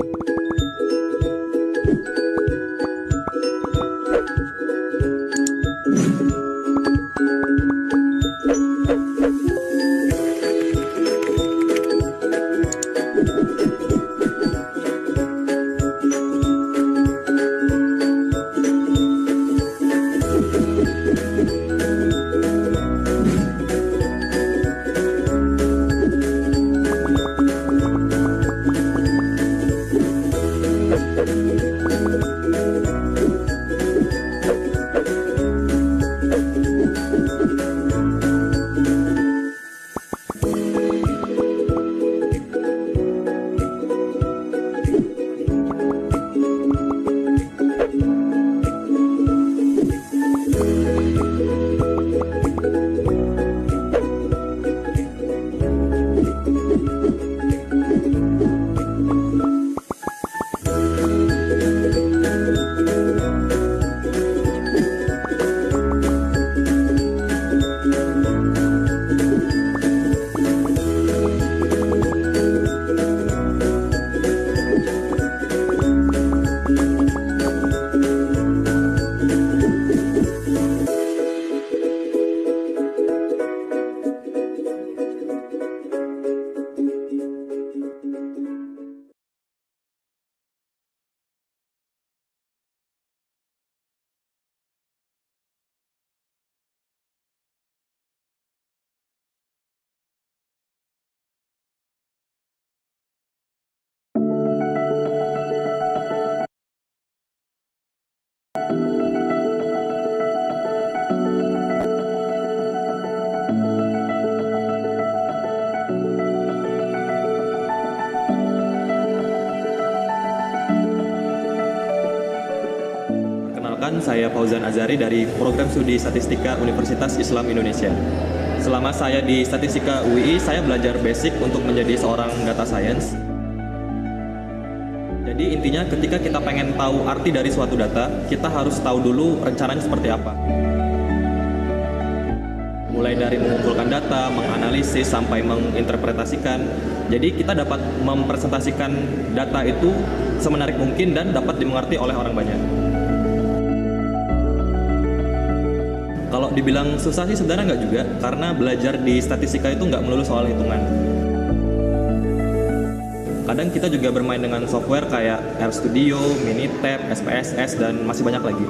Thank you. saya Fauzan Azari dari Program Studi Statistika Universitas Islam Indonesia. Selama saya di Statistika UI, saya belajar basic untuk menjadi seorang data science. Jadi intinya ketika kita pengen tahu arti dari suatu data, kita harus tahu dulu rencananya seperti apa. Mulai dari mengumpulkan data, menganalisis, sampai menginterpretasikan. Jadi kita dapat mempresentasikan data itu semenarik mungkin dan dapat dimengerti oleh orang banyak. Kalau dibilang susah sih sebenarnya nggak juga, karena belajar di statistika itu nggak melulu soal hitungan. Kadang kita juga bermain dengan software kayak RStudio, Minitab, SPSS, dan masih banyak lagi.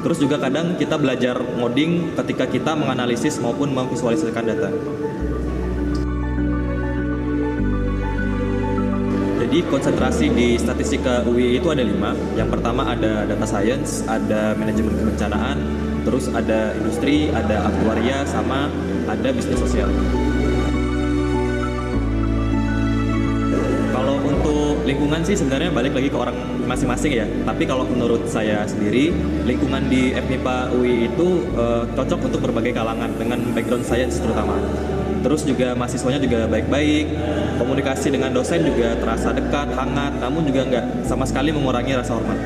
Terus juga kadang kita belajar ngoding ketika kita menganalisis maupun memvisualisasikan data. Jadi konsentrasi di statistika UI itu ada lima. Yang pertama ada data science, ada manajemen kebencanaan, terus ada industri, ada aktuaria, sama ada bisnis sosial. Kalau untuk lingkungan sih sebenarnya balik lagi ke orang masing-masing ya. Tapi kalau menurut saya sendiri, lingkungan di FMIPA UI itu uh, cocok untuk berbagai kalangan dengan background science terutama terus juga mahasiswanya juga baik-baik komunikasi dengan dosen juga terasa dekat hangat namun juga nggak sama sekali mengurangi rasa hormat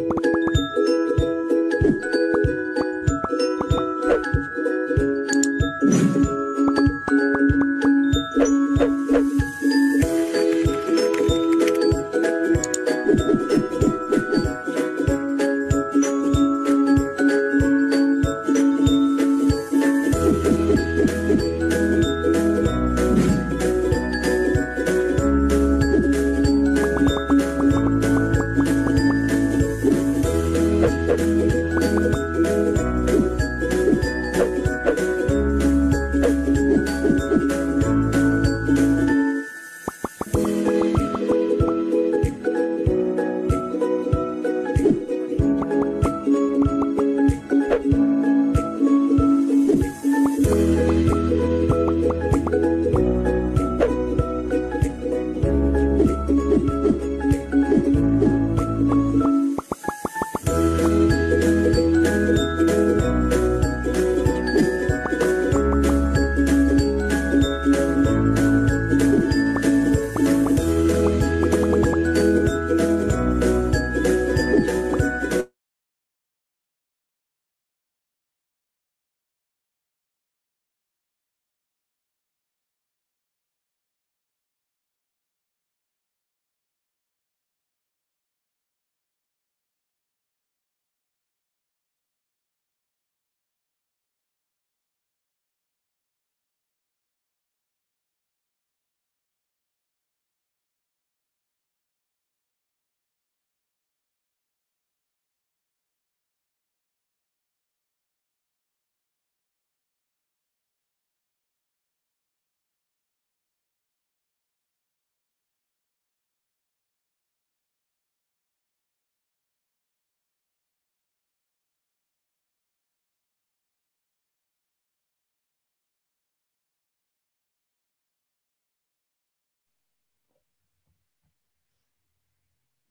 thank you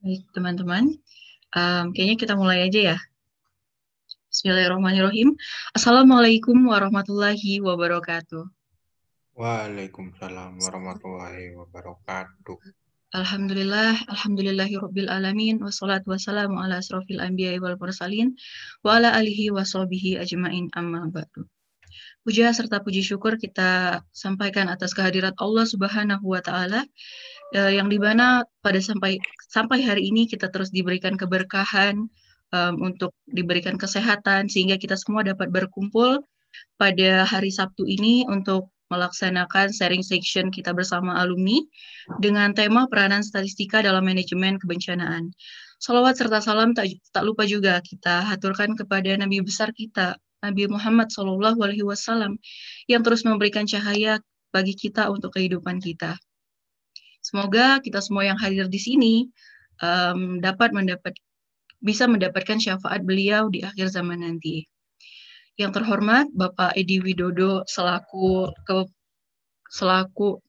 Baik, teman-teman. Um, kayaknya kita mulai aja ya. Bismillahirrahmanirrahim. Assalamualaikum warahmatullahi wabarakatuh. Waalaikumsalam warahmatullahi wabarakatuh. Alhamdulillah, alhamdulillahi rabbil alamin, wassalatu wassalamu ala asrafil anbiya wal mursalin, wa ala alihi wa ajma'in amma ba'du. Puja serta puji syukur kita sampaikan atas kehadirat Allah Subhanahu wa taala uh, yang dimana pada sampai sampai hari ini kita terus diberikan keberkahan um, untuk diberikan kesehatan sehingga kita semua dapat berkumpul pada hari Sabtu ini untuk melaksanakan sharing section kita bersama alumni dengan tema peranan statistika dalam manajemen kebencanaan. Salawat serta salam tak, tak lupa juga kita haturkan kepada Nabi besar kita, Nabi Muhammad Shallallahu Alaihi Wasallam yang terus memberikan cahaya bagi kita untuk kehidupan kita. Semoga kita semua yang hadir di sini um, dapat mendapat bisa mendapatkan syafaat beliau di akhir zaman nanti. Yang terhormat Bapak Edi Widodo selaku ke, selaku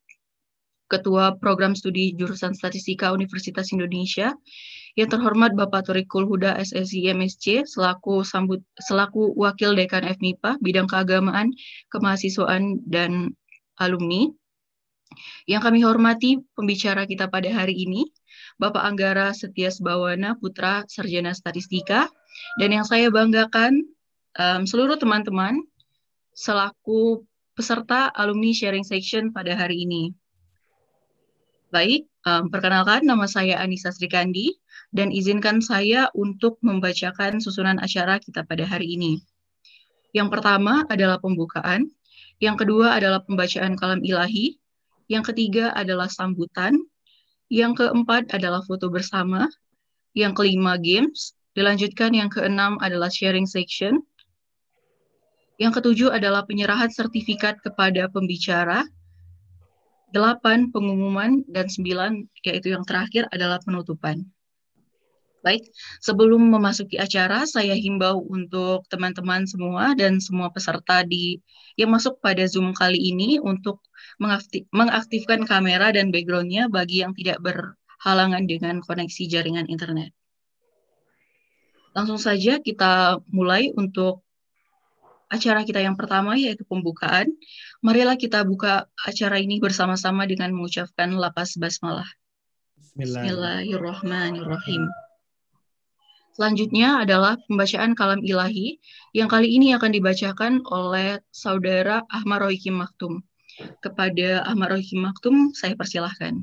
Ketua Program Studi Jurusan Statistika Universitas Indonesia. Yang terhormat Bapak Torikul Huda SSI MSC selaku sambut selaku Wakil Dekan FMIPA bidang keagamaan, kemahasiswaan dan alumni. Yang kami hormati pembicara kita pada hari ini, Bapak Anggara Setias Bawana Putra Sarjana Statistika, dan yang saya banggakan um, seluruh teman-teman selaku peserta alumni sharing section pada hari ini. Baik, um, perkenalkan nama saya Anissa Srikandi dan izinkan saya untuk membacakan susunan acara kita pada hari ini. Yang pertama adalah pembukaan, yang kedua adalah pembacaan kalam ilahi, yang ketiga adalah sambutan, yang keempat adalah foto bersama, yang kelima games, dilanjutkan yang keenam adalah sharing section, yang ketujuh adalah penyerahan sertifikat kepada pembicara, delapan pengumuman, dan sembilan yaitu yang terakhir adalah penutupan. Baik, sebelum memasuki acara, saya himbau untuk teman-teman semua dan semua peserta di yang masuk pada Zoom kali ini untuk mengaktif, mengaktifkan kamera dan backgroundnya bagi yang tidak berhalangan dengan koneksi jaringan internet. Langsung saja kita mulai untuk acara kita yang pertama yaitu pembukaan. Marilah kita buka acara ini bersama-sama dengan mengucapkan lapas basmalah. Bismillahirrahmanirrahim. Bismillahirrahmanirrahim. Selanjutnya adalah pembacaan kalam ilahi yang kali ini akan dibacakan oleh saudara Ahmad Royki Maktum. Kepada Ahmad Royki Maktum, saya persilahkan.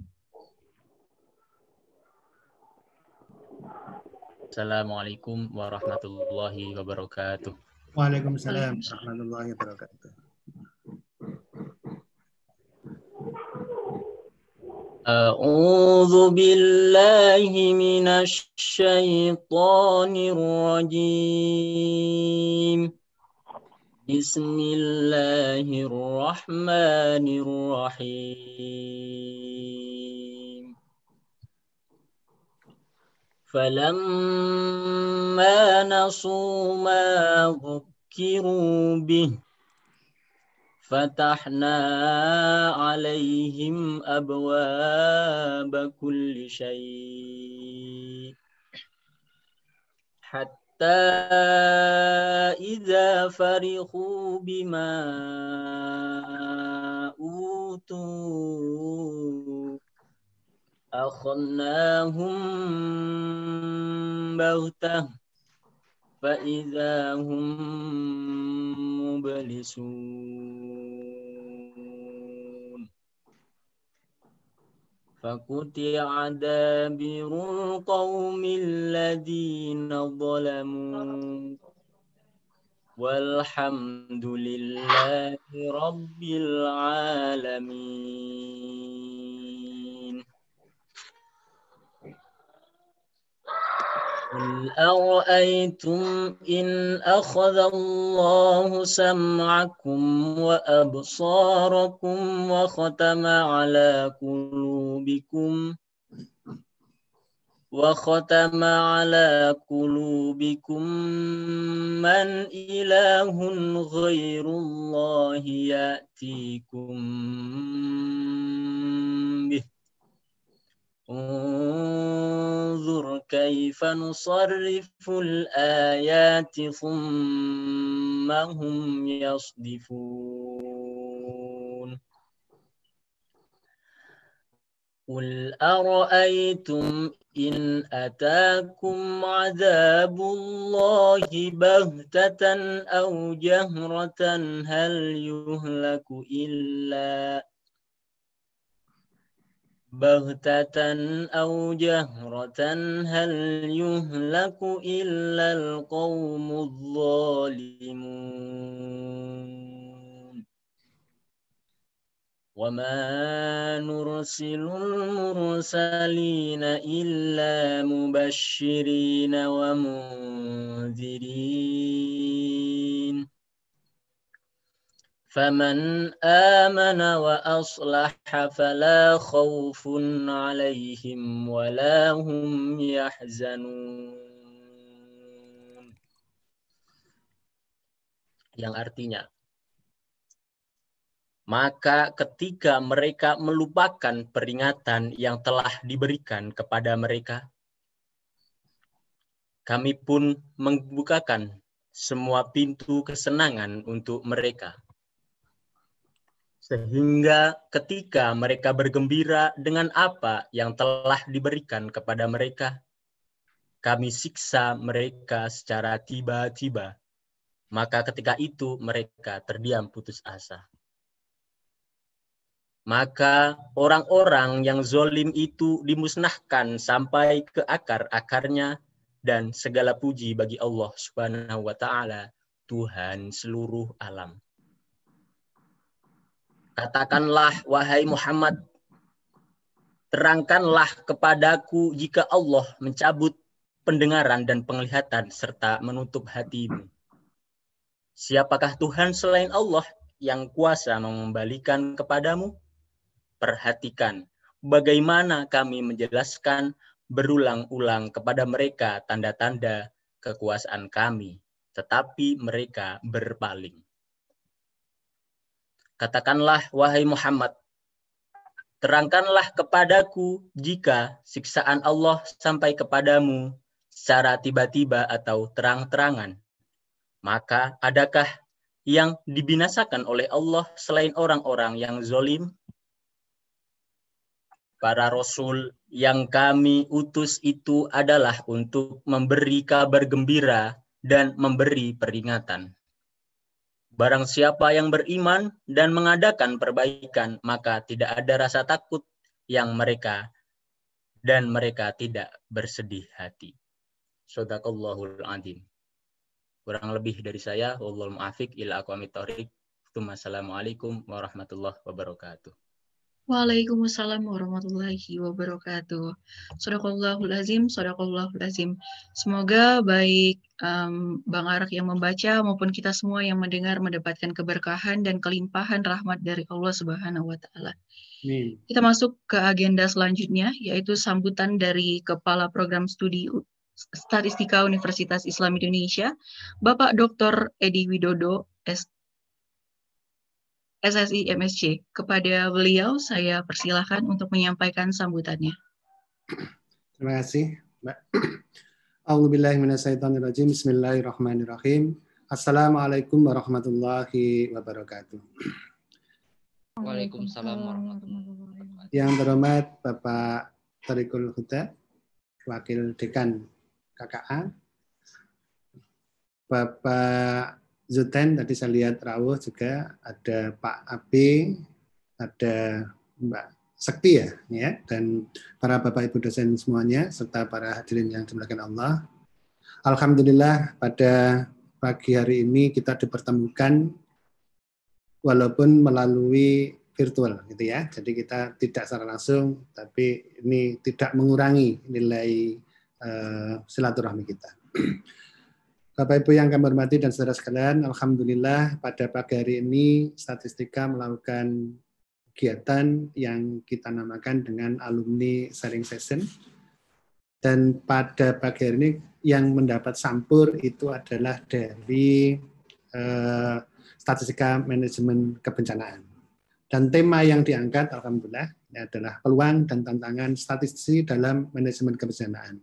Assalamualaikum warahmatullahi wabarakatuh. Waalaikumsalam warahmatullahi wabarakatuh. أعوذ بالله من الشيطان الرجيم بسم الله الرحمن الرحيم فلما نصوا ما ذكروا به فتحنا عليهم أبواب كل شيء حتى إذا فرحوا بما أوتوا أخذناهم بغتة فإذا هم مبلسون فقطع دابر القوم الذين ظلموا والحمد لله رب العالمين قل أرأيتم إن أخذ الله سمعكم وأبصاركم وختم على قلوبكم وختم على قلوبكم من إله غير الله يأتيكم انظر كيف نصرف الآيات ثم هم يصدفون قل أرأيتم إن أتاكم عذاب الله بغتة أو جهرة هل يهلك إلا بغتة أو جهرة هل يهلك إلا القوم الظالمون وما نرسل المرسلين إلا مبشرين ومنذرين فمن آمن وأصلح فلا خوف عليهم ولا هم يحزنون yang artinya maka ketika mereka melupakan peringatan yang telah diberikan kepada mereka, kami pun membukakan semua pintu kesenangan untuk mereka sehingga ketika mereka bergembira dengan apa yang telah diberikan kepada mereka, kami siksa mereka secara tiba-tiba. Maka ketika itu mereka terdiam putus asa. Maka orang-orang yang zolim itu dimusnahkan sampai ke akar-akarnya dan segala puji bagi Allah Subhanahu wa taala, Tuhan seluruh alam. Katakanlah, wahai Muhammad, terangkanlah kepadaku jika Allah mencabut pendengaran dan penglihatan serta menutup hatimu. Siapakah Tuhan selain Allah yang kuasa mengembalikan kepadamu? Perhatikan bagaimana kami menjelaskan berulang-ulang kepada mereka tanda-tanda kekuasaan kami, tetapi mereka berpaling. Katakanlah, wahai Muhammad, terangkanlah kepadaku jika siksaan Allah sampai kepadamu secara tiba-tiba atau terang-terangan. Maka adakah yang dibinasakan oleh Allah selain orang-orang yang zolim? Para rasul yang kami utus itu adalah untuk memberi kabar gembira dan memberi peringatan. Barang siapa yang beriman dan mengadakan perbaikan, maka tidak ada rasa takut yang mereka dan mereka tidak bersedih hati. Sodakallahul adzim. Kurang lebih dari saya, wallahul muafiq ila aqwamit thoriq. Assalamualaikum warahmatullahi wabarakatuh. Waalaikumsalam warahmatullahi wabarakatuh. Sadaqallahul azim, sadaqallahul azim. Semoga baik um, Bang Arak yang membaca maupun kita semua yang mendengar mendapatkan keberkahan dan kelimpahan rahmat dari Allah Subhanahu wa taala. Kita masuk ke agenda selanjutnya yaitu sambutan dari Kepala Program Studi Statistika Universitas Islam Indonesia, Bapak Dr. Edi Widodo, SSI MSC. Kepada beliau saya persilahkan untuk menyampaikan sambutannya. Terima kasih, Mbak. Alhamdulillahirrahmanirrahim. Bismillahirrahmanirrahim. Assalamualaikum warahmatullahi wabarakatuh. Waalaikumsalam warahmatullahi wabarakatuh. Yang terhormat Bapak Tarikul Huda, Wakil Dekan KKA, Bapak Zuten tadi saya lihat Rawuh juga ada Pak Abi, ada Mbak Sekti ya, ya dan para bapak ibu dosen semuanya serta para hadirin yang dimuliakan Allah. Alhamdulillah pada pagi hari ini kita dipertemukan walaupun melalui virtual gitu ya. Jadi kita tidak secara langsung tapi ini tidak mengurangi nilai uh, silaturahmi kita. Bapak Ibu yang kami hormati dan saudara sekalian, Alhamdulillah pada pagi hari ini statistika melakukan kegiatan yang kita namakan dengan alumni sharing session. Dan pada pagi hari ini yang mendapat sampur itu adalah dari uh, statistika manajemen kebencanaan. Dan tema yang diangkat, Alhamdulillah, adalah peluang dan tantangan statistik dalam manajemen kebencanaan.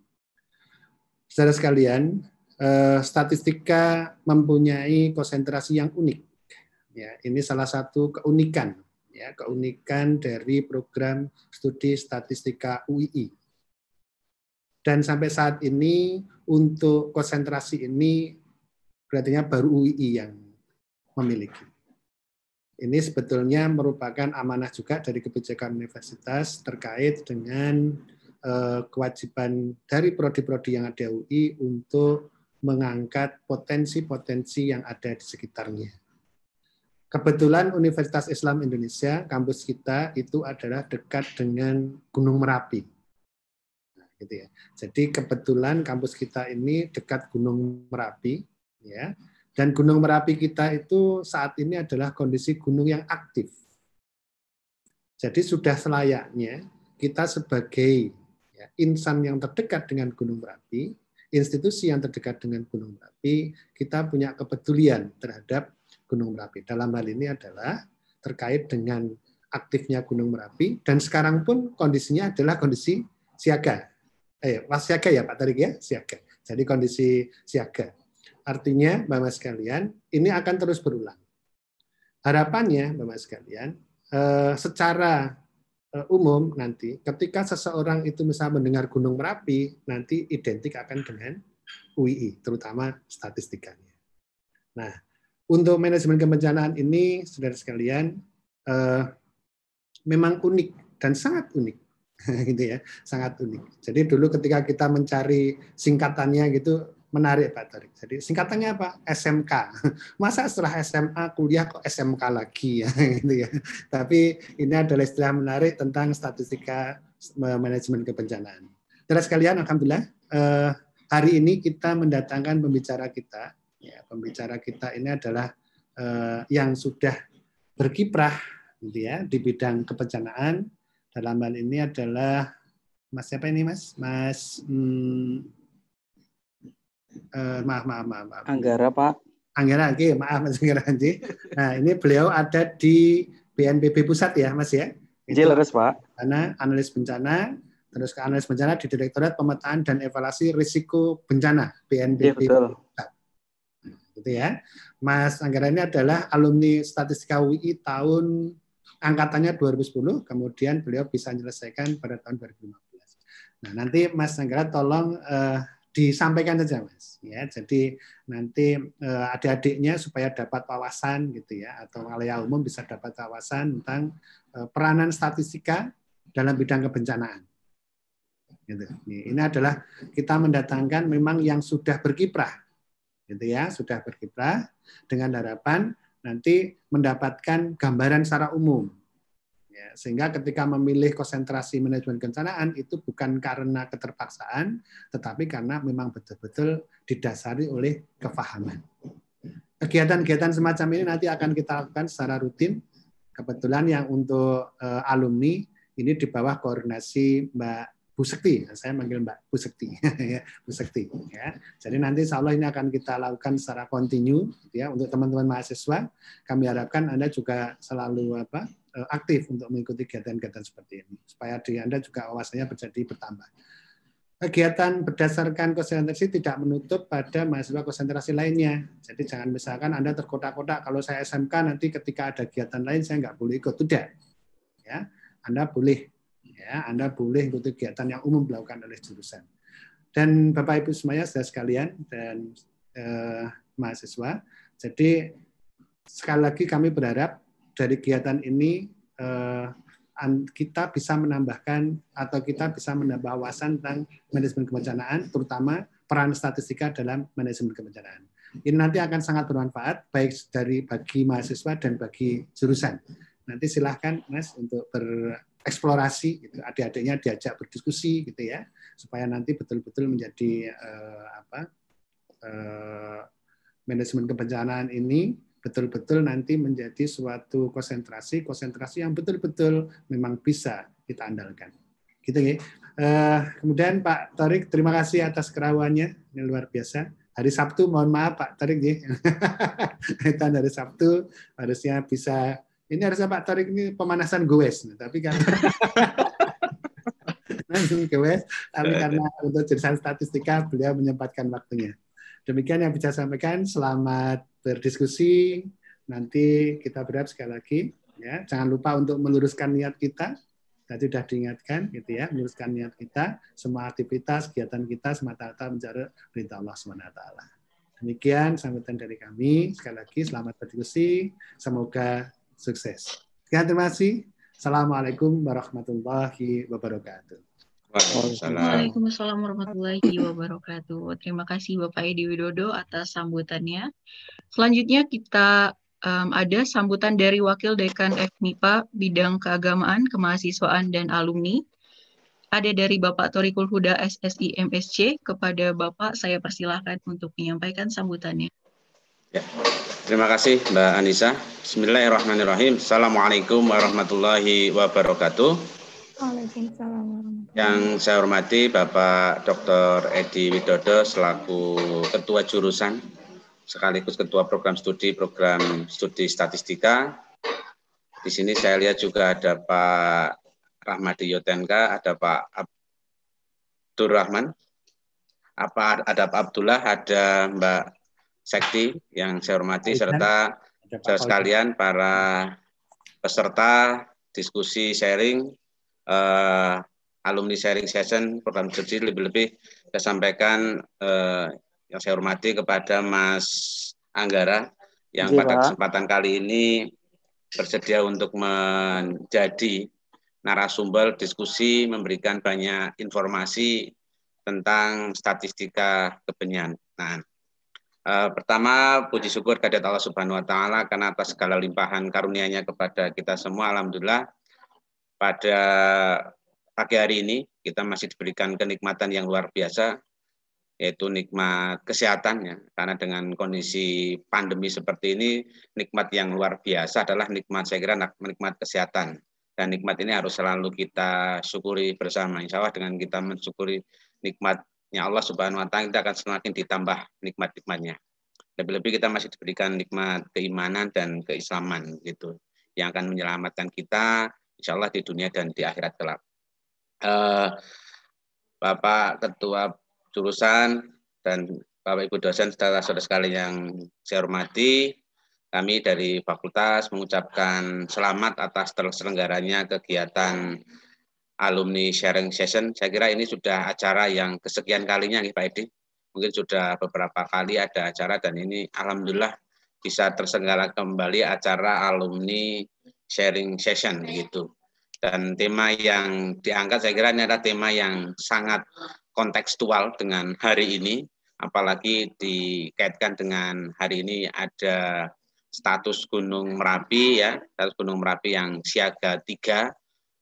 Saudara sekalian, Eh, statistika mempunyai konsentrasi yang unik. Ya, ini salah satu keunikan ya keunikan dari program studi statistika UII. Dan sampai saat ini untuk konsentrasi ini berarti baru UII yang memiliki. Ini sebetulnya merupakan amanah juga dari kebijakan universitas terkait dengan eh, kewajiban dari prodi-prodi yang ada UI untuk mengangkat potensi-potensi yang ada di sekitarnya. Kebetulan Universitas Islam Indonesia, kampus kita itu adalah dekat dengan Gunung Merapi. Nah, gitu ya. Jadi kebetulan kampus kita ini dekat Gunung Merapi, ya. Dan Gunung Merapi kita itu saat ini adalah kondisi gunung yang aktif. Jadi sudah selayaknya kita sebagai ya, insan yang terdekat dengan Gunung Merapi institusi yang terdekat dengan Gunung Merapi, kita punya kepedulian terhadap Gunung Merapi. Dalam hal ini adalah terkait dengan aktifnya Gunung Merapi dan sekarang pun kondisinya adalah kondisi siaga. Eh, mas siaga ya Pak Tarik ya, siaga. Jadi kondisi siaga. Artinya, Bapak sekalian, ini akan terus berulang. Harapannya, Bapak sekalian, eh, secara Eh, umum nanti ketika seseorang itu misalnya mendengar Gunung Merapi nanti identik akan dengan UII terutama statistikanya. Nah, untuk manajemen kebencanaan ini saudara sekalian eh, memang unik dan sangat unik gitu ya, sangat unik. Jadi dulu ketika kita mencari singkatannya gitu Menarik Pak Torik. Jadi singkatannya apa? SMK. Masa setelah SMA kuliah kok SMK lagi ya gitu ya. Tapi ini adalah istilah menarik tentang statistika manajemen kebencanaan. Terus sekalian, alhamdulillah eh, hari ini kita mendatangkan pembicara kita. Ya, pembicara kita ini adalah eh, yang sudah berkiprah gitu ya di bidang kebencanaan. Dalam hal ini adalah Mas siapa ini Mas? Mas hmm, eh, maaf, maaf, maaf, maaf. Anggara, Pak. Anggara, oke, maaf Mas Anggara Nanti. Nah, ini beliau ada di BNPB pusat ya, Mas ya. Jelas, Pak. Karena analis bencana, terus ke analis bencana di Direktorat Pemetaan dan Evaluasi Risiko Bencana BNPB. Ya, betul. Pusat. Nah, gitu ya. Mas Anggara ini adalah alumni Statistika UI tahun angkatannya 2010, kemudian beliau bisa menyelesaikan pada tahun 2015. Nah, nanti Mas Anggara tolong uh, disampaikan saja mas ya jadi nanti uh, adik-adiknya supaya dapat wawasan gitu ya atau alia umum bisa dapat wawasan tentang uh, peranan statistika dalam bidang kebencanaan gitu ini adalah kita mendatangkan memang yang sudah berkiprah gitu ya sudah berkiprah dengan harapan nanti mendapatkan gambaran secara umum sehingga ketika memilih konsentrasi manajemen kencanaan itu bukan karena keterpaksaan, tetapi karena memang betul-betul didasari oleh kefahaman. Kegiatan-kegiatan semacam ini nanti akan kita lakukan secara rutin. Kebetulan yang untuk eh, alumni ini di bawah koordinasi Mbak Bu Sekti, saya manggil Mbak Bu Sekti, ya, Bu Sekti. Ya. Jadi nanti insya Allah ini akan kita lakukan secara kontinu, ya, untuk teman-teman mahasiswa. Kami harapkan anda juga selalu apa Eh, aktif untuk mengikuti kegiatan-kegiatan seperti ini supaya di Anda juga wawasannya menjadi bertambah. Kegiatan berdasarkan konsentrasi tidak menutup pada mahasiswa konsentrasi lainnya. Jadi jangan misalkan Anda terkotak-kotak kalau saya SMK nanti ketika ada kegiatan lain saya nggak boleh ikut. Tidak. Ya, Anda boleh ya, Anda boleh ikut kegiatan yang umum dilakukan oleh jurusan. Dan Bapak Ibu semuanya, sudah sekalian dan eh, mahasiswa, jadi sekali lagi kami berharap dari kegiatan ini eh, kita bisa menambahkan atau kita bisa menambah wawasan tentang manajemen kebencanaan, terutama peran statistika dalam manajemen kebencanaan. Ini nanti akan sangat bermanfaat baik dari bagi mahasiswa dan bagi jurusan. Nanti silahkan Mas untuk bereksplorasi, gitu. adik-adiknya diajak berdiskusi gitu ya, supaya nanti betul-betul menjadi uh, apa uh, manajemen kebencanaan ini betul-betul nanti menjadi suatu konsentrasi, konsentrasi yang betul-betul memang bisa kita andalkan. Gitu ya. Uh, kemudian Pak Tarik, terima kasih atas kerawannya, ini luar biasa. Hari Sabtu, mohon maaf Pak Tarik ya. Kita hari Sabtu harusnya bisa. Ini harusnya Pak Tarik ini pemanasan goes, tapi kan. langsung tapi karena untuk jurusan statistika beliau menyempatkan waktunya. Demikian yang bisa sampaikan. Selamat berdiskusi. Nanti kita berharap sekali lagi. Ya, jangan lupa untuk meluruskan niat kita. Tadi sudah diingatkan, gitu ya, meluruskan niat kita, semua aktivitas, kegiatan kita semata-mata mencari perintah Allah swt. Demikian sambutan dari kami. Sekali lagi selamat berdiskusi. Semoga sukses. Sekian terima kasih. Assalamualaikum warahmatullahi wabarakatuh. Waalaikumsalam warahmatullahi wabarakatuh. Terima kasih Bapak Edi Widodo atas sambutannya. Selanjutnya kita um, ada sambutan dari Wakil Dekan FMIPA Bidang Keagamaan, Kemahasiswaan, dan Alumni. Ada dari Bapak Torikul Huda SSI MSC. Kepada Bapak saya persilahkan untuk menyampaikan sambutannya. Ya. Terima kasih Mbak Anissa. Bismillahirrahmanirrahim. Assalamualaikum warahmatullahi wabarakatuh. Waalaikumsalam. Yang saya hormati Bapak Dr. Edi Widodo selaku Ketua Jurusan sekaligus Ketua Program Studi Program Studi Statistika. Di sini saya lihat juga ada Pak Rahmadi Yotenka, ada Pak Abdur Rahman, apa ada Pak Abdullah, ada Mbak Sekti yang saya hormati, serta saudara sekalian para peserta diskusi sharing uh, alumni sharing session program studi lebih-lebih saya sampaikan uh, yang saya hormati kepada Mas Anggara yang Jika. pada kesempatan kali ini bersedia untuk menjadi narasumber diskusi memberikan banyak informasi tentang statistika kebenyan. Nah, e, pertama puji syukur kehadirat Allah Subhanahu wa taala karena atas segala limpahan karunia-Nya kepada kita semua alhamdulillah pada pagi hari ini kita masih diberikan kenikmatan yang luar biasa yaitu nikmat kesehatan ya karena dengan kondisi pandemi seperti ini nikmat yang luar biasa adalah nikmat saya kira nikmat kesehatan dan nikmat ini harus selalu kita syukuri bersama insya Allah dengan kita mensyukuri nikmatnya Allah subhanahu wa taala kita akan semakin ditambah nikmat nikmatnya lebih-lebih kita masih diberikan nikmat keimanan dan keislaman gitu yang akan menyelamatkan kita insya Allah di dunia dan di akhirat kelak. Uh, Bapak Ketua Jurusan dan Bapak Ibu dosen serta saudara sekali yang saya hormati, kami dari fakultas mengucapkan selamat atas terselenggaranya kegiatan alumni sharing session. Saya kira ini sudah acara yang kesekian kalinya nih Pak Edi. Mungkin sudah beberapa kali ada acara dan ini alhamdulillah bisa terselenggara kembali acara alumni sharing session gitu. Dan tema yang diangkat saya kira ini adalah tema yang sangat kontekstual dengan hari ini, apalagi dikaitkan dengan hari ini ada status Gunung Merapi ya, status Gunung Merapi yang siaga tiga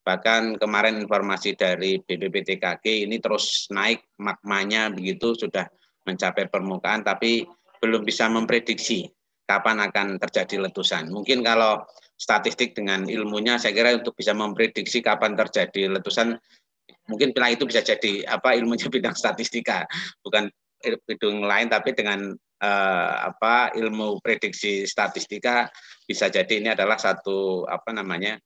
Bahkan kemarin informasi dari BPPTKG ini terus naik magmanya begitu sudah mencapai permukaan tapi belum bisa memprediksi kapan akan terjadi letusan. Mungkin kalau statistik dengan ilmunya saya kira untuk bisa memprediksi kapan terjadi letusan mungkin pilah itu bisa jadi apa ilmunya bidang statistika bukan bidang lain tapi dengan eh, apa ilmu prediksi statistika bisa jadi ini adalah satu apa namanya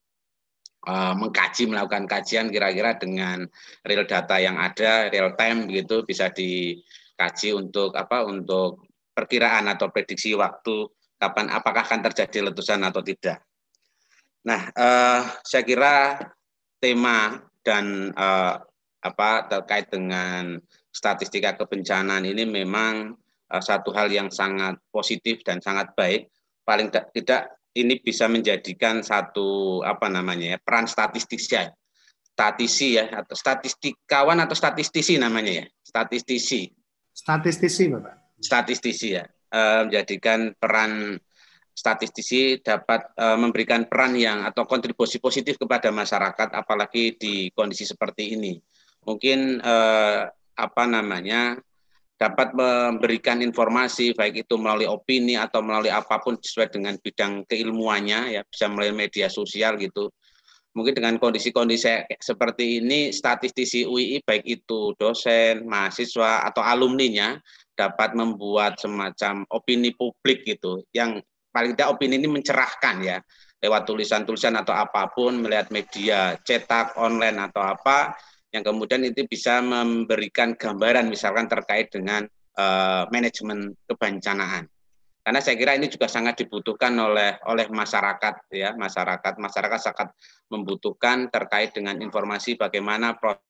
eh, mengkaji melakukan kajian kira-kira dengan real data yang ada real time begitu bisa dikaji untuk apa untuk perkiraan atau prediksi waktu kapan apakah akan terjadi letusan atau tidak Nah, uh, saya kira tema dan uh, apa terkait dengan statistika kebencanaan ini memang uh, satu hal yang sangat positif dan sangat baik. Paling tidak ini bisa menjadikan satu apa namanya ya, peran statistik ya, statisi ya atau statistikawan atau statistisi namanya ya, statistisi. Statistisi, Bapak. Statistisi ya, menjadikan peran statistisi dapat uh, memberikan peran yang atau kontribusi positif kepada masyarakat apalagi di kondisi seperti ini. Mungkin uh, apa namanya dapat memberikan informasi baik itu melalui opini atau melalui apapun sesuai dengan bidang keilmuannya ya bisa melalui media sosial gitu. Mungkin dengan kondisi-kondisi seperti ini statistisi UI baik itu dosen, mahasiswa atau alumninya dapat membuat semacam opini publik gitu yang paling tidak opini ini mencerahkan ya lewat tulisan-tulisan atau apapun melihat media cetak online atau apa yang kemudian itu bisa memberikan gambaran misalkan terkait dengan uh, manajemen kebencanaan karena saya kira ini juga sangat dibutuhkan oleh oleh masyarakat ya masyarakat masyarakat sangat membutuhkan terkait dengan informasi bagaimana proses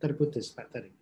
terputus Pak Tarik.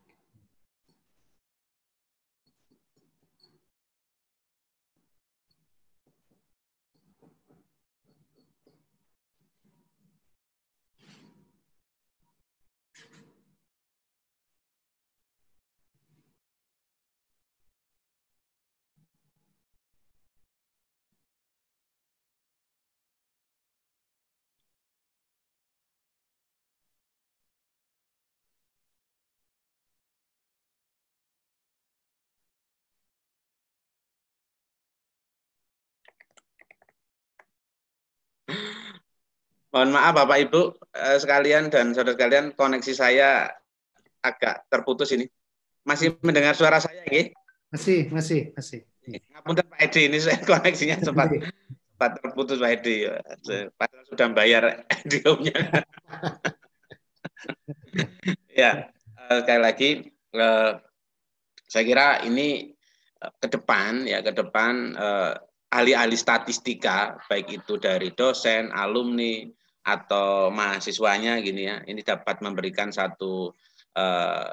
Mohon maaf Bapak Ibu eh, sekalian dan saudara sekalian koneksi saya agak terputus ini. Masih mendengar suara saya nggih? Masih, masih, masih. Ngapunten Pak Edi ini saya koneksinya sempat sempat terputus Pak Edi. Padahal sudah bayar diomnya. ya, eh, sekali lagi eh, saya kira ini ke depan ya ke depan ahli-ahli statistika baik itu dari dosen, alumni, atau mahasiswanya gini ya ini dapat memberikan satu uh,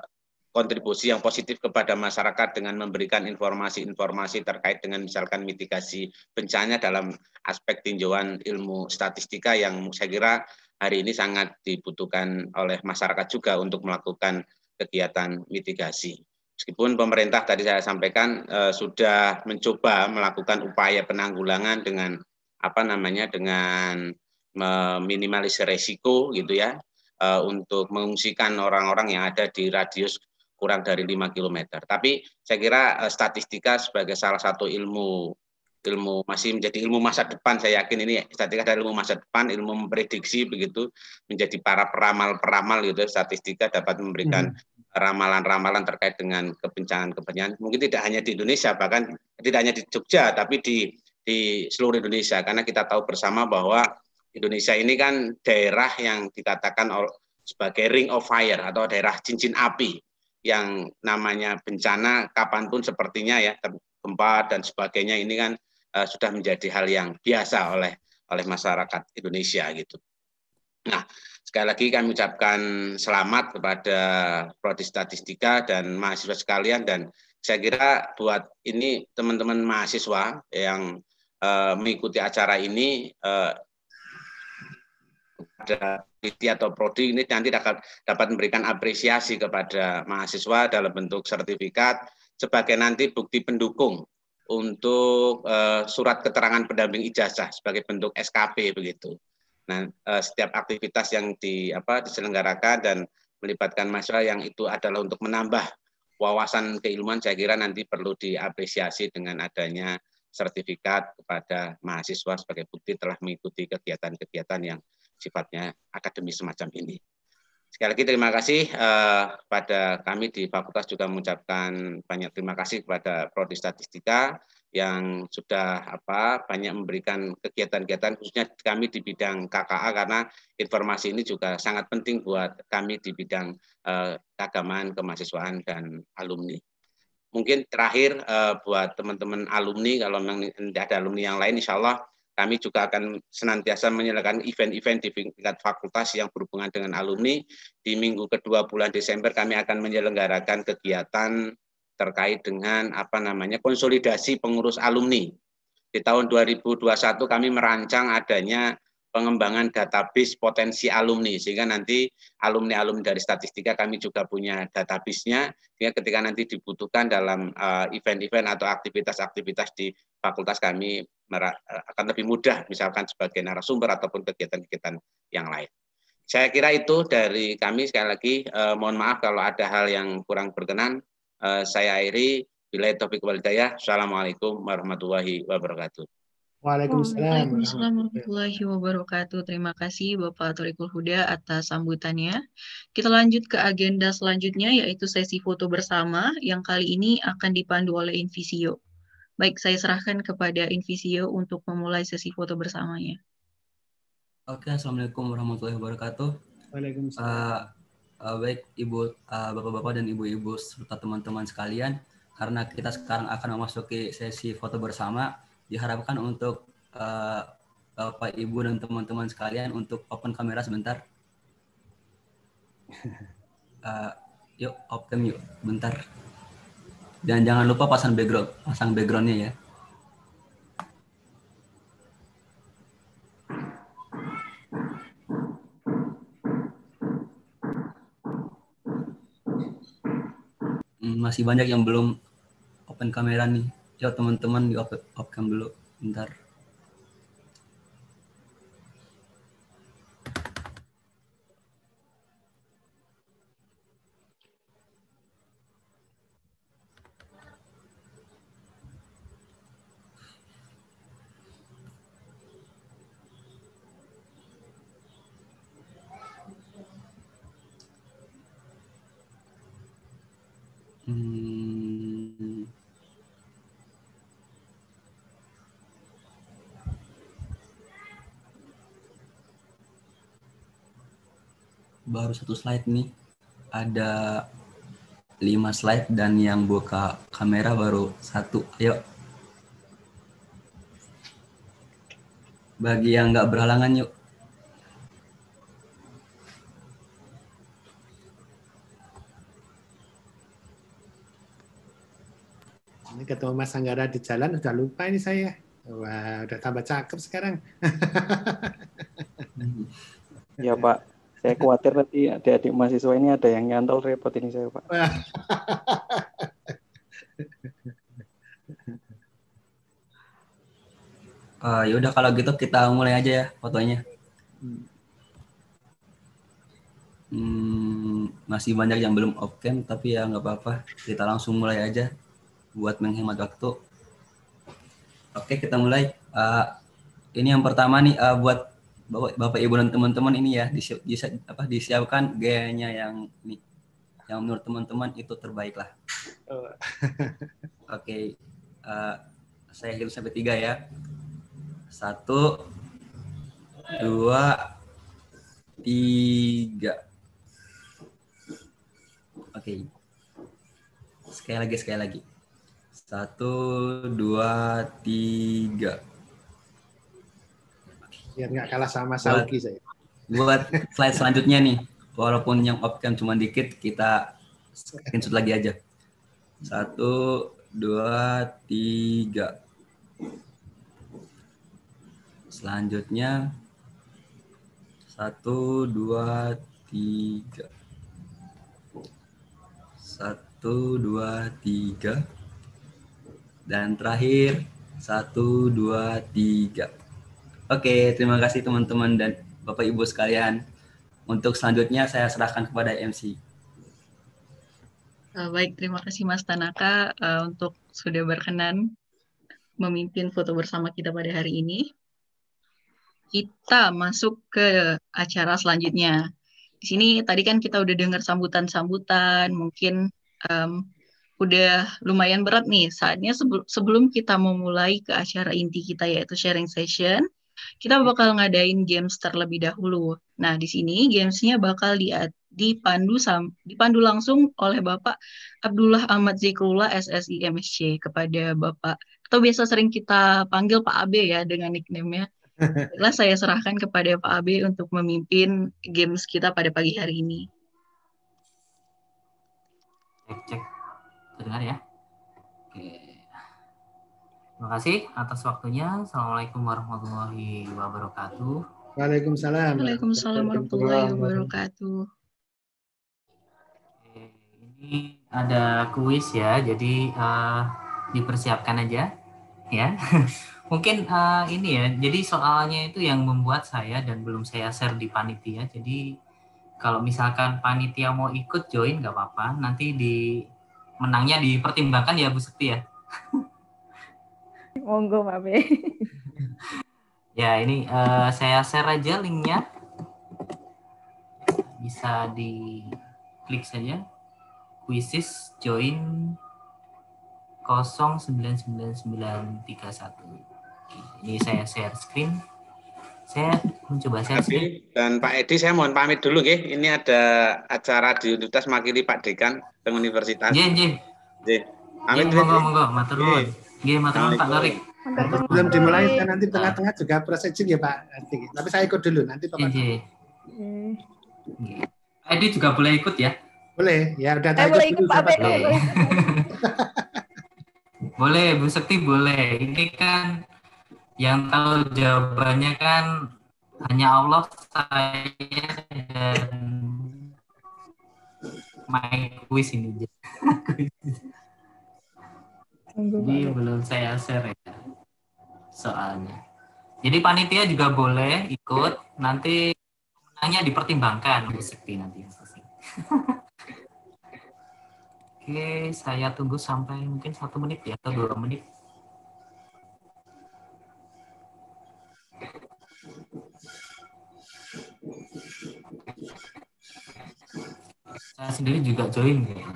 kontribusi yang positif kepada masyarakat dengan memberikan informasi-informasi terkait dengan misalkan mitigasi bencana dalam aspek tinjauan ilmu statistika yang saya kira hari ini sangat dibutuhkan oleh masyarakat juga untuk melakukan kegiatan mitigasi. Meskipun pemerintah tadi saya sampaikan eh, sudah mencoba melakukan upaya penanggulangan dengan apa namanya dengan meminimalisir resiko gitu ya eh, untuk mengungsikan orang-orang yang ada di radius kurang dari 5 km. Tapi saya kira eh, statistika sebagai salah satu ilmu ilmu masih menjadi ilmu masa depan saya yakin ini statistika dari ilmu masa depan ilmu memprediksi begitu menjadi para peramal-peramal gitu ya, statistika dapat memberikan hmm. ramalan-ramalan terkait dengan kebencanaan-kebencanaan mungkin tidak hanya di Indonesia bahkan tidak hanya di Jogja tapi di di seluruh Indonesia karena kita tahu bersama bahwa Indonesia ini kan daerah yang dikatakan sebagai ring of fire atau daerah cincin api yang namanya bencana kapanpun sepertinya ya gempa dan sebagainya ini kan uh, sudah menjadi hal yang biasa oleh oleh masyarakat Indonesia gitu. Nah, sekali lagi kami ucapkan selamat kepada Prodi Statistika dan mahasiswa sekalian dan saya kira buat ini teman-teman mahasiswa yang uh, mengikuti acara ini uh, ada peneliti atau prodi ini nanti dapat dapat memberikan apresiasi kepada mahasiswa dalam bentuk sertifikat sebagai nanti bukti pendukung untuk uh, surat keterangan pendamping ijazah sebagai bentuk SKP begitu. Nah, uh, setiap aktivitas yang di apa diselenggarakan dan melibatkan mahasiswa yang itu adalah untuk menambah wawasan keilmuan saya kira nanti perlu diapresiasi dengan adanya sertifikat kepada mahasiswa sebagai bukti telah mengikuti kegiatan-kegiatan yang sifatnya akademis semacam ini. Sekali lagi terima kasih uh, eh, pada kami di fakultas juga mengucapkan banyak terima kasih kepada Prodi Statistika yang sudah apa banyak memberikan kegiatan-kegiatan khususnya kami di bidang KKA karena informasi ini juga sangat penting buat kami di bidang eh, keagamaan, kemahasiswaan dan alumni. Mungkin terakhir uh, buat teman-teman alumni kalau memang ada alumni yang lain insya Allah kami juga akan senantiasa menyelenggarakan event-event di tingkat fakultas yang berhubungan dengan alumni. Di minggu kedua bulan Desember kami akan menyelenggarakan kegiatan terkait dengan apa namanya konsolidasi pengurus alumni. Di tahun 2021 kami merancang adanya pengembangan database potensi alumni sehingga nanti alumni-alumni dari statistika kami juga punya database-nya sehingga ketika nanti dibutuhkan dalam eh, event-event uh, event -event atau aktivitas-aktivitas di fakultas kami Eh, akan lebih mudah misalkan sebagai narasumber ataupun kegiatan-kegiatan yang lain. Saya kira itu dari kami sekali lagi eh, mohon maaf kalau ada hal yang kurang berkenan. Eh, saya akhiri bila topik ya. Assalamualaikum warahmatullahi wabarakatuh. Waalaikumsalam. Waalaikumsalam warahmatullahi wabarakatuh. Terima kasih Bapak Torikul Huda atas sambutannya. Kita lanjut ke agenda selanjutnya yaitu sesi foto bersama yang kali ini akan dipandu oleh Invisio. Baik, saya serahkan kepada Invisio untuk memulai sesi foto bersamanya. Oke, Assalamualaikum warahmatullahi wabarakatuh. Waalaikumsalam. Uh, uh, baik, Ibu, bapak eh, Bapak-Bapak dan Ibu-Ibu serta teman-teman sekalian, karena kita sekarang akan memasuki sesi foto bersama, diharapkan untuk uh, Bapak, Ibu, dan teman-teman sekalian untuk open kamera sebentar. Uh, yuk, open yuk, bentar. Dan jangan lupa pasang background, pasang backgroundnya ya. Hmm, masih banyak yang belum open kamera nih. coba teman-teman di open, open dulu. Bentar. Hmm. Baru satu slide nih. Ada lima slide dan yang buka kamera baru satu. Ayo. Bagi yang nggak berhalangan yuk. ketemu Mas Anggara di jalan udah lupa ini saya. Wah, udah tambah cakep sekarang. ya Pak, saya khawatir nanti adik-adik mahasiswa ini ada yang nyantol repot ini saya Pak. uh, udah kalau gitu kita mulai aja ya fotonya. Hmm, masih banyak yang belum off cam tapi ya nggak apa-apa. Kita langsung mulai aja buat menghemat waktu. Oke, kita mulai. Uh, ini yang pertama nih uh, buat bapak, bapak ibu dan teman-teman ini ya disi disi apa, disiapkan gayanya yang ini yang menurut teman-teman itu terbaik lah. Oh. Oke, uh, saya hitung sampai tiga ya. Satu, dua, tiga. Oke. Okay. Sekali lagi, sekali lagi. Satu, dua, tiga. Biar nggak kalah sama Sauki saya. Buat slide selanjutnya nih, walaupun yang opcam cuma dikit, kita screenshot lagi aja. Satu, dua, tiga. Selanjutnya, satu, dua, tiga. Satu, dua, tiga. Dan terakhir, satu, dua, tiga. Oke, terima kasih teman-teman dan Bapak Ibu sekalian. Untuk selanjutnya saya serahkan kepada MC. Eh, baik, terima kasih Mas Tanaka eh, untuk sudah berkenan memimpin foto bersama kita pada hari ini. Kita masuk ke acara selanjutnya. Di sini tadi kan kita udah dengar sambutan-sambutan, mungkin um, udah lumayan berat nih. Saatnya sebelum sebelum kita memulai ke acara inti kita yaitu sharing session, kita bakal ngadain games terlebih dahulu. Nah, di sini gamesnya bakal di, dipandu sam, dipandu langsung oleh Bapak Abdullah Ahmad Zikrullah SSI MSC kepada Bapak atau biasa sering kita panggil Pak Abe ya dengan nickname-nya. Baiklah saya serahkan kepada Pak Abe untuk memimpin games kita pada pagi hari ini. oke terdengar ya. Oke. Terima kasih atas waktunya. Assalamualaikum warahmatullahi wabarakatuh. Waalaikumsalam. Waalaikumsalam warahmatullahi wabarakatuh. ini ada kuis ya, jadi uh, dipersiapkan aja ya. Mungkin uh, ini ya, jadi soalnya itu yang membuat saya dan belum saya share di panitia. Jadi kalau misalkan panitia mau ikut join nggak apa-apa, nanti di menangnya dipertimbangkan ya Bu Sekti ya. Monggo Mbak ya ini uh, saya share aja linknya. Bisa di klik saja. Quizzes join 099931. Ini saya share screen saya mencoba sesi. Dan Pak Edi, saya mohon pamit dulu, ya. Ini ada acara di Universitas Makili Pak Dekan teng Universitas. Nggih, nggih. Nggih. Amin. dulu. Monggo, monggo, matur nuwun. Nggih, matur nuwun Pak Tarik. Belum dimulai, nanti tengah-tengah juga proses ya Pak. Tapi saya ikut dulu, nanti Pak. Nggih. Pak Edi juga boleh ikut ya? Boleh, ya udah saya boleh ikut Pak Edi. Boleh, Bu Sekti boleh. Ini kan yang tahu jawabannya kan hanya Allah saya dan my quiz ini jadi belum saya share ya soalnya jadi panitia juga boleh ikut nanti hanya dipertimbangkan Bu Sekti nanti Oke, saya tunggu sampai mungkin satu menit ya atau dua menit. saya sendiri juga join ya.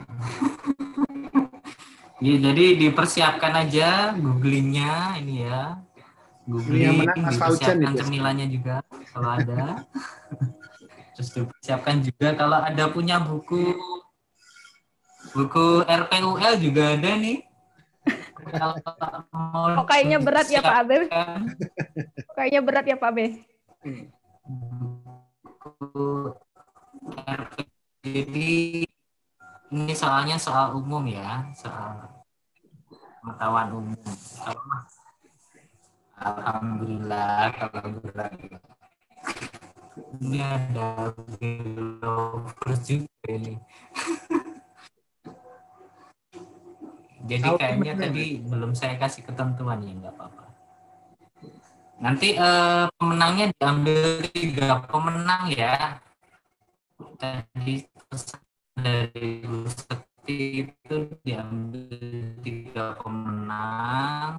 ya jadi dipersiapkan aja googlingnya ini ya googling iya, dipersiapkan cemilannya juga kalau ada terus dipersiapkan juga kalau ada punya buku buku RPUL juga ada nih kok oh, kayaknya berat ya Pak Abe kayaknya berat ya Pak Abe buku RPUL jadi ini soalnya soal umum ya, soal pengetahuan umum. Alhamdulillah alhamdulillah. Ini ada lovers juga ini. Jadi kayaknya tadi belum saya kasih ketentuan ya, nggak apa-apa. Nanti eh, pemenangnya diambil tiga pemenang ya tadi dari Gusti itu diambil tiga pemenang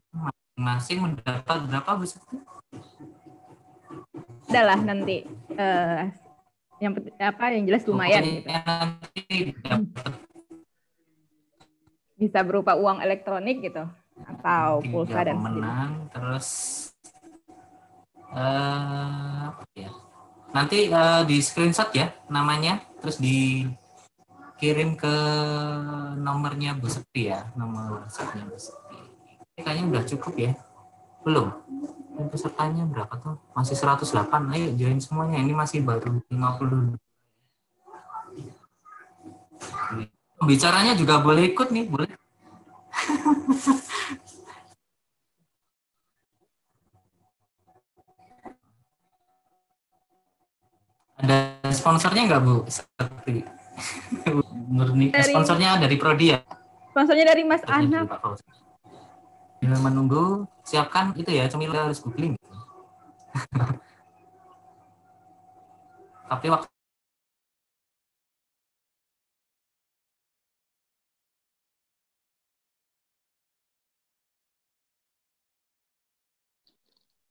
masing-masing mendapat berapa Gusti? Adalah nanti uh, yang apa yang jelas lumayan gitu. bisa berupa uang elektronik gitu atau pulsa dan menang terus uh, ya Nanti uh, di screenshot ya namanya, terus dikirim ke nomornya Bu Septi ya, nomor WhatsAppnya Bu Septi. Ini kayaknya udah cukup ya, belum? Dan pesertanya berapa tuh? Masih 108, ayo nah, join semuanya. Ini masih baru 50. Bicaranya juga boleh ikut nih, boleh. Ada sponsornya nggak Bu? Seperti murni dari, sponsornya dari Prodi ya? Sponsornya dari Mas Anam. Bila menunggu, siapkan itu ya, cemilnya harus googling. Tapi waktu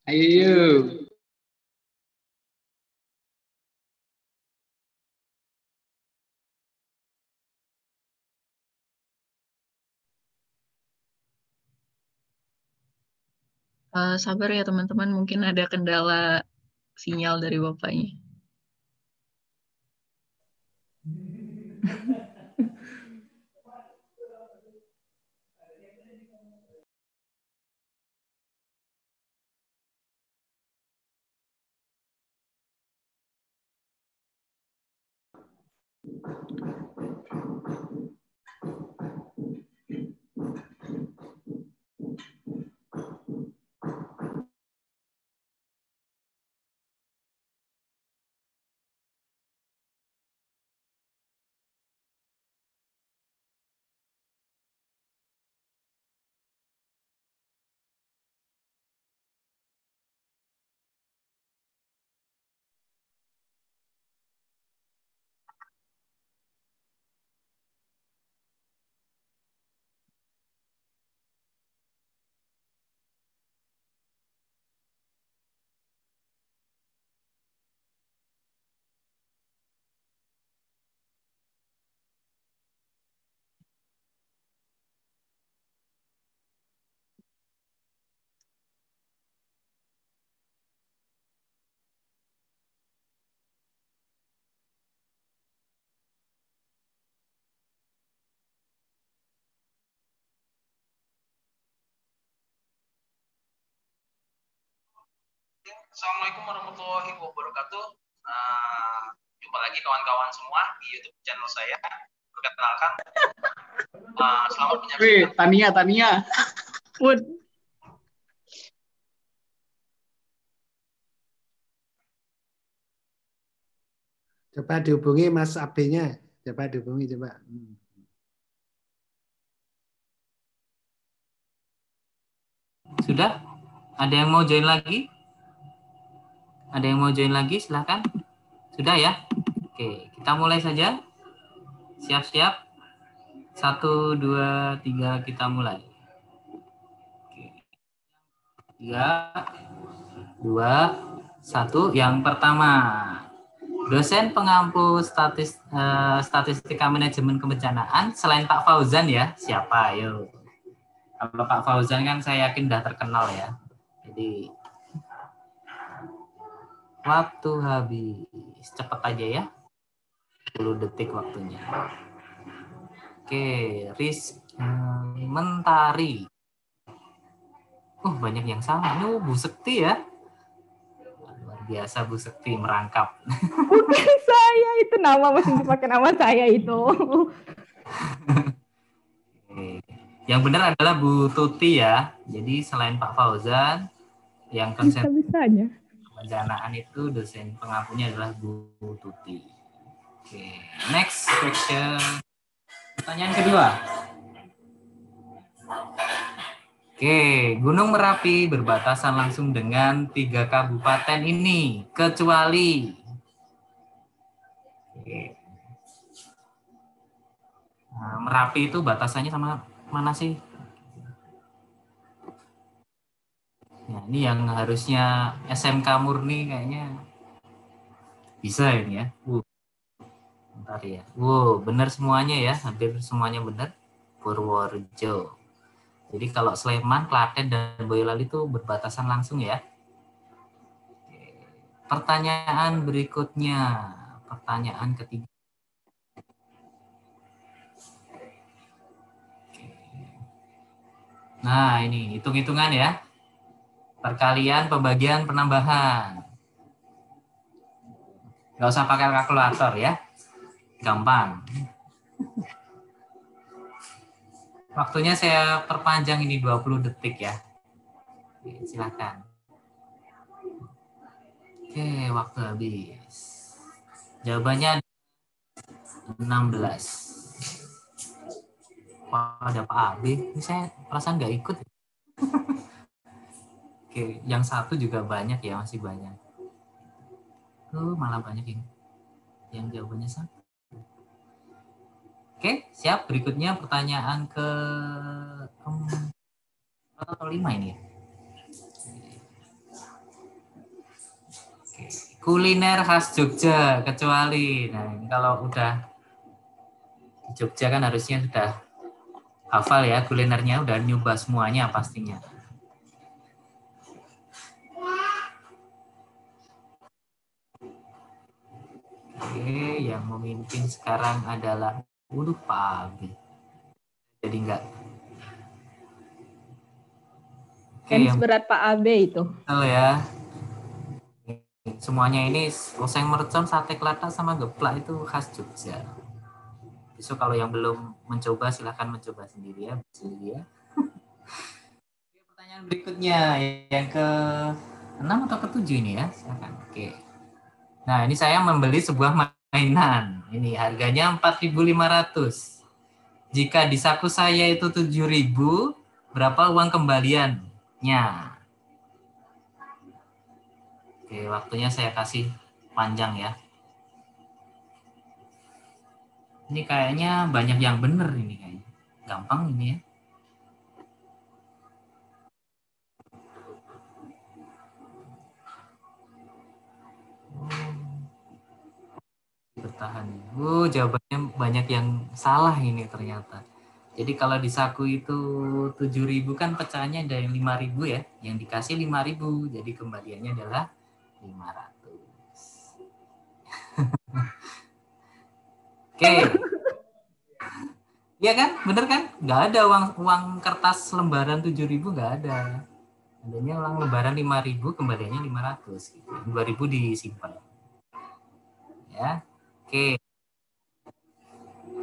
Ayo, Uh, sabar ya teman-teman, mungkin ada kendala sinyal dari bapaknya. Assalamualaikum warahmatullahi wabarakatuh. Nah, jumpa lagi kawan-kawan semua di YouTube channel saya. Perkenalkan, uh, selamat menyaksikan. Wih, Tania, Tania. Wood. Coba dihubungi Mas AB-nya. Coba dihubungi, coba. Hmm. Sudah? Ada yang mau join lagi? Ada yang mau join lagi? Silahkan. Sudah ya? Oke, kita mulai saja. Siap-siap. Satu, dua, tiga, kita mulai. Oke. Tiga, dua, satu. Yang pertama, dosen pengampu statis, uh, statistika manajemen kebencanaan selain Pak Fauzan ya, siapa? Yuk. Kalau Pak Fauzan kan saya yakin sudah terkenal ya. Jadi Waktu habis. Cepat aja ya. 10 detik waktunya. Oke, Riz eh, Mentari. Uh, banyak yang sama Ini uh, Bu Sekti ya. Luar biasa Bu Sekti merangkap. Bukan saya, itu nama masih dipakai nama saya itu. yang benar adalah Bu Tuti ya. Jadi selain Pak Fauzan, yang konsen... Bisa-bisanya perencanaan itu dosen pengampunya adalah Bu Tuti. Oke, okay. next question. Pertanyaan kedua. Oke, okay. Gunung Merapi berbatasan langsung dengan tiga kabupaten ini, kecuali okay. nah, Merapi itu batasannya sama mana sih? Nah, ini yang harusnya SMK murni kayaknya bisa ini ya. Uh. Bentar ya. Wow, benar semuanya ya. Hampir semuanya benar. Purworejo. Jadi kalau Sleman, Klaten, dan Boyolali itu berbatasan langsung ya. Pertanyaan berikutnya. Pertanyaan ketiga. Nah, ini hitung-hitungan ya. Perkalian, pembagian, penambahan. Gak usah pakai kalkulator ya. Gampang. Waktunya saya perpanjang ini 20 detik ya. Oke, silakan. Oke, waktu habis. Jawabannya 16. Pada Pak Abi, ini saya perasaan nggak ikut. Oke, yang satu juga banyak ya, masih banyak. Oh, malah banyak yang yang jawabannya satu. Oke, siap. Berikutnya pertanyaan ke atau lima ini ya. Oke. Kuliner khas Jogja kecuali nah ini kalau udah Jogja kan harusnya sudah hafal ya kulinernya udah nyoba semuanya pastinya. Oke, yang memimpin sekarang adalah Waduh Pak Abi. Jadi enggak. Oke, yang berat Pak Abe itu. Halo ya. Semuanya ini oseng mercon, sate kelata sama geplak itu khas Jogja. Besok kalau yang belum mencoba silahkan mencoba sendiri ya, sendiri ya. Pertanyaan berikutnya yang ke enam atau ketujuh ini ya, silahkan. Oke. Nah, ini saya membeli sebuah mainan. Ini harganya 4.500. Jika di saku saya itu 7.000, berapa uang kembaliannya? Oke, waktunya saya kasih panjang ya. Ini kayaknya banyak yang benar ini kayaknya. Gampang ini ya. Oh bertahan. Uh, jawabannya banyak yang salah ini ternyata. Jadi kalau di saku itu ribu kan pecahannya dari ribu ya, yang dikasih ribu, Jadi kembaliannya adalah 500. Oke. Okay. Iya kan? Bener kan? Nggak ada uang uang kertas lembaran ribu nggak ada. Adanya uang lembaran 5000 kembaliannya 500 gitu. ribu disimpan. Ya. Oke.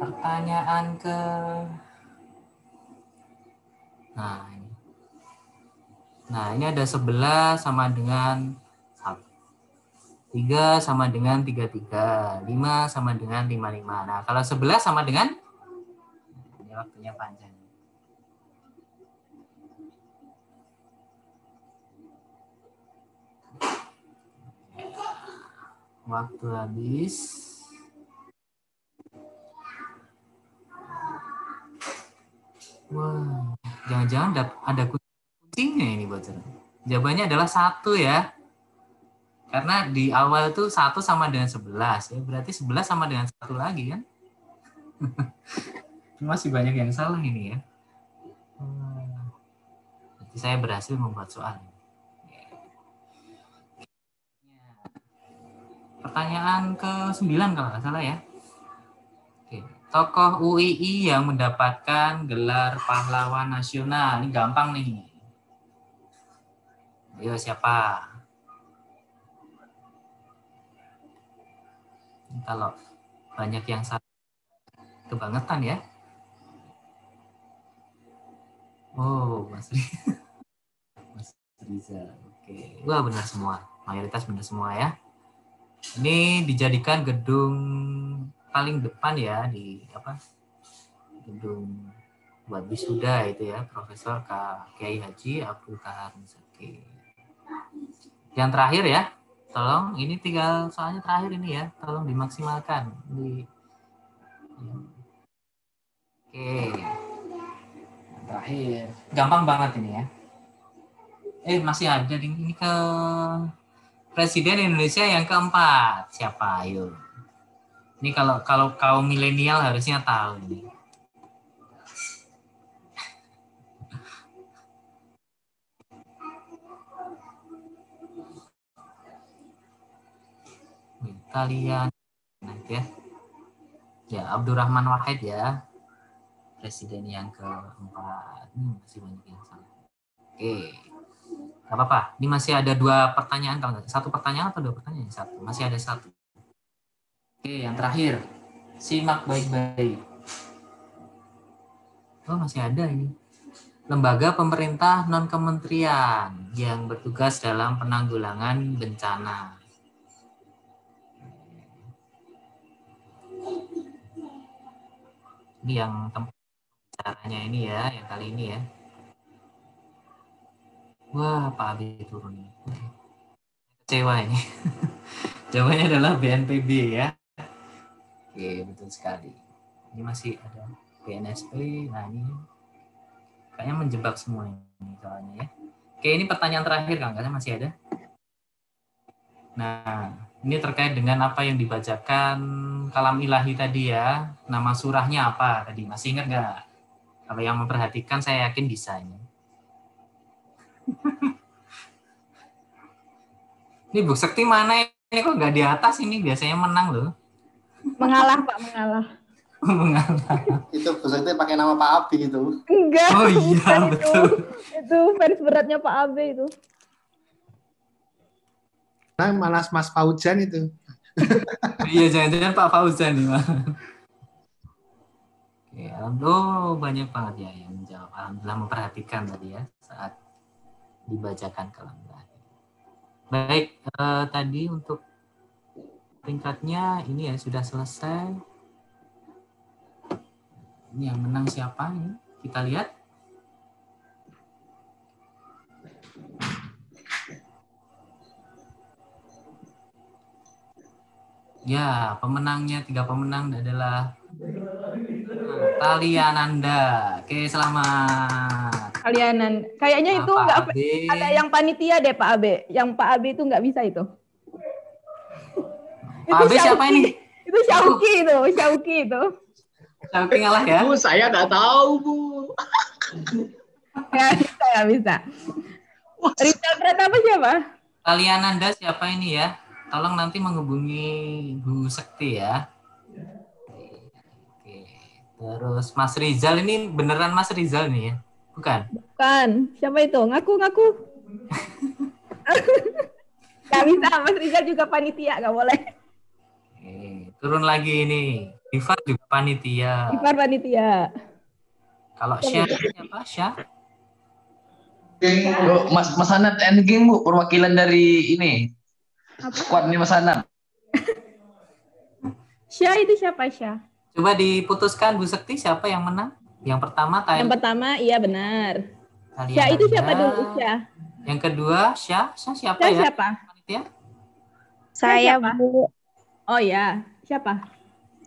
Pertanyaan ke Nah, ini. Nah, ini ada 11 sama dengan 1. 3 sama dengan 33. 5 sama dengan 55. Nah, kalau 11 sama dengan ini waktunya panjang. Waktu habis. Wah, jangan-jangan ada kuncinya ini bocor. Jawabannya adalah satu ya. Karena di awal itu satu sama dengan sebelas ya, berarti sebelas sama dengan satu lagi kan? Masih banyak yang salah ini ya. Jadi saya berhasil membuat soal. Ya. Pertanyaan ke sembilan kalau nggak salah ya. Tokoh UII yang mendapatkan gelar pahlawan nasional. Ini gampang nih. Ayo siapa? Kalau banyak yang salah kebangetan ya. Oh, Mas Riza. Mas Riza. Oke. Wah, benar semua. Mayoritas benar semua ya. Ini dijadikan gedung paling depan ya di apa gedung buat wisuda itu ya Profesor Kiai Haji Abdul Kahar Misaki. Yang terakhir ya, tolong ini tinggal soalnya terakhir ini ya, tolong dimaksimalkan di Oke. terakhir. Gampang banget ini ya. Eh masih ada ini ke Presiden Indonesia yang keempat. Siapa? Ayo. Ini kalau kalau kaum milenial harusnya tahu. kalian nanti ya ya Abdurrahman Wahid ya presiden yang keempat hmm, masih banyak yang salah oke nggak apa-apa ini masih ada dua pertanyaan kalau satu pertanyaan atau dua pertanyaan satu masih ada satu Oke, yang terakhir. Simak baik-baik. Oh, masih ada ini. Lembaga pemerintah non-kementerian yang bertugas dalam penanggulangan bencana. Ini yang tempat caranya ini ya, yang kali ini ya. Wah, Pak Abi turun. Kecewa ini. Jawabannya adalah BNPB ya. Oke, betul sekali. Ini masih ada PNSP. Nah, ini kayaknya menjebak semua ini soalnya ya. Oke, ini pertanyaan terakhir Kang, karena masih ada. Nah, ini terkait dengan apa yang dibacakan kalam ilahi tadi ya. Nama surahnya apa tadi? Masih ingat nggak? Kalau yang memperhatikan saya yakin bisa ini. ini Bu Sekti mana ini ya? kok nggak di atas ini biasanya menang loh mengalah Pak mengalah. mengalah. itu peserta pakai nama Pak Abi itu. Enggak. Oh iya betul. Itu, itu fans beratnya Pak Abi itu. Nah, malas Mas Fauzan itu. iya jangan-jangan Pak Fauzan nih Oke, alhamdulillah banyak banget ya yang menjawab. Alhamdulillah memperhatikan tadi ya saat dibacakan kalam Baik, eh, tadi untuk peringkatnya ini ya sudah selesai. Ini yang menang siapa ini? Kita lihat. Ya, pemenangnya tiga pemenang adalah Taliananda. Oke, selamat. Talianan. Kayaknya itu enggak ada yang panitia deh Pak Abe. Yang Pak Abe itu nggak bisa itu. Abe siapa ini? Itu Syauki itu, Syauki itu. Syauki ngalah ya? Bu, saya nggak tahu, Bu. Nggak ya, bisa, nggak ya, bisa. Rizal Pratama siapa? Kalian Anda siapa ini ya? Tolong nanti menghubungi Bu Sekti ya. Oke. Terus Mas Rizal ini beneran Mas Rizal nih ya? Bukan? Bukan. Siapa itu? Ngaku, ngaku. Gak bisa, Mas Rizal juga panitia, gak boleh turun lagi ini. Ivar juga panitia. Ivar panitia. Kalau iya, Syah iya. siapa? Syah? Mas Mas Anat endgame Bu, perwakilan dari ini. Squad nih Mas Anat. Syah itu siapa Syah? Coba diputuskan Bu Sekti siapa yang menang? Yang pertama tanya. Yang pertama iya benar. Kalian Syah itu ada. siapa dulu Syah? Yang kedua Syah, Syah siapa Syah ya? Siapa? Panitia? Saya Bu. Oh ya, siapa?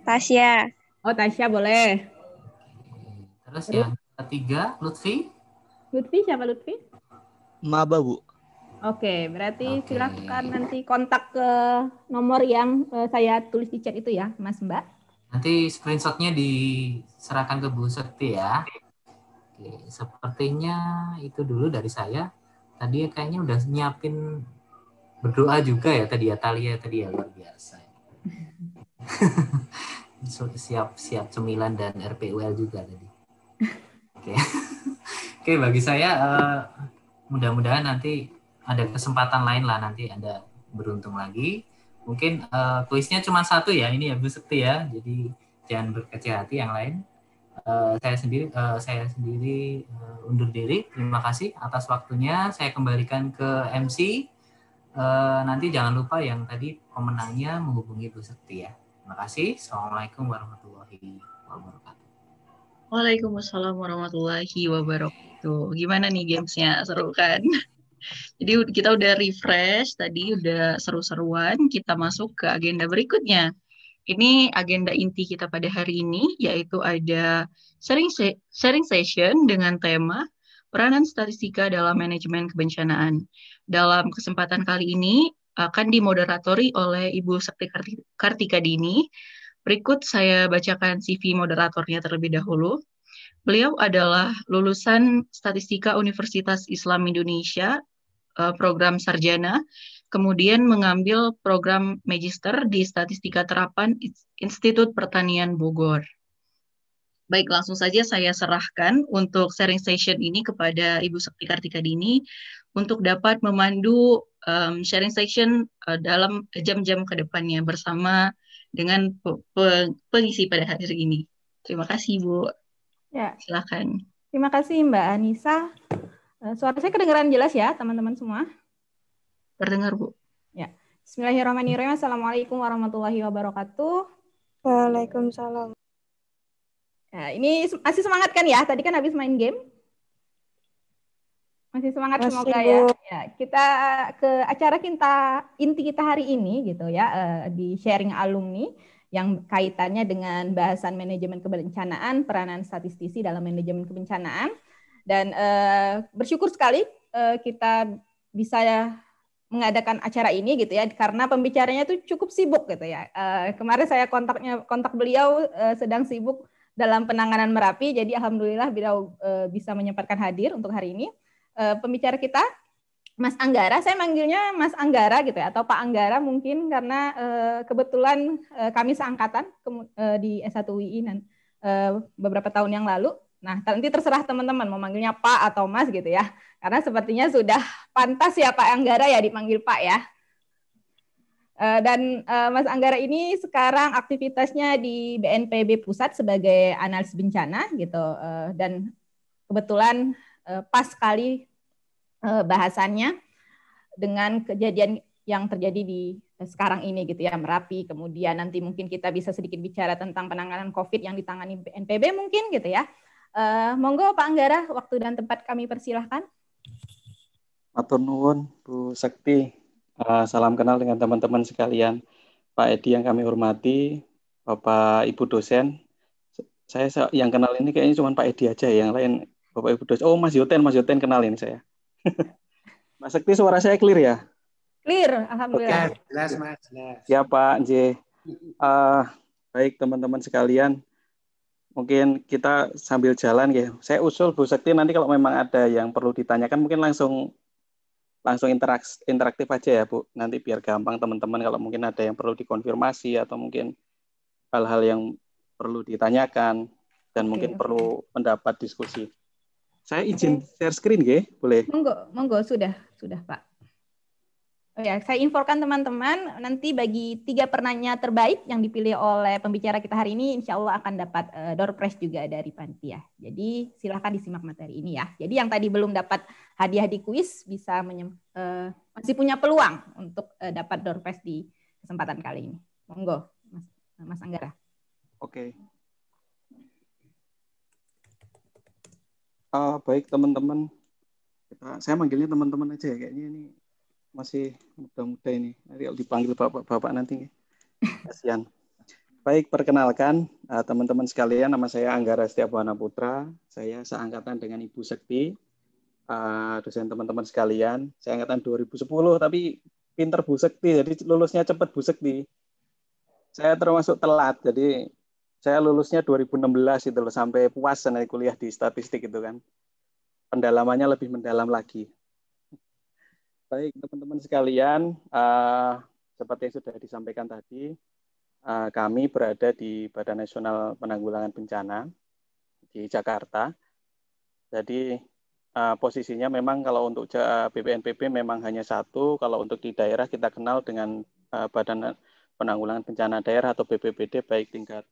Tasya. Oh, Tasya boleh. Terus yang ketiga, Lutfi. Lutfi siapa Lutfi? Maba, Bu. Oke, berarti Oke. silakan nanti kontak ke nomor yang eh, saya tulis di chat itu ya, Mas Mbak. Nanti screenshotnya diserahkan ke Bu Sekti ya. Oke, sepertinya itu dulu dari saya. Tadi ya kayaknya udah nyiapin berdoa juga ya tadi ya Talia ya tadi ya luar biasa. Ya. siap siap cemilan dan RPUL juga tadi. Oke, okay. oke okay, bagi saya uh, mudah-mudahan nanti ada kesempatan lain lah nanti anda beruntung lagi. Mungkin uh, kuisnya cuma satu ya ini ya Bu Sekti ya, jadi jangan berkecil hati yang lain. Uh, saya sendiri uh, saya sendiri uh, undur diri. Terima kasih atas waktunya. Saya kembalikan ke MC Eh, nanti jangan lupa yang tadi pemenangnya menghubungi Bu Sekti ya. Terima kasih. Assalamualaikum warahmatullahi wabarakatuh. Waalaikumsalam warahmatullahi wabarakatuh. Gimana nih gamesnya? Seru kan? Jadi kita udah refresh tadi, udah seru-seruan. Kita masuk ke agenda berikutnya. Ini agenda inti kita pada hari ini, yaitu ada sharing, sharing session dengan tema peranan statistika dalam manajemen kebencanaan. Dalam kesempatan kali ini akan dimoderatori oleh Ibu Sakti Kartika Dini. Berikut saya bacakan CV moderatornya terlebih dahulu. Beliau adalah lulusan Statistika Universitas Islam Indonesia, e, program sarjana, kemudian mengambil program magister di Statistika Terapan Institut Pertanian Bogor. Baik, langsung saja saya serahkan untuk sharing session ini kepada Ibu Sakti Kartika Dini untuk dapat memandu um, sharing session uh, dalam jam-jam ke depannya bersama dengan pe pe pengisi pada hari ini. Terima kasih Bu. Ya. Silakan. Terima kasih Mbak Anissa. Uh, suara saya kedengaran jelas ya teman-teman semua? Terdengar Bu. Ya. Bismillahirrahmanirrahim. Assalamualaikum warahmatullahi wabarakatuh. Waalaikumsalam. Nah, ini masih semangat kan ya? Tadi kan habis main game. Masih semangat Masih semoga ya. ya kita ke acara kita inti kita hari ini gitu ya eh, di sharing alumni yang kaitannya dengan bahasan manajemen kebencanaan, peranan statistisi dalam manajemen kebencanaan dan eh, bersyukur sekali eh, kita bisa mengadakan acara ini gitu ya karena pembicaranya tuh cukup sibuk gitu ya. kemarin saya kontaknya kontak beliau sedang sibuk dalam penanganan Merapi jadi alhamdulillah beliau bisa menyempatkan hadir untuk hari ini uh, pembicara kita Mas Anggara, saya manggilnya Mas Anggara gitu ya, atau Pak Anggara mungkin karena uh, kebetulan uh, kami seangkatan ke, uh, di S1 UI dan uh, beberapa tahun yang lalu. Nah, nanti terserah teman-teman mau manggilnya Pak atau Mas gitu ya. Karena sepertinya sudah pantas ya Pak Anggara ya dipanggil Pak ya. dan Mas Anggara ini sekarang aktivitasnya di BNPB Pusat sebagai analis bencana gitu. dan kebetulan Eh, pas sekali eh, bahasannya dengan kejadian yang terjadi di eh, sekarang ini gitu ya Merapi kemudian nanti mungkin kita bisa sedikit bicara tentang penanganan Covid yang ditangani BNPB mungkin gitu ya monggo Pak Anggara waktu dan tempat kami persilahkan atau nuwun Bu Sakti, salam kenal dengan teman-teman sekalian Pak Edi yang kami hormati Bapak Ibu dosen saya yang kenal ini kayaknya cuma Pak Edi aja yang lain Bapak Ibu dosen. Oh, Mas Yoten, Mas Yoten kenalin saya. Mas Sakti suara saya clear ya? Clear, alhamdulillah. Oke. Jelas, Mas. Jelas. Ya, Pak J. Uh, baik teman-teman sekalian, mungkin kita sambil jalan ya. Saya usul Bu Sakti nanti kalau memang ada yang perlu ditanyakan mungkin langsung langsung interaks, interaktif aja ya Bu. Nanti biar gampang teman-teman kalau mungkin ada yang perlu dikonfirmasi atau mungkin hal-hal yang perlu ditanyakan dan mungkin okay. perlu pendapat diskusi. Saya izin okay. share screen, ya, boleh? Monggo, monggo sudah, sudah Pak. Oh ya, saya infokan teman-teman nanti bagi tiga pernanya terbaik yang dipilih oleh pembicara kita hari ini, insya Allah akan dapat uh, door prize juga dari panti Jadi silahkan disimak materi ini ya. Jadi yang tadi belum dapat hadiah di kuis bisa menyem, uh, masih punya peluang untuk uh, dapat door prize di kesempatan kali ini. Monggo, Mas, Mas Anggara. Oke. uh, baik teman-teman kita saya manggilnya teman-teman aja ya kayaknya ini masih muda-muda ini nanti kalau dipanggil bapak-bapak nanti ya, kasihan baik perkenalkan eh, teman-teman sekalian nama saya Anggara Setiabwana Putra saya seangkatan dengan Ibu Sekti uh, dosen teman-teman sekalian saya angkatan 2010 tapi pinter Bu Sekti jadi lulusnya cepat Bu Sekti saya termasuk telat jadi saya lulusnya 2016 itu loh sampai puas sampai kuliah di statistik itu kan pendalamannya lebih mendalam lagi baik teman-teman sekalian uh, seperti yang sudah disampaikan tadi uh, kami berada di Badan Nasional Penanggulangan Bencana di Jakarta jadi uh, posisinya memang kalau untuk BPNPB memang hanya satu kalau untuk di daerah kita kenal dengan uh, Badan Penanggulangan Bencana Daerah atau BPBD baik tingkat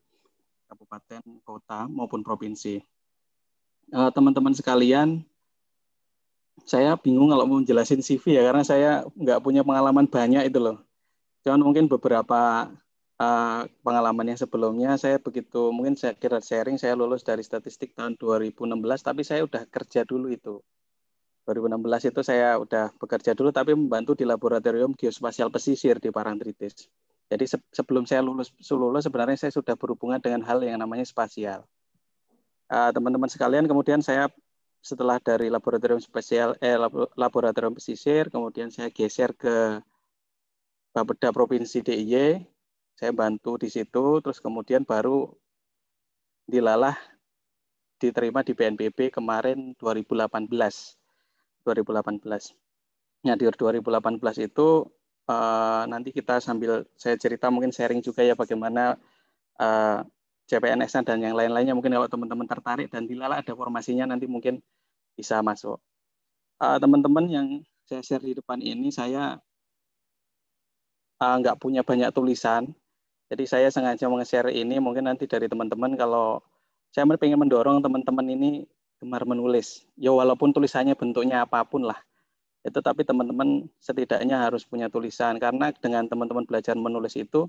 kabupaten, kota maupun provinsi. Eh, teman-teman sekalian, saya bingung kalau mau jelasin CV ya karena saya nggak punya pengalaman banyak itu loh. Cuman mungkin beberapa eh, pengalaman yang sebelumnya saya begitu mungkin saya kira sharing saya lulus dari statistik tahun 2016 tapi saya udah kerja dulu itu. 2016 itu saya udah bekerja dulu tapi membantu di laboratorium geospasial pesisir di Parangtritis. Jadi se sebelum saya lulus lulus sebenarnya saya sudah berhubungan dengan hal yang namanya spasial. Ah, teman-teman uh, sekalian, kemudian saya setelah dari laboratorium spesial eh laboratorium pesisir, kemudian saya geser ke Bapeda Provinsi DIY. Saya bantu di situ, terus kemudian baru dilalah diterima di BNPB kemarin 2018. 2018. Nah, di 2018 itu uh, nanti kita sambil saya cerita mungkin sharing juga ya bagaimana uh, eh, CPNS-nya dan yang lain-lainnya mungkin kalau teman-teman tertarik dan dilala ada formasinya nanti mungkin bisa masuk. Eh, teman-teman uh, yang saya share di depan ini saya uh, nggak punya banyak tulisan, jadi saya sengaja meng share ini mungkin nanti dari teman-teman kalau saya ingin mendorong teman-teman ini gemar menulis. Ya walaupun tulisannya bentuknya apapun lah itu tapi teman-teman setidaknya harus punya tulisan karena dengan teman-teman belajar menulis itu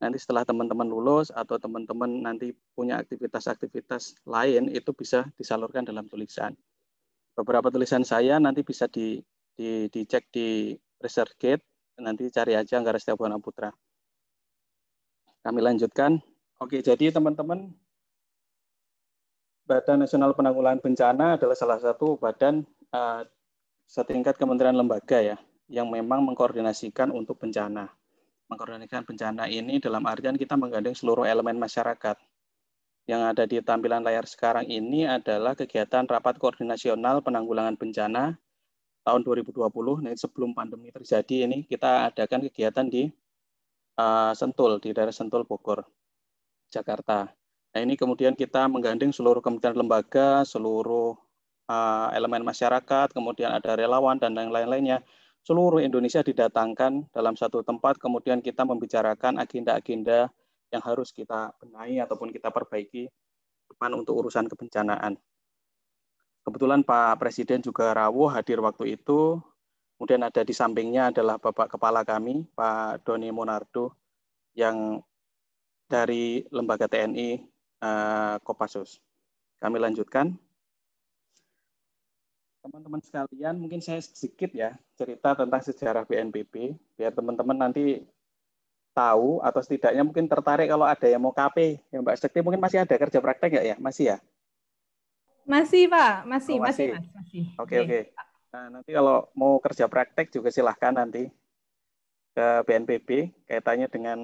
nanti setelah teman-teman lulus atau teman-teman nanti punya aktivitas-aktivitas lain itu bisa disalurkan dalam tulisan. Beberapa tulisan saya nanti bisa di, di dicek di ResearchGate, nanti cari aja Anggara Setiabuana Putra. Kami lanjutkan. Oke, jadi teman-teman Badan Nasional Penanggulangan Bencana adalah salah satu badan uh, setingkat kementerian lembaga ya yang memang mengkoordinasikan untuk bencana. Mengkoordinasikan bencana ini dalam artian kita menggandeng seluruh elemen masyarakat. Yang ada di tampilan layar sekarang ini adalah kegiatan rapat koordinasional penanggulangan bencana tahun 2020. Nah, sebelum pandemi terjadi ini kita adakan kegiatan di uh, Sentul, di daerah Sentul Bogor, Jakarta. Nah, ini kemudian kita menggandeng seluruh kementerian lembaga, seluruh Eh, elemen masyarakat, kemudian ada relawan dan yang lain-lainnya. Seluruh Indonesia didatangkan dalam satu tempat, kemudian kita membicarakan agenda-agenda yang harus kita benahi ataupun kita perbaiki depan untuk urusan kebencanaan. Kebetulan Pak Presiden juga rawuh hadir waktu itu. Kemudian ada di sampingnya adalah Bapak Kepala kami, Pak Doni Monardo, yang dari lembaga TNI eh, Kopassus. Kami lanjutkan teman-teman sekalian, mungkin saya sedikit ya cerita tentang sejarah BNPB, biar teman-teman nanti tahu atau setidaknya mungkin tertarik kalau ada yang mau KP. Ya Mbak Sekti mungkin masih ada kerja praktek nggak ya? Masih ya? Masih Pak, masih, oh, masih, masih, Oke, okay, oke. Okay. Nah, nanti kalau mau kerja praktek juga silahkan nanti ke BNPB kaitannya dengan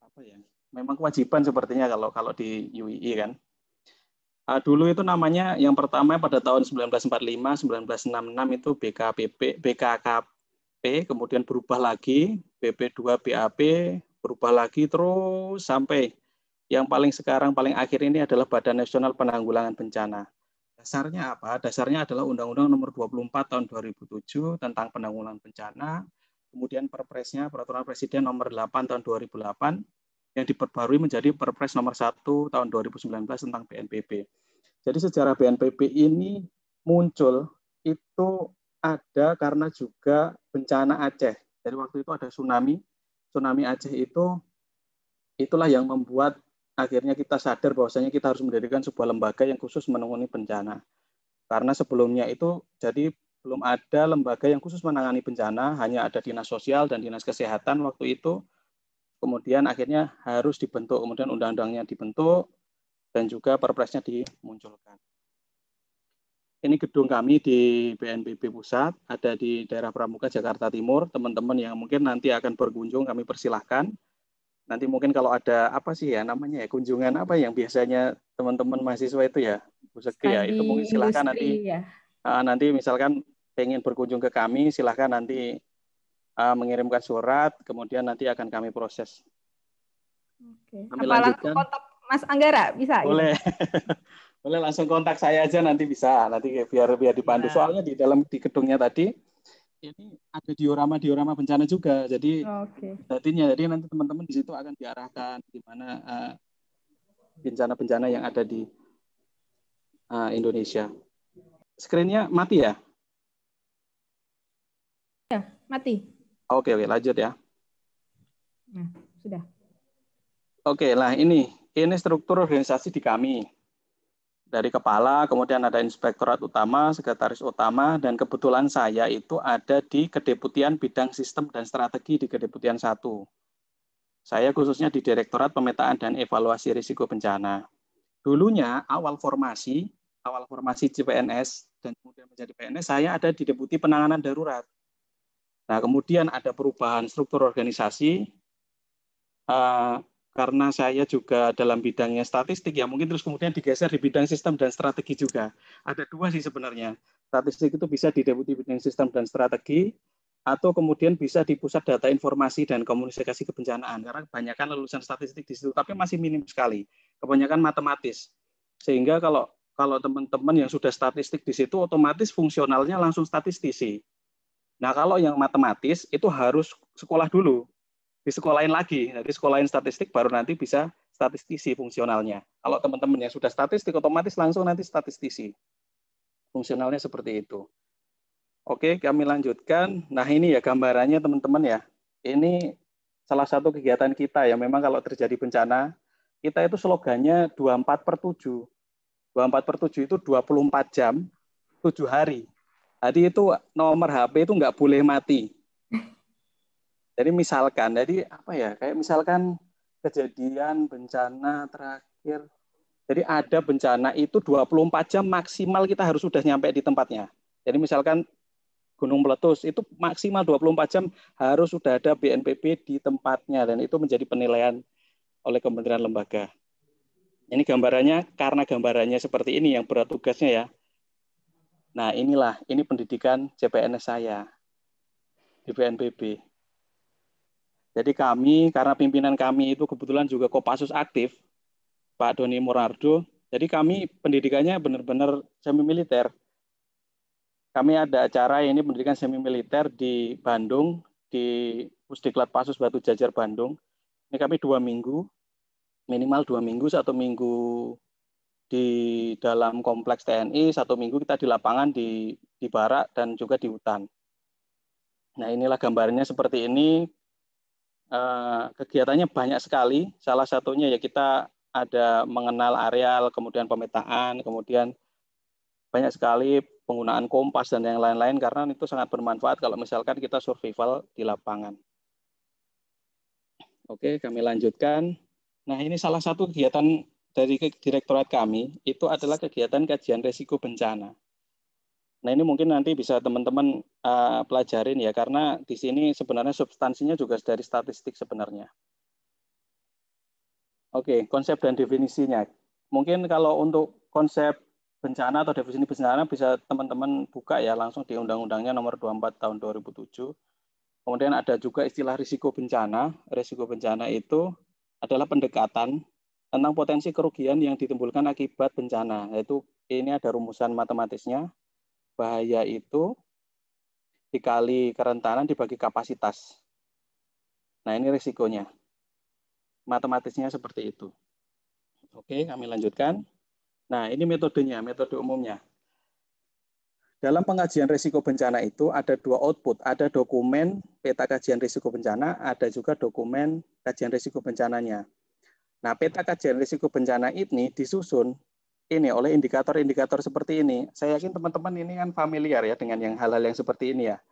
apa ya? Memang kewajiban sepertinya kalau kalau di UII kan. Uh, dulu itu namanya yang pertama pada tahun 1945, 1966 itu BKPP, BKKP, kemudian berubah lagi BP2 BAP, berubah lagi terus sampai yang paling sekarang paling akhir ini adalah Badan Nasional Penanggulangan Bencana. Dasarnya apa? Dasarnya adalah Undang-Undang Nomor 24 Tahun 2007 tentang Penanggulangan Bencana, kemudian Perpresnya Peraturan Presiden Nomor 8 Tahun 2008 yang diperbarui menjadi Perpres nomor 1 tahun 2019 tentang BNPB. Jadi sejarah BNPB ini muncul itu ada karena juga bencana Aceh. Jadi waktu itu ada tsunami. Tsunami Aceh itu itulah yang membuat akhirnya kita sadar bahwasanya kita harus mendirikan sebuah lembaga yang khusus menangani bencana. Karena sebelumnya itu jadi belum ada lembaga yang khusus menangani bencana, hanya ada dinas sosial dan dinas kesehatan waktu itu kemudian akhirnya harus dibentuk, kemudian undang-undangnya dibentuk, dan juga perpresnya dimunculkan. Ini gedung kami di BNPB Pusat, ada di daerah Pramuka, Jakarta Timur. Teman-teman yang mungkin nanti akan berkunjung, kami persilahkan. Nanti mungkin kalau ada apa sih ya namanya ya, kunjungan apa yang biasanya teman-teman mahasiswa itu ya, Bu Sekri ya, itu mungkin silahkan nanti, ya. Ah, nanti misalkan pengen berkunjung ke kami, silahkan nanti uh, mengirimkan surat, kemudian nanti akan kami proses. Oke. Kami Apa lanjutkan. kontak Mas Anggara bisa? Ya? Boleh. Ya? Boleh langsung kontak saya aja nanti bisa. Nanti biar biar dipandu. Ya. Soalnya di dalam di gedungnya tadi ini ada diorama diorama bencana juga. Jadi okay. jadi nanti teman-teman di situ akan diarahkan di mana eh, bencana-bencana yang ada di uh, Indonesia. Screennya mati ya? Ya, mati. Oke, oke, lanjut ya. Nah, sudah. Oke, lah ini ini struktur organisasi di kami. Dari kepala, kemudian ada inspektorat utama, sekretaris utama, dan kebetulan saya itu ada di kedeputian bidang sistem dan strategi di kedeputian satu. Saya khususnya di Direktorat Pemetaan dan Evaluasi Risiko Bencana. Dulunya awal formasi, awal formasi CPNS dan kemudian menjadi PNS, saya ada di Deputi Penanganan Darurat Nah, kemudian ada perubahan struktur organisasi. Uh, karena saya juga dalam bidangnya statistik ya mungkin terus kemudian digeser di bidang sistem dan strategi juga. Ada dua sih sebenarnya. Statistik itu bisa di deputi bidang sistem dan strategi atau kemudian bisa di pusat data informasi dan komunikasi kebencanaan karena kebanyakan lulusan statistik di situ tapi masih minim sekali. Kebanyakan matematis. Sehingga kalau kalau teman-teman yang sudah statistik di situ otomatis fungsionalnya langsung statistisi. Nah, kalau yang matematis itu harus sekolah dulu. di Disekolahin lagi. Jadi sekolahin statistik baru nanti bisa statistisi fungsionalnya. Kalau teman-teman yang sudah statistik otomatis langsung nanti statistisi. Fungsionalnya seperti itu. Oke, kami lanjutkan. Nah, ini ya gambarannya teman-teman ya. Ini salah satu kegiatan kita ya. Memang kalau terjadi bencana, kita itu slogannya 24 per 7. 24 per 7 itu 24 jam, 7 hari. Jadi itu nomor HP itu nggak boleh mati. Jadi misalkan, jadi apa ya? Kayak misalkan kejadian bencana terakhir. Jadi ada bencana itu 24 jam maksimal kita harus sudah nyampe di tempatnya. Jadi misalkan gunung meletus itu maksimal 24 jam harus sudah ada BNPB di tempatnya dan itu menjadi penilaian oleh kementerian lembaga. Ini gambarannya karena gambarannya seperti ini yang berat tugasnya ya. Nah inilah, ini pendidikan CPNS saya di BNPB. Jadi kami, karena pimpinan kami itu kebetulan juga Kopassus aktif, Pak Doni Morardo, jadi kami pendidikannya benar-benar semi militer. Kami ada acara ini pendidikan semi militer di Bandung, di Pusdiklat Pasus Batu Jajar Bandung. Ini kami dua minggu, minimal dua minggu, satu minggu di dalam kompleks TNI satu minggu kita di lapangan di di barak dan juga di hutan. Nah inilah gambarnya seperti ini. Eh, kegiatannya banyak sekali. Salah satunya ya kita ada mengenal areal, kemudian pemetaan, kemudian banyak sekali penggunaan kompas dan yang lain-lain karena itu sangat bermanfaat kalau misalkan kita survival di lapangan. Oke, kami lanjutkan. Nah, ini salah satu kegiatan dari direktorat kami itu adalah kegiatan kajian risiko bencana. Nah ini mungkin nanti bisa teman-teman uh, pelajarin ya karena di sini sebenarnya substansinya juga dari statistik sebenarnya. Oke, konsep dan definisinya. Mungkin kalau untuk konsep bencana atau definisi bencana bisa teman-teman buka ya langsung di Undang-Undangnya nomor 24 tahun 2007. Kemudian ada juga istilah risiko bencana. Risiko bencana itu adalah pendekatan tentang potensi kerugian yang ditimbulkan akibat bencana. Yaitu ini ada rumusan matematisnya. Bahaya itu dikali kerentanan dibagi kapasitas. Nah, ini risikonya. Matematisnya seperti itu. Oke, kami lanjutkan. Nah, ini metodenya, metode umumnya. Dalam pengajian risiko bencana itu ada dua output, ada dokumen peta kajian risiko bencana, ada juga dokumen kajian risiko bencananya. Nah, peta kajian risiko bencana ini disusun ini oleh indikator-indikator seperti ini. Saya yakin teman-teman ini kan familiar ya dengan yang hal-hal yang seperti ini ya.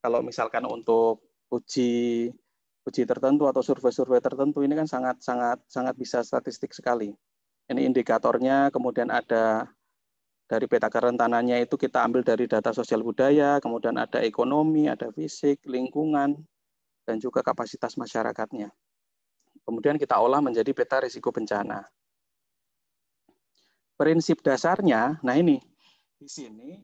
Kalau misalkan untuk uji uji tertentu atau survei-survei tertentu ini kan sangat sangat sangat bisa statistik sekali. Ini indikatornya, kemudian ada dari peta kerentanannya itu kita ambil dari data sosial budaya, kemudian ada ekonomi, ada fisik, lingkungan, dan juga kapasitas masyarakatnya. Kemudian kita olah menjadi peta risiko bencana. Prinsip dasarnya, nah ini di sini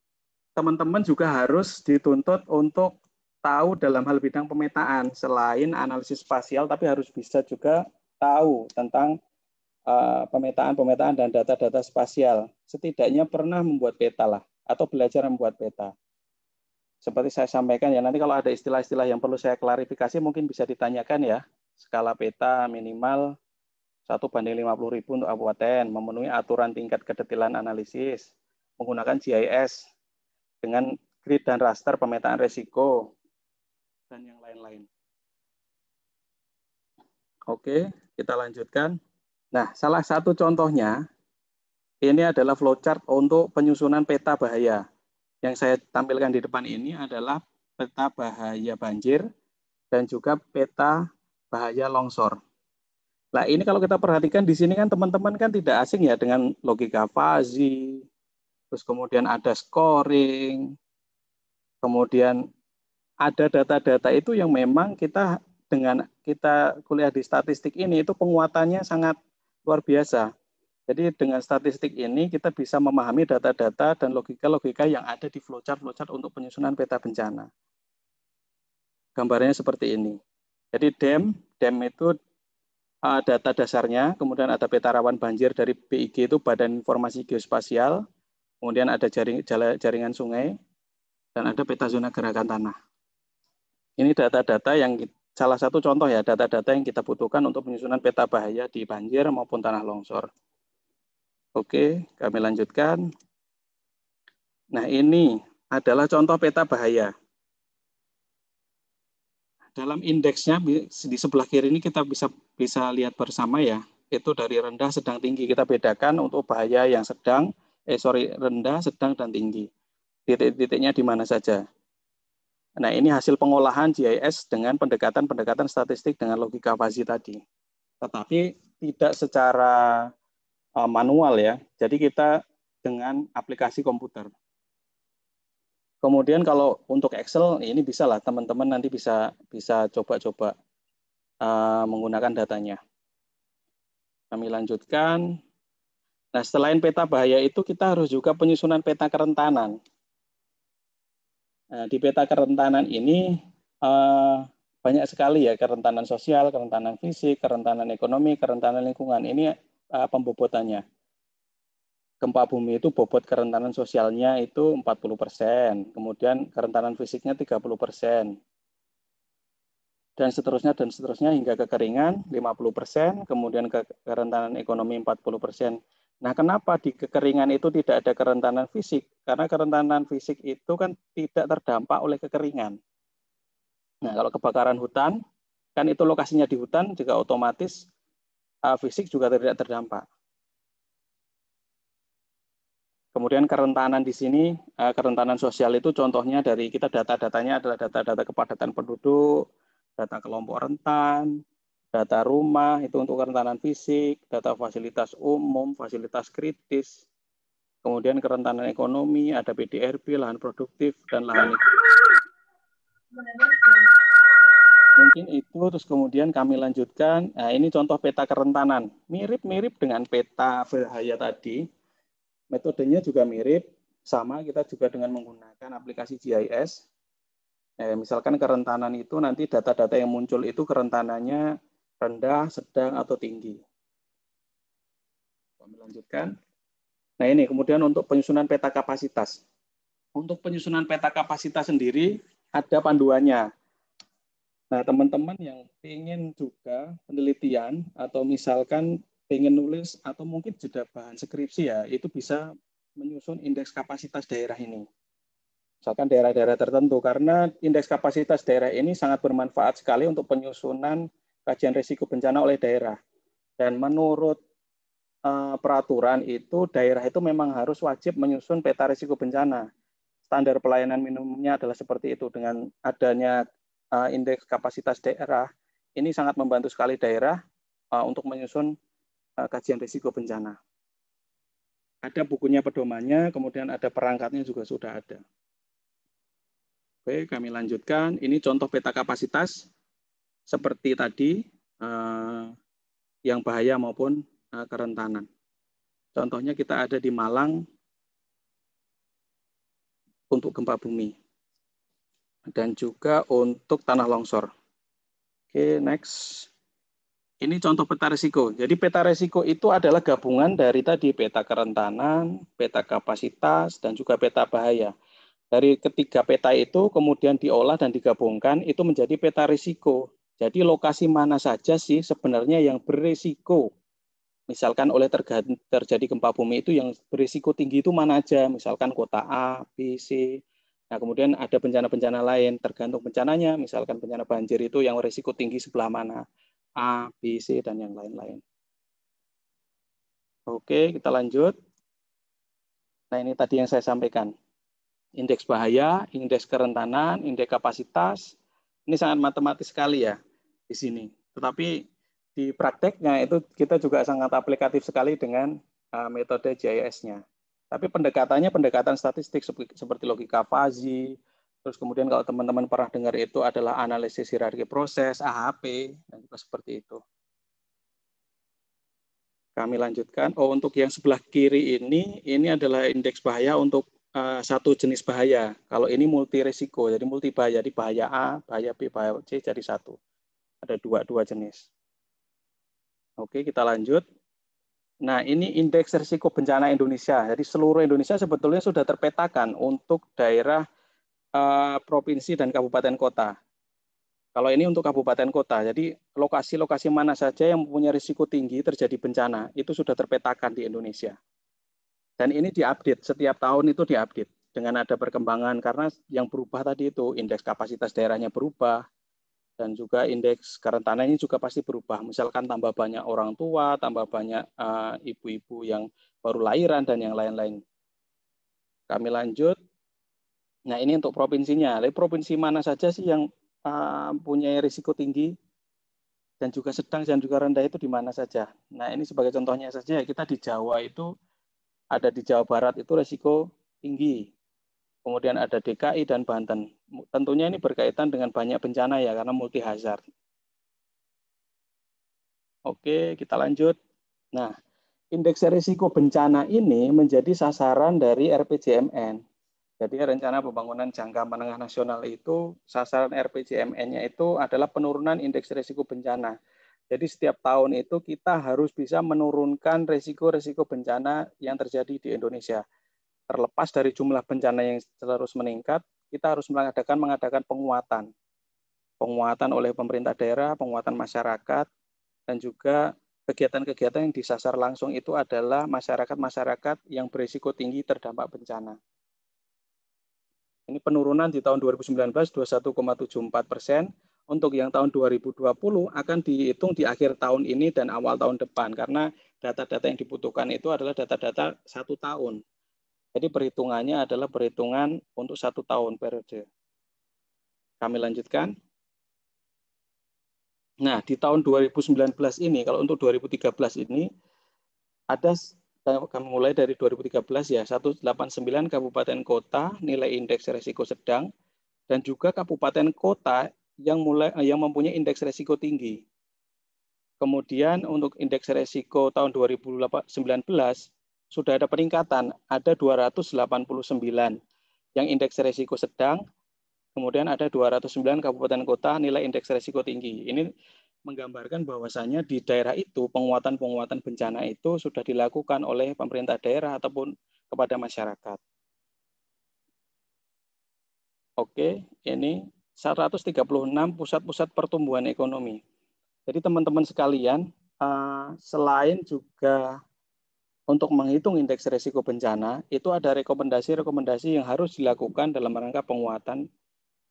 teman-teman juga harus dituntut untuk tahu dalam hal bidang pemetaan selain analisis spasial tapi harus bisa juga tahu tentang eh, pemetaan-pemetaan dan data-data spasial. Setidaknya pernah membuat peta lah atau belajar membuat peta. Seperti saya sampaikan ya nanti kalau ada istilah-istilah yang perlu saya klarifikasi mungkin bisa ditanyakan ya skala peta minimal 1 banding 50 ribu untuk kabupaten, memenuhi aturan tingkat kedetilan analisis, menggunakan GIS dengan grid dan raster pemetaan risiko, dan yang lain-lain. Oke, kita lanjutkan. Nah, salah satu contohnya, ini adalah flowchart untuk penyusunan peta bahaya. Yang saya tampilkan di depan ini adalah peta bahaya banjir dan juga peta bahaya longsor. Nah ini kalau kita perhatikan di sini kan teman-teman kan tidak asing ya dengan logika fazi, terus kemudian ada scoring, kemudian ada data-data itu yang memang kita dengan kita kuliah di statistik ini itu penguatannya sangat luar biasa. Jadi dengan statistik ini kita bisa memahami data-data dan logika-logika yang ada di flowchart-flowchart untuk penyusunan peta bencana. Gambarnya seperti ini. Jadi DEM, DEM itu uh, data dasarnya, kemudian ada peta rawan banjir dari BIG itu Badan Informasi Geospasial, kemudian ada jaring, jaringan sungai, dan ada peta zona gerakan tanah. Ini data-data yang salah satu contoh ya, data-data yang kita butuhkan untuk penyusunan peta bahaya di banjir maupun tanah longsor. Oke, kami lanjutkan. Nah, ini adalah contoh peta bahaya dalam indeksnya di sebelah kiri ini kita bisa bisa lihat bersama ya itu dari rendah sedang tinggi kita bedakan untuk bahaya yang sedang eh sorry rendah sedang dan tinggi titik-titiknya di mana saja nah ini hasil pengolahan GIS dengan pendekatan-pendekatan statistik dengan logika fuzzy tadi tetapi tidak secara eh, manual ya jadi kita dengan aplikasi komputer Kemudian kalau untuk Excel ini bisa lah teman-teman nanti bisa bisa coba-coba uh, menggunakan datanya. Kami lanjutkan. Nah, selain peta bahaya itu kita harus juga penyusunan peta kerentanan. Nah, di peta kerentanan ini uh, banyak sekali ya kerentanan sosial, kerentanan fisik, kerentanan ekonomi, kerentanan lingkungan. Ini uh, pembobotannya gempa bumi itu bobot kerentanan sosialnya itu 40 persen, kemudian kerentanan fisiknya 30 persen, dan seterusnya dan seterusnya hingga kekeringan 50 persen, kemudian ke kerentanan ekonomi 40 persen. Nah, kenapa di kekeringan itu tidak ada kerentanan fisik? Karena kerentanan fisik itu kan tidak terdampak oleh kekeringan. Nah, kalau kebakaran hutan, kan itu lokasinya di hutan juga otomatis eh, fisik juga tidak terdampak. Kemudian kerentanan di sini, eh, kerentanan sosial itu contohnya dari kita data-datanya adalah data-data kepadatan penduduk, data kelompok rentan, data rumah itu untuk kerentanan fisik, data fasilitas umum, fasilitas kritis, kemudian kerentanan ekonomi, ada PDRB, lahan produktif, dan lahan Mungkin itu, terus kemudian kami lanjutkan. Nah, ini contoh peta kerentanan. Mirip-mirip dengan peta bahaya tadi, Metodenya juga mirip, sama kita juga dengan menggunakan aplikasi GIS. Eh, misalkan kerentanan itu nanti data-data yang muncul itu kerentanannya rendah, sedang, atau tinggi. Kami lanjutkan. Nah ini kemudian untuk penyusunan peta kapasitas. Untuk penyusunan peta kapasitas sendiri ada panduannya. Nah, teman-teman yang ingin juga penelitian atau misalkan pengen nulis atau mungkin jeda bahan skripsi ya, itu bisa menyusun indeks kapasitas daerah ini. Misalkan daerah-daerah tertentu, karena indeks kapasitas daerah ini sangat bermanfaat sekali untuk penyusunan kajian risiko bencana oleh daerah. Dan menurut uh, peraturan itu, daerah itu memang harus wajib menyusun peta risiko bencana. Standar pelayanan minimumnya adalah seperti itu. Dengan adanya uh, indeks kapasitas daerah, ini sangat membantu sekali daerah uh, untuk menyusun Eh, kajian risiko bencana. Ada bukunya pedomannya, kemudian ada perangkatnya juga sudah ada. Oke, kami lanjutkan. Ini contoh peta kapasitas seperti tadi eh, yang bahaya maupun eh, kerentanan. Contohnya kita ada di Malang untuk gempa bumi dan juga untuk tanah longsor. Oke, next. Ini contoh peta resiko. Jadi peta resiko itu adalah gabungan dari tadi peta kerentanan, peta kapasitas, dan juga peta bahaya. Dari ketiga peta itu kemudian diolah dan digabungkan itu menjadi peta risiko. Jadi lokasi mana saja sih sebenarnya yang berisiko? Misalkan oleh terjadi gempa bumi itu yang berisiko tinggi itu mana aja? Misalkan kota A, B, C, Nah, kemudian ada bencana-bencana lain, tergantung bencananya. Misalkan bencana banjir itu yang resiko tinggi sebelah mana. A, B, C, dan yang lain-lain. Oke, kita lanjut. Nah, ini tadi yang saya sampaikan. Indeks bahaya, indeks kerentanan, indeks kapasitas. Ini sangat matematis sekali ya di sini. Tetapi di prakteknya itu kita juga sangat aplikatif sekali dengan eh, metode GIS-nya. Tapi pendekatannya pendekatan statistik seperti logika fuzzy. Terus kemudian kalau teman-teman pernah dengar itu adalah analisis hierarki proses, AHP, dan juga seperti itu. Kami lanjutkan. Oh, untuk yang sebelah kiri ini, ini adalah indeks bahaya untuk uh, satu jenis bahaya. Kalau ini multi risiko, jadi multi bahaya. Jadi bahaya A, bahaya B, bahaya C jadi satu. Ada dua, dua jenis. Oke, kita lanjut. Nah, ini indeks risiko bencana Indonesia. Jadi seluruh Indonesia sebetulnya sudah terpetakan untuk daerah Eh, provinsi dan kabupaten kota. Kalau ini untuk kabupaten kota, jadi lokasi-lokasi mana saja yang mempunyai risiko tinggi terjadi bencana itu sudah terpetakan di Indonesia. Dan ini diupdate setiap tahun itu diupdate dengan ada perkembangan karena yang berubah tadi itu indeks kapasitas daerahnya berubah dan juga indeks kerentanannya juga pasti berubah. Misalkan tambah banyak orang tua, tambah banyak eh, ibu-ibu uh, ibu -ibu yang baru lahiran dan yang lain-lain. Kami lanjut Nah ini untuk provinsinya. Lalu provinsi mana saja sih yang ah, punya risiko tinggi dan juga sedang dan juga rendah itu di mana saja. Nah ini sebagai contohnya saja kita di Jawa itu ada di Jawa Barat itu risiko tinggi. Kemudian ada DKI dan Banten. Tentunya ini berkaitan dengan banyak bencana ya karena multi hazard. Oke, kita lanjut. Nah, indeks risiko bencana ini menjadi sasaran dari RPJMN. Jadi rencana pembangunan jangka menengah nasional itu sasaran RPJMN-nya itu adalah penurunan indeks risiko bencana. Jadi setiap tahun itu kita harus bisa menurunkan risiko-risiko bencana yang terjadi di Indonesia. Terlepas dari jumlah bencana yang terus meningkat, kita harus mengadakan mengadakan penguatan. Penguatan oleh pemerintah daerah, penguatan masyarakat, dan juga kegiatan-kegiatan yang disasar langsung itu adalah masyarakat-masyarakat yang berisiko tinggi terdampak bencana. Ini penurunan di tahun 2019 21,74 persen. Untuk yang tahun 2020 akan dihitung di akhir tahun ini dan awal tahun depan karena data-data yang dibutuhkan itu adalah data-data satu tahun. Jadi perhitungannya adalah perhitungan untuk satu tahun periode. Kami lanjutkan. Nah, di tahun 2019 ini, kalau untuk 2013 ini, ada kami mulai dari 2013 ya, 189 kabupaten kota nilai indeks resiko sedang dan juga kabupaten kota yang mulai eh, yang mempunyai indeks resiko tinggi. Kemudian untuk indeks resiko tahun 2019 sudah ada peningkatan, ada 289 yang indeks resiko sedang, kemudian ada 209 kabupaten kota nilai indeks resiko tinggi. Ini menggambarkan bahwasannya di daerah itu penguatan-penguatan bencana itu sudah dilakukan oleh pemerintah daerah ataupun kepada masyarakat. Oke, ini 136 pusat-pusat pertumbuhan ekonomi. Jadi teman-teman sekalian, eh, selain juga untuk menghitung indeks risiko bencana, itu ada rekomendasi-rekomendasi yang harus dilakukan dalam rangka penguatan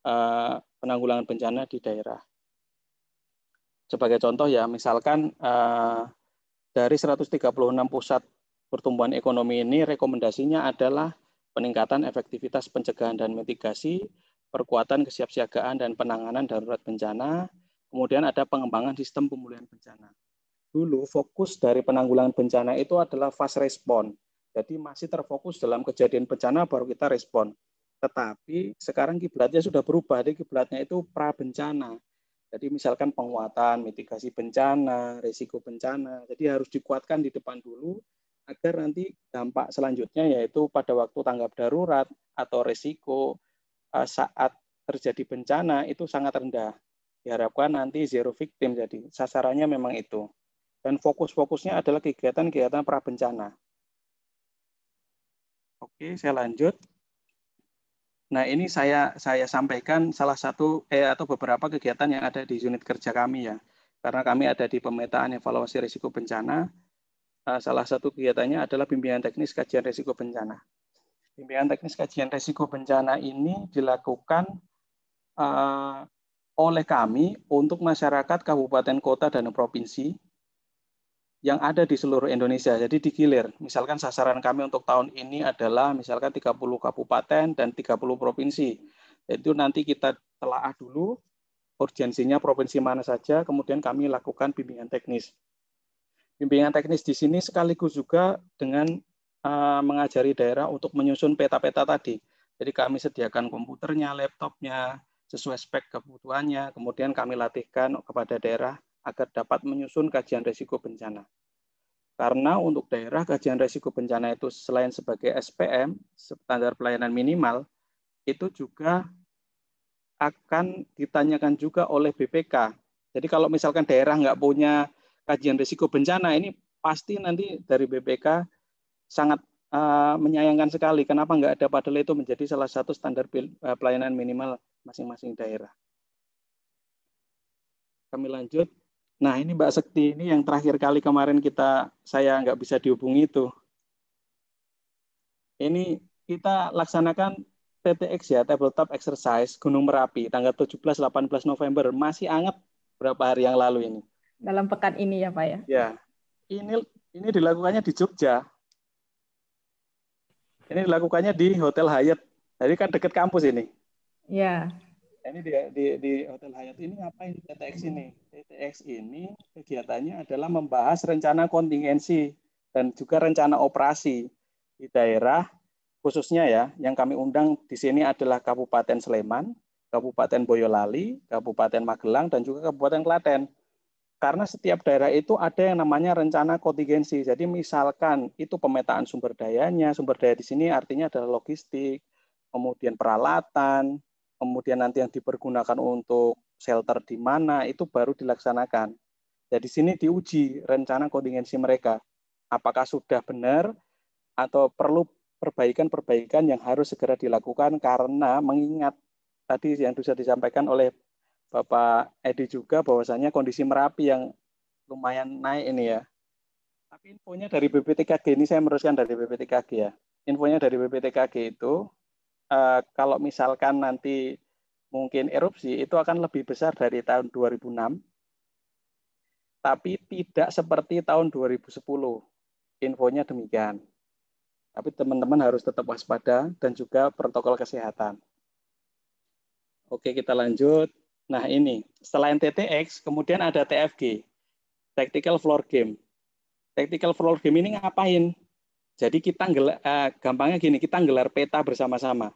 eh, penanggulangan bencana di daerah. Sebagai contoh ya, misalkan uh, dari 136 pusat pertumbuhan ekonomi ini rekomendasinya adalah peningkatan efektivitas pencegahan dan mitigasi, perkuatan kesiapsiagaan dan penanganan darurat bencana, kemudian ada pengembangan sistem pemulihan bencana. Dulu fokus dari penanggulangan bencana itu adalah fast respon. Jadi masih terfokus dalam kejadian bencana baru kita respon. Tetapi sekarang kiblatnya sudah berubah, jadi kiblatnya itu pra bencana. Jadi misalkan penguatan mitigasi bencana, risiko bencana. Jadi harus dikuatkan di depan dulu agar nanti dampak selanjutnya yaitu pada waktu tanggap darurat atau risiko eh, saat terjadi bencana itu sangat rendah. Diharapkan nanti zero victim jadi sasarannya memang itu. Dan fokus-fokusnya adalah kegiatan-kegiatan prabencana. Oke, saya lanjut. Nah, ini saya saya sampaikan salah satu eh, atau beberapa kegiatan yang ada di unit kerja kami ya. Karena kami ada di pemetaan evaluasi risiko bencana. Eh, salah satu kegiatannya adalah bimbingan teknis kajian risiko bencana. Bimbingan teknis kajian risiko bencana ini dilakukan eh, oleh kami untuk masyarakat kabupaten kota dan provinsi yang ada di seluruh Indonesia. Jadi digilir. Misalkan sasaran kami untuk tahun ini adalah misalkan 30 kabupaten dan 30 provinsi. Itu nanti kita telaah dulu urgensinya provinsi mana saja, kemudian kami lakukan bimbingan teknis. Bimbingan teknis di sini sekaligus juga dengan eh, mengajari daerah untuk menyusun peta-peta tadi. Jadi kami sediakan komputernya, laptopnya, sesuai spek kebutuhannya, kemudian kami latihkan kepada daerah agar dapat menyusun kajian risiko bencana. Karena untuk daerah kajian risiko bencana itu selain sebagai SPM, standar pelayanan minimal, itu juga akan ditanyakan juga oleh BPK. Jadi kalau misalkan daerah nggak punya kajian risiko bencana, ini pasti nanti dari BPK sangat uh, menyayangkan sekali. Kenapa nggak ada padahal itu menjadi salah satu standar eh, pelayanan minimal masing-masing daerah. Kami lanjut Nah ini Mbak Sekti ini yang terakhir kali kemarin kita saya nggak bisa dihubungi itu. Ini kita laksanakan TTX ya, tabletop exercise Gunung Merapi tanggal 17 18 November. Masih anget berapa hari yang lalu ini. Dalam pekan ini ya, Pak ya. Ya. Ini ini dilakukannya di Jogja. Ini dilakukannya di Hotel Hyatt. Jadi kan dekat kampus ini. Ya ini di, di, di Hotel Hayat ini ngapain TTX hmm. ini? TTX ini kegiatannya adalah membahas rencana kontingensi dan juga rencana operasi di daerah khususnya ya yang kami undang di sini adalah Kabupaten Sleman, Kabupaten Boyolali, Kabupaten Magelang dan juga Kabupaten Klaten. Karena setiap daerah itu ada yang namanya rencana kontingensi. Jadi misalkan itu pemetaan sumber dayanya, sumber daya di sini artinya adalah logistik, kemudian peralatan, kemudian nanti yang dipergunakan untuk shelter di mana itu baru dilaksanakan. Jadi ya, sini diuji rencana kontingensi mereka. Apakah sudah benar atau perlu perbaikan-perbaikan yang harus segera dilakukan karena mengingat tadi yang sudah disampaikan oleh Bapak Edi juga bahwasanya kondisi Merapi yang lumayan naik ini ya. Tapi infonya dari BPTKG ini saya meneruskan dari BPTKG ya. Infonya dari BPTKG itu Eh, kalau misalkan nanti mungkin erupsi itu akan lebih besar dari tahun 2006 tapi tidak seperti tahun 2010. Infonya demikian. Tapi teman-teman harus tetap waspada dan juga protokol kesehatan. Oke, kita lanjut. Nah, ini selain TTX, kemudian ada TFG, Tactical Floor Game. Tactical Floor Game ini ngapain? Jadi kita uh, gampangnya gini, kita gelar peta bersama-sama.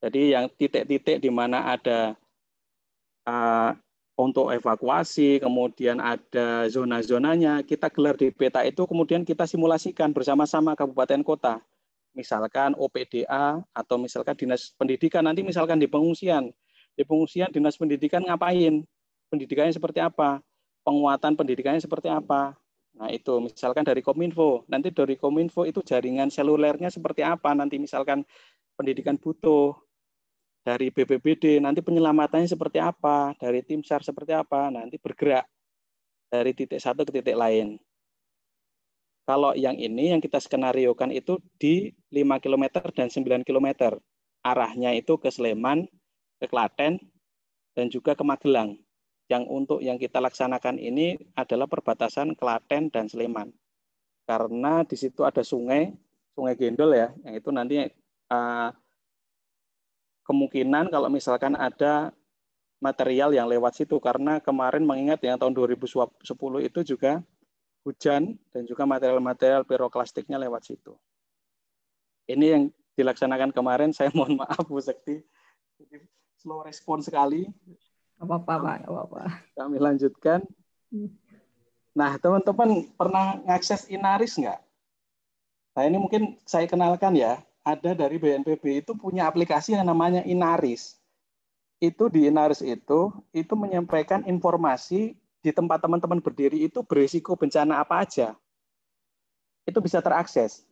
Jadi yang titik-titik di mana ada uh, untuk evakuasi, kemudian ada zona-zonanya, kita gelar di peta itu, kemudian kita simulasikan bersama-sama kabupaten kota. Misalkan OPDA atau misalkan dinas pendidikan, nanti misalkan di pengungsian. Di pengungsian dinas pendidikan ngapain? Pendidikannya seperti apa? Penguatan pendidikannya seperti apa? Nah itu misalkan dari Kominfo, nanti dari Kominfo itu jaringan selulernya seperti apa nanti misalkan pendidikan butuh, dari BPBD nanti penyelamatannya seperti apa, dari tim SAR seperti apa, nanti bergerak dari titik satu ke titik lain. Kalau yang ini yang kita skenariokan itu di 5 km dan 9 km. Arahnya itu ke Sleman, ke Klaten, dan juga ke Magelang yang untuk yang kita laksanakan ini adalah perbatasan Klaten dan Sleman. Karena di situ ada sungai, Sungai Gendol ya, yang itu nanti uh, kemungkinan kalau misalkan ada material yang lewat situ karena kemarin mengingat yang tahun 2010 itu juga hujan dan juga material-material piroklastiknya lewat situ. Ini yang dilaksanakan kemarin, saya mohon maaf Bu Sekti, slow respon sekali apa-apa Pak, apa-apa. Kami lanjutkan. Hmm. Nah, teman-teman pernah mengakses Inaris nggak? Nah, ini mungkin saya kenalkan ya. Ada dari BNPB itu punya aplikasi yang namanya Inaris. Itu di Inaris itu, itu menyampaikan informasi di tempat teman-teman berdiri itu berisiko bencana apa aja. Itu bisa terakses.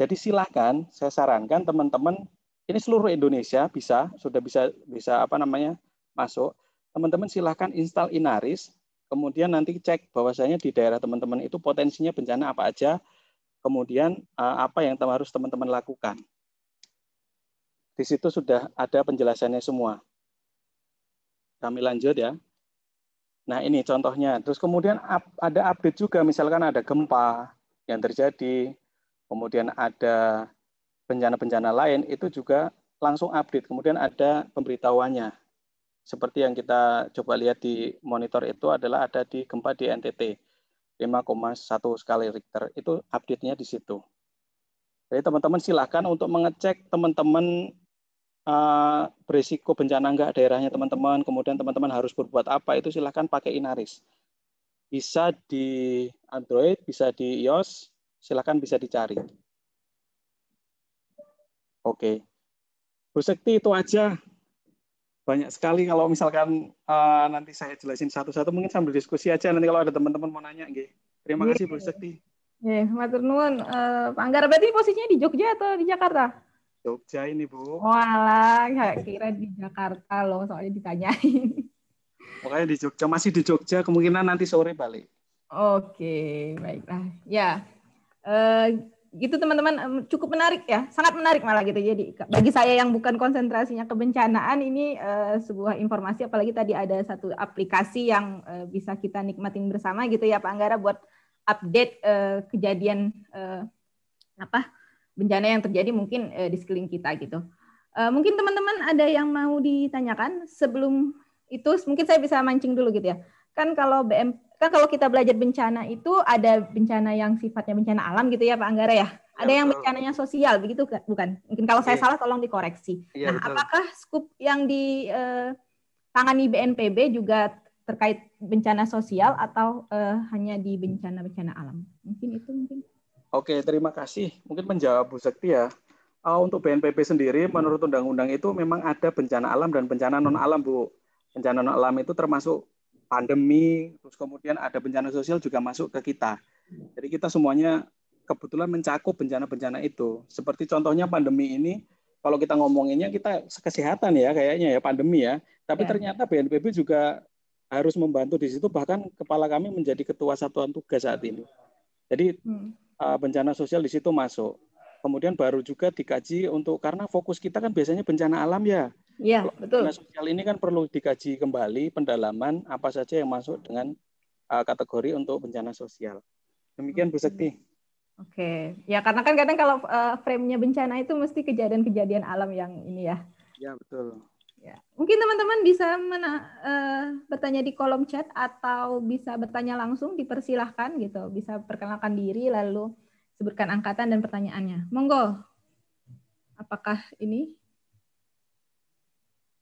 Jadi silahkan, saya sarankan teman-teman, ini seluruh Indonesia bisa, sudah bisa bisa apa namanya masuk teman-teman silahkan install Inaris, kemudian nanti cek bahwasanya di daerah teman-teman itu potensinya bencana apa aja, kemudian eh, apa yang harus teman-teman lakukan. Di situ sudah ada penjelasannya semua. Kami lanjut ya. Nah ini contohnya. Terus kemudian ada update juga, misalkan ada gempa yang terjadi, kemudian ada bencana-bencana lain, itu juga langsung update. Kemudian ada pemberitahuannya seperti yang kita coba lihat di monitor itu adalah ada di gempa di NTT 5,1 skala Richter. Itu update-nya di situ. Jadi teman-teman silahkan untuk mengecek teman-teman eh, berisiko bencana enggak daerahnya teman-teman, kemudian teman-teman harus berbuat apa, itu silahkan pakai Inaris. Bisa di Android, bisa di iOS, silahkan bisa dicari. Oke. Bu Sekti itu aja banyak sekali kalau misalkan uh, nanti saya jelasin satu-satu mungkin sambil diskusi aja nanti kalau ada teman-teman mau nanya gitu Terima yeah. kasih Bu Sekti. Nggih, yeah, matur nuwun. Uh, eh, Anggar berarti posisinya di Jogja atau di Jakarta? Jogja ini, Bu. Walah, enggak kira di Jakarta loh soalnya ditanyain. Pokoknya di Jogja, masih di Jogja, kemungkinan nanti sore balik. Oke, okay, baiklah. Ya. Uh, gitu teman-teman cukup menarik ya sangat menarik malah gitu jadi bagi saya yang bukan konsentrasinya kebencanaan ini uh, sebuah informasi apalagi tadi ada satu aplikasi yang uh, bisa kita nikmatin bersama gitu ya Pak Anggara buat update uh, kejadian uh, apa bencana yang terjadi mungkin uh, di sekeliling kita gitu uh, mungkin teman-teman ada yang mau ditanyakan sebelum itu mungkin saya bisa mancing dulu gitu ya kan kalau BM kan kalau kita belajar bencana itu ada bencana yang sifatnya bencana alam gitu ya Pak Anggara ya. Iya, ada yang betul. bencananya sosial begitu bukan? Mungkin kalau saya iya. salah tolong dikoreksi. Ya, nah, apakah skup yang di eh, tangani BNPB juga terkait bencana sosial atau eh, hanya di bencana-bencana alam? Mungkin itu mungkin. Oke, terima kasih. Mungkin menjawab Bu Sekti ya. Uh, untuk BNPB sendiri menurut undang-undang itu memang ada bencana alam dan bencana non alam Bu. Bencana non alam itu termasuk pandemi, terus kemudian ada bencana sosial juga masuk ke kita. Jadi kita semuanya kebetulan mencakup bencana-bencana itu. Seperti contohnya pandemi ini, kalau kita ngomonginnya kita kesehatan ya kayaknya ya pandemi ya. Tapi ya. ternyata BNPB juga harus membantu di situ. Bahkan kepala kami menjadi ketua satuan tugas saat ini. Jadi hmm. Eh, bencana sosial di situ masuk. Kemudian baru juga dikaji untuk karena fokus kita kan biasanya bencana alam ya. Iya, betul. Dinas sosial ini kan perlu dikaji kembali pendalaman apa saja yang masuk dengan uh, kategori untuk bencana sosial. Demikian Bu Sekti. Oke, ya karena kan kadang kalau uh, frame-nya bencana itu mesti kejadian-kejadian alam yang ini ya. Ya betul. Ya. Mungkin teman-teman bisa mena, uh, bertanya di kolom chat atau bisa bertanya langsung, dipersilahkan gitu. Bisa perkenalkan diri lalu sebutkan angkatan dan pertanyaannya. Monggo. Apakah ini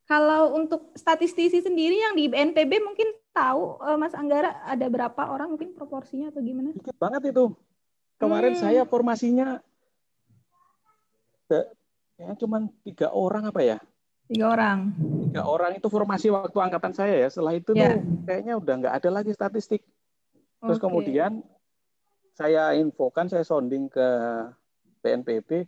kalau untuk statistisi sendiri yang di BNPB mungkin tahu eh, Mas Anggara ada berapa orang mungkin proporsinya atau gimana? Sedikit banget itu. Kemarin hmm. saya formasinya eh, ya cuma tiga orang apa ya? Tiga orang. Tiga orang itu formasi waktu angkatan saya ya. Setelah itu yeah. tuh kayaknya udah nggak ada lagi statistik. Terus okay. kemudian saya infokan, saya sounding ke BNPB.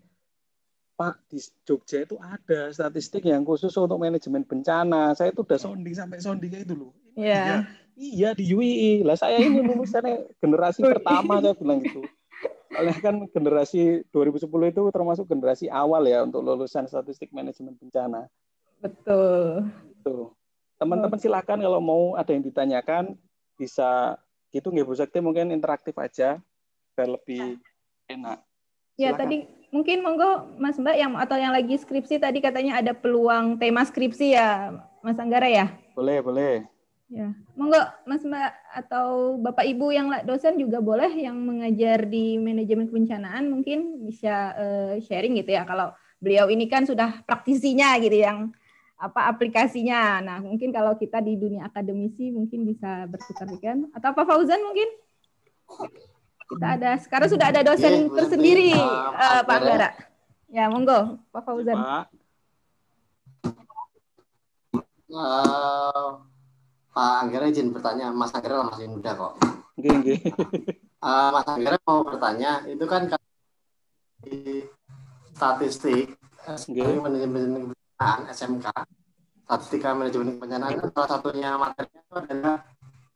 Pak di Jogja itu ada statistik yang khusus untuk manajemen bencana. Saya itu udah sounding sampai sounding itu loh. Iya. Yeah. Iya di UII. Lah saya ini lulusannya generasi pertama saya bilang gitu. Oleh kan generasi 2010 itu termasuk generasi awal ya untuk lulusan statistik manajemen bencana. Betul. Itu. Teman-teman silakan kalau mau ada yang ditanyakan bisa gitu nggih Bu Sakti mungkin interaktif aja biar lebih iya. enak. Ya tadi mungkin monggo Mas Mbak yang atau yang lagi skripsi tadi katanya ada peluang tema skripsi ya Mas Anggara ya? Boleh boleh. Ya monggo Mas Mbak atau Bapak Ibu yang dosen juga boleh yang mengajar di manajemen kebencanaan mungkin bisa uh, sharing gitu ya kalau beliau ini kan sudah praktisinya gitu yang apa aplikasinya. Nah mungkin kalau kita di dunia akademisi mungkin bisa bertukar ikan atau Pak Fauzan mungkin? Kita ada sekarang sudah ada dosen ya, tersendiri uh, Pak Anggara. Ya, monggo Pak Fauzan. Pak. Uh, Pak Anggara izin bertanya, Mas Anggara masih muda kok. Gini. Uh, eh, Mas Anggara mau bertanya, itu kan di statistik manajemen SMK, statistika manajemen kebencanaan salah satunya materinya adalah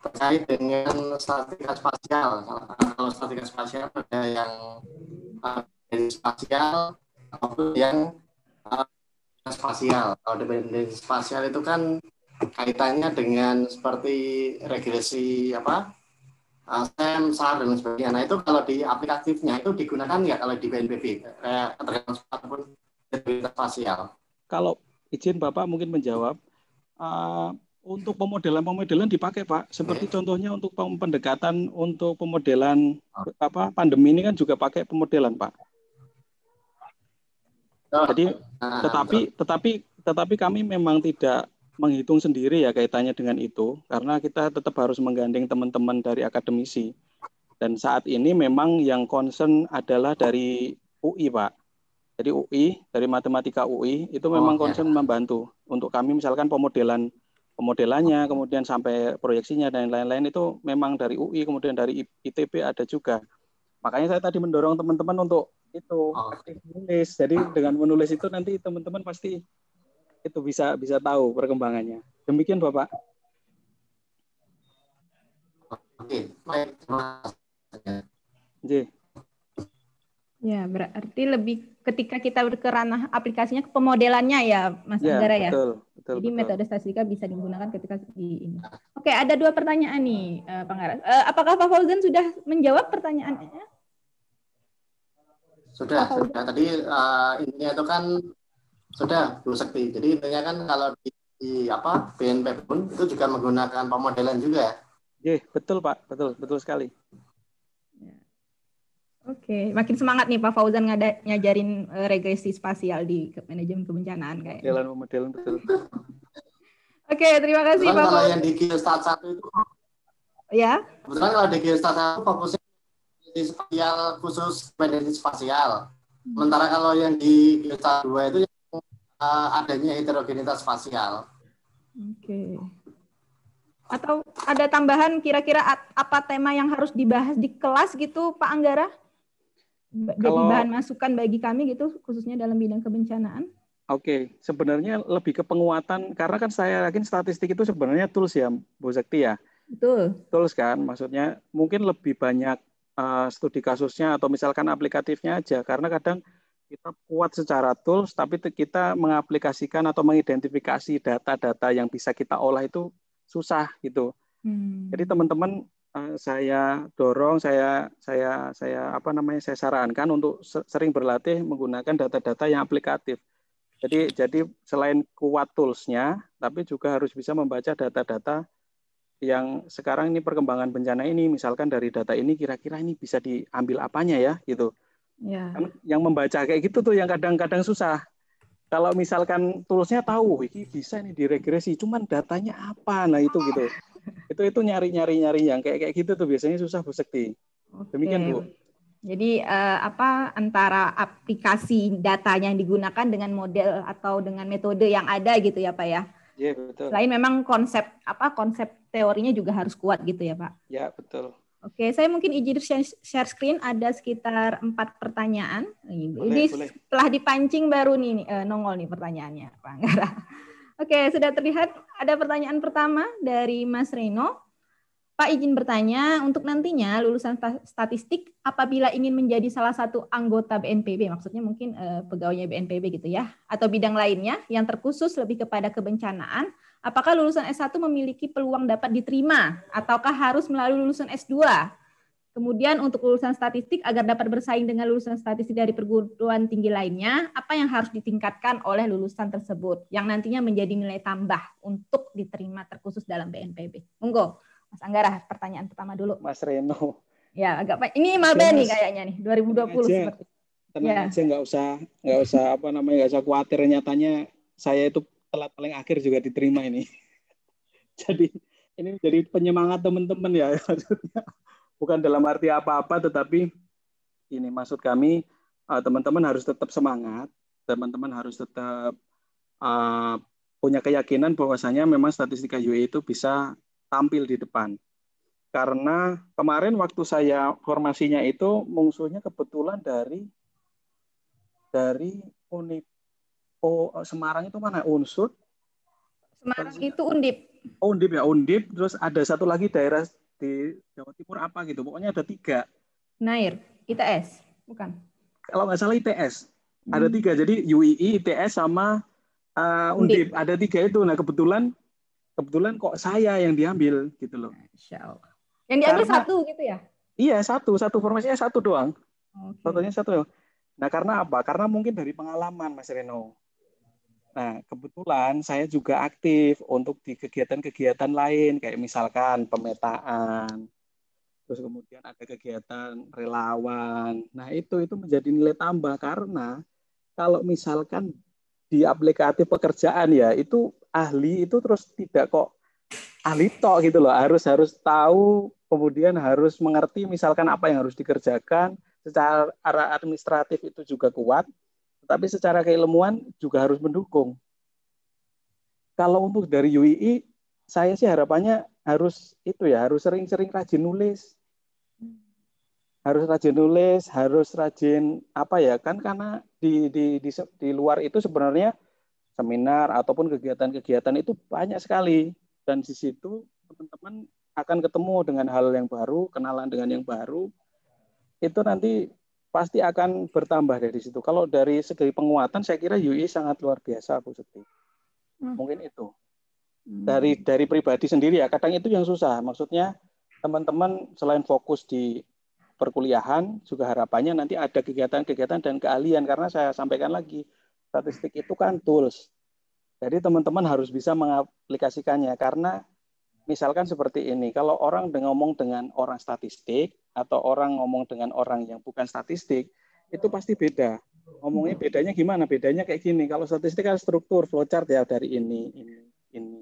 terkait dengan statika spasial. Kalau statika spasial ada yang uh, spasial atau yang uh, spasial. Kalau dari spasial itu kan kaitannya dengan seperti regresi apa eh, SEM, SAR dan sebagainya. Nah itu kalau di aplikatifnya itu digunakan nggak kalau di BNPB eh, terkait ataupun spasial? Kalau izin Bapak mungkin menjawab. Uh, untuk pemodelan-pemodelan dipakai Pak. Seperti okay. Iya. contohnya untuk pendekatan untuk pemodelan ah. apa pandemi ini kan juga pakai pemodelan Pak. Ah. Jadi ah. tetapi tetapi tetapi kami memang tidak menghitung sendiri ya kaitannya dengan itu karena kita tetap harus menggandeng teman-teman dari akademisi. Dan saat ini memang yang concern adalah dari UI, Pak. Jadi UI dari Matematika UI itu memang oh, iya. concern ya. membantu untuk kami misalkan pemodelan pemodelannya, kemudian sampai proyeksinya dan lain-lain itu memang dari UI, kemudian dari ITB ada juga. Makanya saya tadi mendorong teman-teman untuk itu aktif menulis. Jadi dengan menulis itu nanti teman-teman pasti itu bisa bisa tahu perkembangannya. Demikian Bapak. Oke, baik. Terima kasih. Ya, berarti lebih ketika kita berkerana aplikasinya ke pemodelannya ya, Mas ya, Anggara ya. Betul, betul, Jadi betul. metode statistika bisa digunakan ketika di ini. Oke, ada dua pertanyaan nih, uh, eh, Pangaras. Uh, eh, apakah Pak Fauzan sudah menjawab pertanyaannya? Sudah, sudah. Tadi uh, intinya itu kan sudah Bu Sekti. Jadi intinya kan kalau di, di apa BNP pun itu juga menggunakan pemodelan juga. Iya, betul Pak, betul, betul sekali. Oke, okay. makin semangat nih Pak Fauzan ngada, ngajarin uh, regresi spasial di manajemen kebencanaan kayak. Modelan modelan betul. Oke, terima kasih Pak Kalau yang di Start 1 itu Ya. Kebetulan kalau di Start 1 fokusnya di spasial khusus manajemen spasial. Sementara kalau yang di Start 2 itu yang, uh, adanya heterogenitas spasial. Oke. Okay. Atau ada tambahan kira-kira apa tema yang harus dibahas di kelas gitu Pak Anggara? kalau, jadi bahan masukan bagi kami gitu khususnya dalam bidang kebencanaan? Oke, okay. sebenarnya lebih ke penguatan karena kan saya yakin statistik itu sebenarnya tools ya, Bu Zakti ya. Betul. Tools kan, maksudnya mungkin lebih banyak uh, studi kasusnya atau misalkan aplikatifnya aja karena kadang kita kuat secara tools tapi kita mengaplikasikan atau mengidentifikasi data-data yang bisa kita olah itu susah gitu. Hmm. Jadi teman-teman Eh, saya dorong, saya saya saya apa namanya saya sarankan untuk sering berlatih menggunakan data-data yang aplikatif. Jadi jadi selain kuat toolsnya, tapi juga harus bisa membaca data-data yang sekarang ini perkembangan bencana ini, misalkan dari data ini kira-kira ini bisa diambil apanya ya gitu. Ya. Yang membaca kayak gitu tuh yang kadang-kadang susah kalau misalkan toolsnya tahu oh, ini bisa nih diregresi cuman datanya apa nah itu gitu itu itu nyari nyari nyari yang kayak kayak gitu tuh biasanya susah Bu Sekti demikian Bu jadi eh, apa antara aplikasi datanya yang digunakan dengan model atau dengan metode yang ada gitu ya Pak ya Iya betul. Selain memang konsep apa konsep teorinya juga harus kuat gitu ya Pak. Ya betul. Oke, saya mungkin izin share screen ada sekitar empat pertanyaan. Ini boleh. setelah dipancing baru nih eh, nongol nih pertanyaannya, Pak Anggara. Oke, sudah terlihat ada pertanyaan pertama dari Mas Reno. Pak izin bertanya, untuk nantinya lulusan statistik apabila ingin menjadi salah satu anggota BNPB, maksudnya mungkin eh, pegawainya BNPB gitu ya, atau bidang lainnya yang terkhusus lebih kepada kebencanaan, apakah lulusan S1 memiliki peluang dapat diterima ataukah harus melalui lulusan S2? Kemudian untuk lulusan statistik agar dapat bersaing dengan lulusan statistik dari perguruan tinggi lainnya, apa yang harus ditingkatkan oleh lulusan tersebut yang nantinya menjadi nilai tambah untuk diterima terkhusus dalam BNPB? Monggo, Mas Anggara, pertanyaan pertama dulu. Mas Reno. Ya, agak ini Mabe nih kayaknya nih 2020 aja, seperti. Tenang ya. aja nggak usah nggak usah apa namanya nggak usah khawatir nyatanya saya itu telat paling akhir juga diterima ini. Jadi ini menjadi penyemangat teman-teman ya Bukan dalam arti apa-apa tetapi ini maksud kami eh, teman-teman harus tetap semangat, teman-teman harus tetap eh, punya keyakinan bahwasanya memang statistika UE itu bisa tampil di depan. Karena kemarin waktu saya formasinya itu musuhnya kebetulan dari dari Unip oh eh, Semarang itu mana unsur Semarang terus, itu undip oh, undip ya undip terus ada satu lagi daerah di Jawa Timur apa gitu pokoknya ada tiga Nair ITS bukan kalau nggak salah ITS hmm. ada tiga jadi UII ITS sama uh, undip. undip ada tiga itu nah kebetulan kebetulan kok saya yang diambil gitu loh Insya Allah. yang diambil karena, satu gitu ya iya satu satu formasinya satu doang okay. satunya satu doang. Nah, karena apa? Karena mungkin dari pengalaman Mas Reno. Nah, kebetulan saya juga aktif untuk di kegiatan-kegiatan lain, kayak misalkan pemetaan, terus kemudian ada kegiatan relawan. Nah, itu itu menjadi nilai tambah karena kalau misalkan di aplikatif pekerjaan ya, itu ahli itu terus tidak kok ahli tok gitu loh, harus harus tahu kemudian harus mengerti misalkan apa yang harus dikerjakan secara administratif itu juga kuat tapi secara keilmuan juga harus mendukung. Kalau untuk dari UII, saya sih harapannya harus itu ya, harus sering-sering rajin nulis. Harus rajin nulis, harus rajin apa ya, kan karena di, di, di, di luar itu sebenarnya seminar ataupun kegiatan-kegiatan itu banyak sekali. Dan di situ teman-teman akan ketemu dengan hal yang baru, kenalan dengan yang baru. Itu nanti pasti akan bertambah dari situ. Kalau dari segi penguatan, saya kira UI e sangat luar biasa, Bu Seti. Hmm. Mungkin itu. Hmm. Dari dari pribadi sendiri ya, kadang itu yang susah. Maksudnya teman-teman selain fokus di perkuliahan, juga harapannya nanti ada kegiatan-kegiatan dan keahlian. Karena saya sampaikan lagi, statistik itu kan tools. Jadi teman-teman harus bisa mengaplikasikannya. Karena misalkan seperti ini, kalau orang ngomong dengan orang statistik, atau orang ngomong dengan orang yang bukan statistik itu pasti beda. Ngomongnya bedanya gimana? Bedanya kayak gini. Kalau statistik kan struktur flowchart ya dari ini ini ini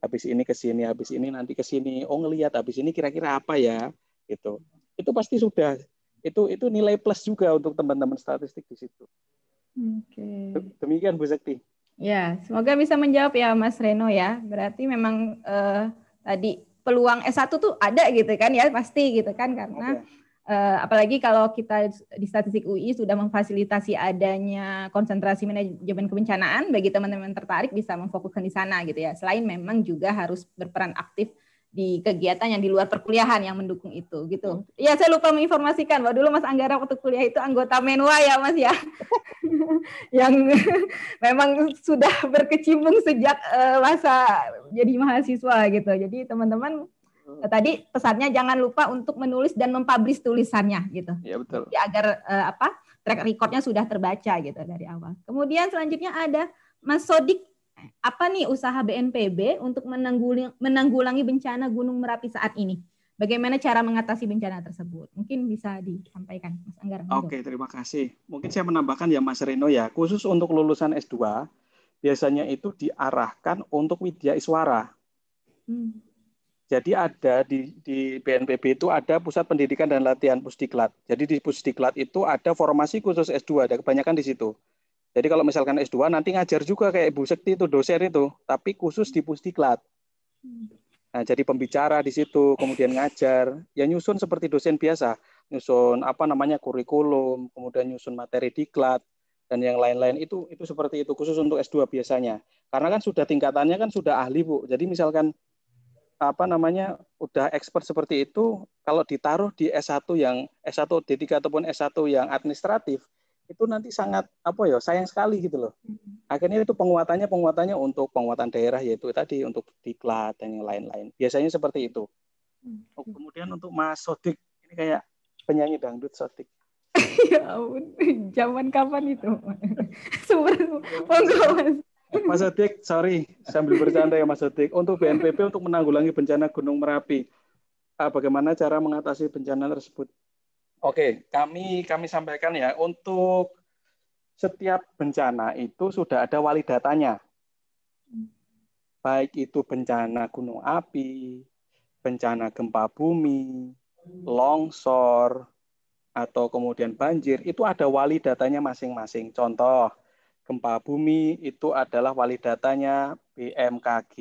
habis ini ke sini, habis ini nanti ke sini. Oh ngelihat habis ini kira-kira apa ya itu Itu pasti sudah itu itu nilai plus juga untuk teman-teman statistik di situ. Oke. Okay. Demikian Bu Sekti. Ya, semoga bisa menjawab ya Mas Reno ya. Berarti memang eh, tadi peluang S1 tuh ada gitu kan ya pasti gitu kan karena okay. Uh, eh, apalagi kalau kita di statistik UI sudah memfasilitasi adanya konsentrasi manajemen kebencanaan bagi teman-teman tertarik bisa memfokuskan di sana gitu ya. Selain memang juga harus berperan aktif di kegiatan yang di luar perkuliahan yang mendukung itu gitu. Hmm. Ya saya lupa menginformasikan bahwa dulu Mas Anggara waktu kuliah itu anggota Menwa ya Mas ya. yang memang sudah berkecimpung sejak uh, masa jadi mahasiswa gitu. Jadi teman-teman hmm. Eh, tadi pesannya jangan lupa untuk menulis dan mempublish tulisannya gitu. Ya betul. Jadi agar uh, apa? track recordnya sudah terbaca gitu dari awal. Kemudian selanjutnya ada Mas Sodik apa nih usaha BNPB untuk menanggulangi, bencana Gunung Merapi saat ini? Bagaimana cara mengatasi bencana tersebut? Mungkin bisa disampaikan, Mas Anggar. Oke, okay, terima kasih. Mungkin saya menambahkan ya, Mas Reno ya, khusus untuk lulusan S2, biasanya itu diarahkan untuk Widya Iswara. Hmm. Jadi ada di, di BNPB itu ada Pusat Pendidikan dan Latihan Pusdiklat. Jadi di Pusdiklat itu ada formasi khusus S2, ada kebanyakan di situ. Jadi kalau misalkan S2 nanti ngajar juga kayak Bu Sekti itu dosen itu, tapi khusus di Pusdiklat. Nah, jadi pembicara di situ, kemudian ngajar, ya nyusun seperti dosen biasa, nyusun apa namanya kurikulum, kemudian nyusun materi diklat dan yang lain-lain itu itu seperti itu khusus untuk S2 biasanya. Karena kan sudah tingkatannya kan sudah ahli, Bu. Jadi misalkan apa namanya udah expert seperti itu, kalau ditaruh di S1 yang S1 D3 ataupun S1 yang administratif, itu nanti sangat apa ya sayang sekali gitu loh. Hmm. Akhirnya itu penguatannya penguatannya untuk penguatan daerah yaitu tadi untuk diklat dan yang lain-lain. Biasanya seperti itu. Hmm. Oh, kemudian untuk Mas Sodik ini kayak penyanyi dangdut Sodik. ya ampun, zaman kapan itu? super penggawas. Mas Sodik, sorry sambil bercanda ya Mas Sodik. Untuk BNPB untuk menanggulangi bencana Gunung Merapi, ah, bagaimana cara mengatasi bencana tersebut? Oke, kami kami sampaikan ya untuk setiap bencana itu sudah ada wali datanya. Baik itu bencana gunung api, bencana gempa bumi, longsor, atau kemudian banjir, itu ada wali datanya masing-masing. Contoh, gempa bumi itu adalah wali datanya BMKG.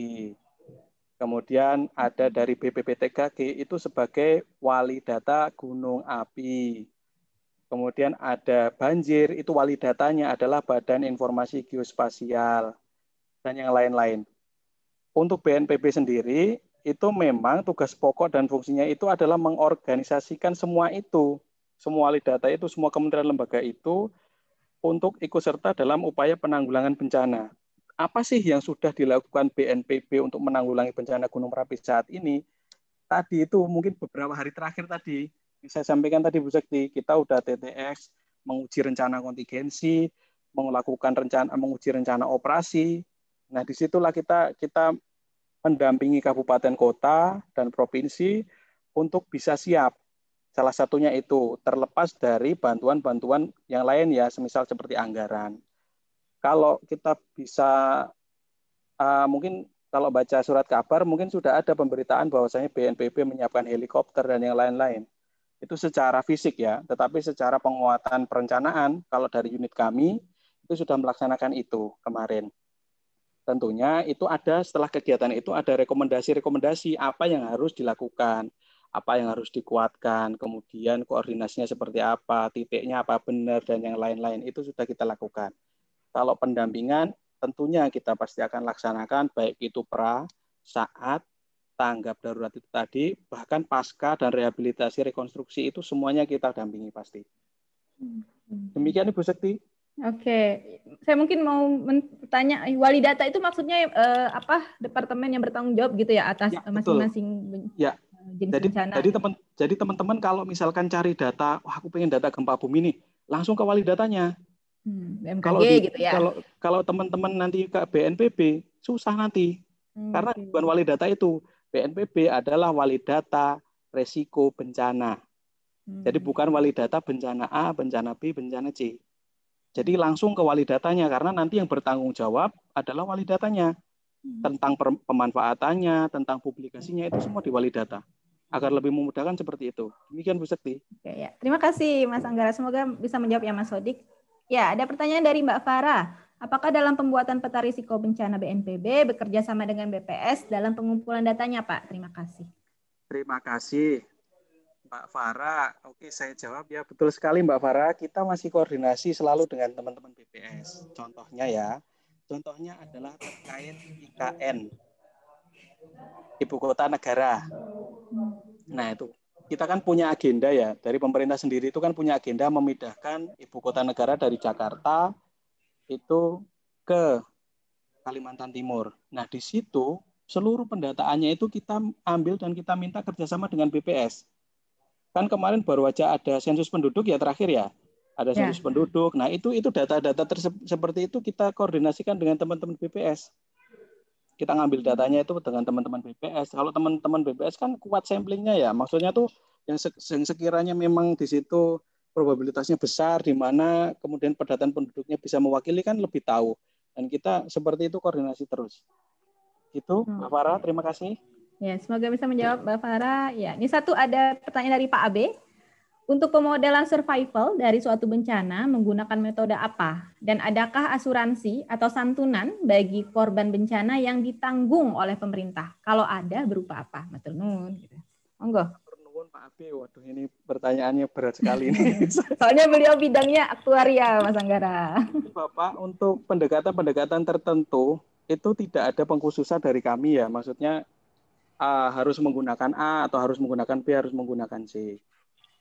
Kemudian ada mm-hmm. dari BPPTKG itu sebagai wali data gunung api. Kemudian ada banjir, itu wali datanya adalah Badan Informasi Geospasial dan yang lain-lain. Untuk BNPB sendiri, itu memang tugas pokok dan fungsinya itu adalah mengorganisasikan semua itu, semua wali data itu, semua kementerian lembaga itu untuk ikut serta dalam upaya penanggulangan bencana apa sih yang sudah dilakukan BNPB untuk menanggulangi bencana Gunung Merapi saat ini? Tadi itu mungkin beberapa hari terakhir tadi saya sampaikan tadi Bu Sekti, kita sudah TTX menguji rencana kontingensi, melakukan rencana menguji rencana operasi. Nah, disitulah kita kita mendampingi kabupaten kota dan provinsi untuk bisa siap. Salah satunya itu terlepas dari bantuan-bantuan yang lain ya, semisal seperti anggaran kalau kita bisa uh, mungkin kalau baca surat kabar mungkin sudah ada pemberitaan bahwasanya BNPB menyiapkan helikopter dan yang lain-lain. Itu secara fisik ya, tetapi secara penguatan perencanaan kalau dari unit kami itu sudah melaksanakan itu kemarin. Tentunya itu ada setelah kegiatan itu ada rekomendasi-rekomendasi apa yang harus dilakukan, apa yang harus dikuatkan, kemudian koordinasinya seperti apa, titiknya apa benar dan yang lain-lain itu sudah kita lakukan. Kalau pendampingan tentunya kita pasti akan laksanakan baik itu pra, saat, tanggap darurat itu tadi, bahkan pasca dan rehabilitasi rekonstruksi itu semuanya kita dampingi pasti. Hmm. Demikian Ibu Sekti. Oke, saya mungkin mau bertanya wali data itu maksudnya eh, apa departemen yang bertanggung jawab gitu ya atas ya, masing-masing ya, ya. bencana. Jadi teman jadi teman-teman kalau misalkan cari data, wah aku pengen data gempa bumi nih, langsung ke wali datanya. Hmm, kalau di, gitu ya. Kalau kalau teman-teman nanti ke BNPB susah nanti hmm. karena bukan wali data itu BNPB adalah wali data resiko bencana. Hmm. Jadi bukan wali data bencana A, bencana B, bencana C. Jadi hmm. langsung ke wali datanya karena nanti yang bertanggung jawab adalah wali datanya hmm. tentang pemanfaatannya, tentang publikasinya itu semua di wali data agar lebih memudahkan seperti itu. Demikian Bu Sekti. Oke, ya. Terima kasih Mas Anggara. Semoga bisa menjawab ya Mas Sodik. Ya, ada pertanyaan dari Mbak Farah. Apakah dalam pembuatan peta risiko bencana BNPB bekerja sama dengan BPS dalam pengumpulan datanya, Pak? Terima kasih. Terima kasih, Mbak Farah. Oke, saya jawab ya. Betul sekali, Mbak Farah. Kita masih koordinasi selalu dengan teman-teman BPS. Contohnya ya, contohnya adalah terkait IKN, Ibu Kota Negara. Nah, itu kita kan punya agenda ya dari pemerintah sendiri itu kan punya agenda memindahkan ibu kota negara dari Jakarta itu ke Kalimantan Timur. Nah di situ seluruh pendataannya itu kita ambil dan kita minta kerjasama dengan BPS. Kan kemarin baru aja ada sensus penduduk ya terakhir ya ada ya. sensus ya. penduduk. Nah itu itu data-data seperti itu kita koordinasikan dengan teman-teman BPS kita ngambil datanya itu dengan teman-teman BPS. Kalau teman-teman BPS kan kuat samplingnya ya. Maksudnya tuh yang, sekiranya memang di situ probabilitasnya besar, di mana kemudian perdataan penduduknya bisa mewakili kan lebih tahu. Dan kita seperti itu koordinasi terus. Itu, hmm. Mbak Farah, terima kasih. Ya, semoga bisa menjawab Mbak Farah. Ya, ini satu ada pertanyaan dari Pak Abe. Untuk pemodelan survival dari suatu bencana menggunakan metode apa? Dan adakah asuransi atau santunan bagi korban bencana yang ditanggung oleh pemerintah? Kalau ada, berupa apa? Matur nuwun. Gitu. Monggo. Pak Abi, waduh ini pertanyaannya berat sekali ini. Soalnya beliau bidangnya aktuaria, Mas Anggara. Bapak, untuk pendekatan-pendekatan tertentu, itu tidak ada pengkhususan dari kami ya. Maksudnya uh, harus menggunakan A atau harus menggunakan B, harus menggunakan C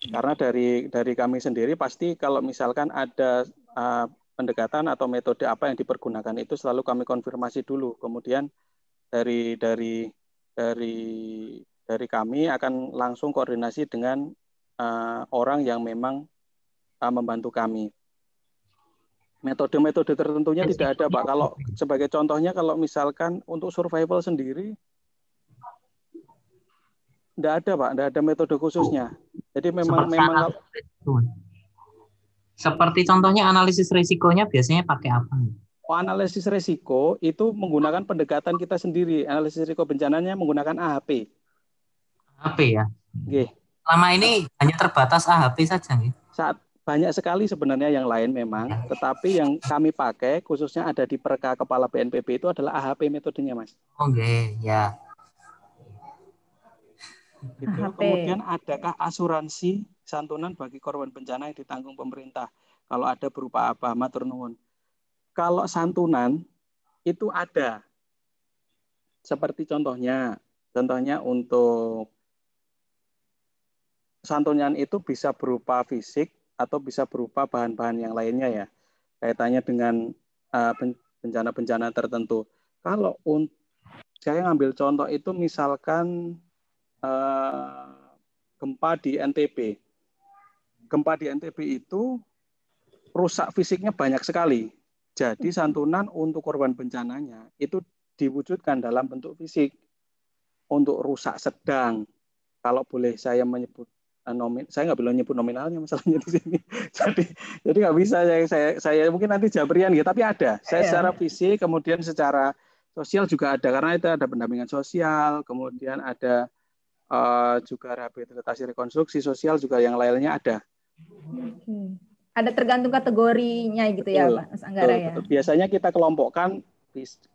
karena dari dari kami sendiri pasti kalau misalkan ada uh, pendekatan atau metode apa yang dipergunakan itu selalu kami konfirmasi dulu. Kemudian dari dari dari dari kami akan langsung koordinasi dengan uh, orang yang memang uh, membantu kami. Metode-metode tertentunya tidak ada, Pak. Kalau sebagai contohnya, kalau misalkan untuk survival sendiri, tidak ada pak, tidak ada metode khususnya. Jadi memang Seperti memang seperti contohnya analisis risikonya biasanya pakai apa? Oh, analisis risiko itu menggunakan pendekatan kita sendiri. Analisis risiko bencananya menggunakan AHP. AHP ya. Oke. lama ini hanya terbatas AHP saja nih. Saat banyak sekali sebenarnya yang lain memang, ya. tetapi yang kami pakai khususnya ada di perka kepala BNPB itu adalah AHP metodenya, Mas. Oke, oh, okay, ya gitu. Kemudian adakah asuransi santunan bagi korban bencana yang ditanggung pemerintah? Kalau ada berupa apa? Matur nuwun. Kalau santunan itu ada. Seperti contohnya, contohnya untuk santunan itu bisa berupa fisik atau bisa berupa bahan-bahan yang lainnya ya. Kaitannya dengan eh, bencana-bencana tertentu. Kalau saya ngambil contoh itu misalkan Eh, gempa di NTB. Gempa di NTB itu rusak fisiknya banyak sekali. Jadi santunan untuk korban bencananya itu diwujudkan dalam bentuk fisik untuk rusak sedang. Kalau boleh saya menyebut eh, nomin saya nggak bilang nyebut nominalnya masalahnya di sini jadi jadi nggak bisa saya, saya saya mungkin nanti jabrian ya. tapi ada saya iya. secara fisik kemudian secara sosial juga ada karena itu ada pendampingan sosial kemudian ada uh, juga rehabilitasi rekonstruksi sosial juga yang lainnya ada. Hmm. Ada tergantung kategorinya gitu ya, betul, ya Mas Anggara betul, ya. Betul. Biasanya kita kelompokkan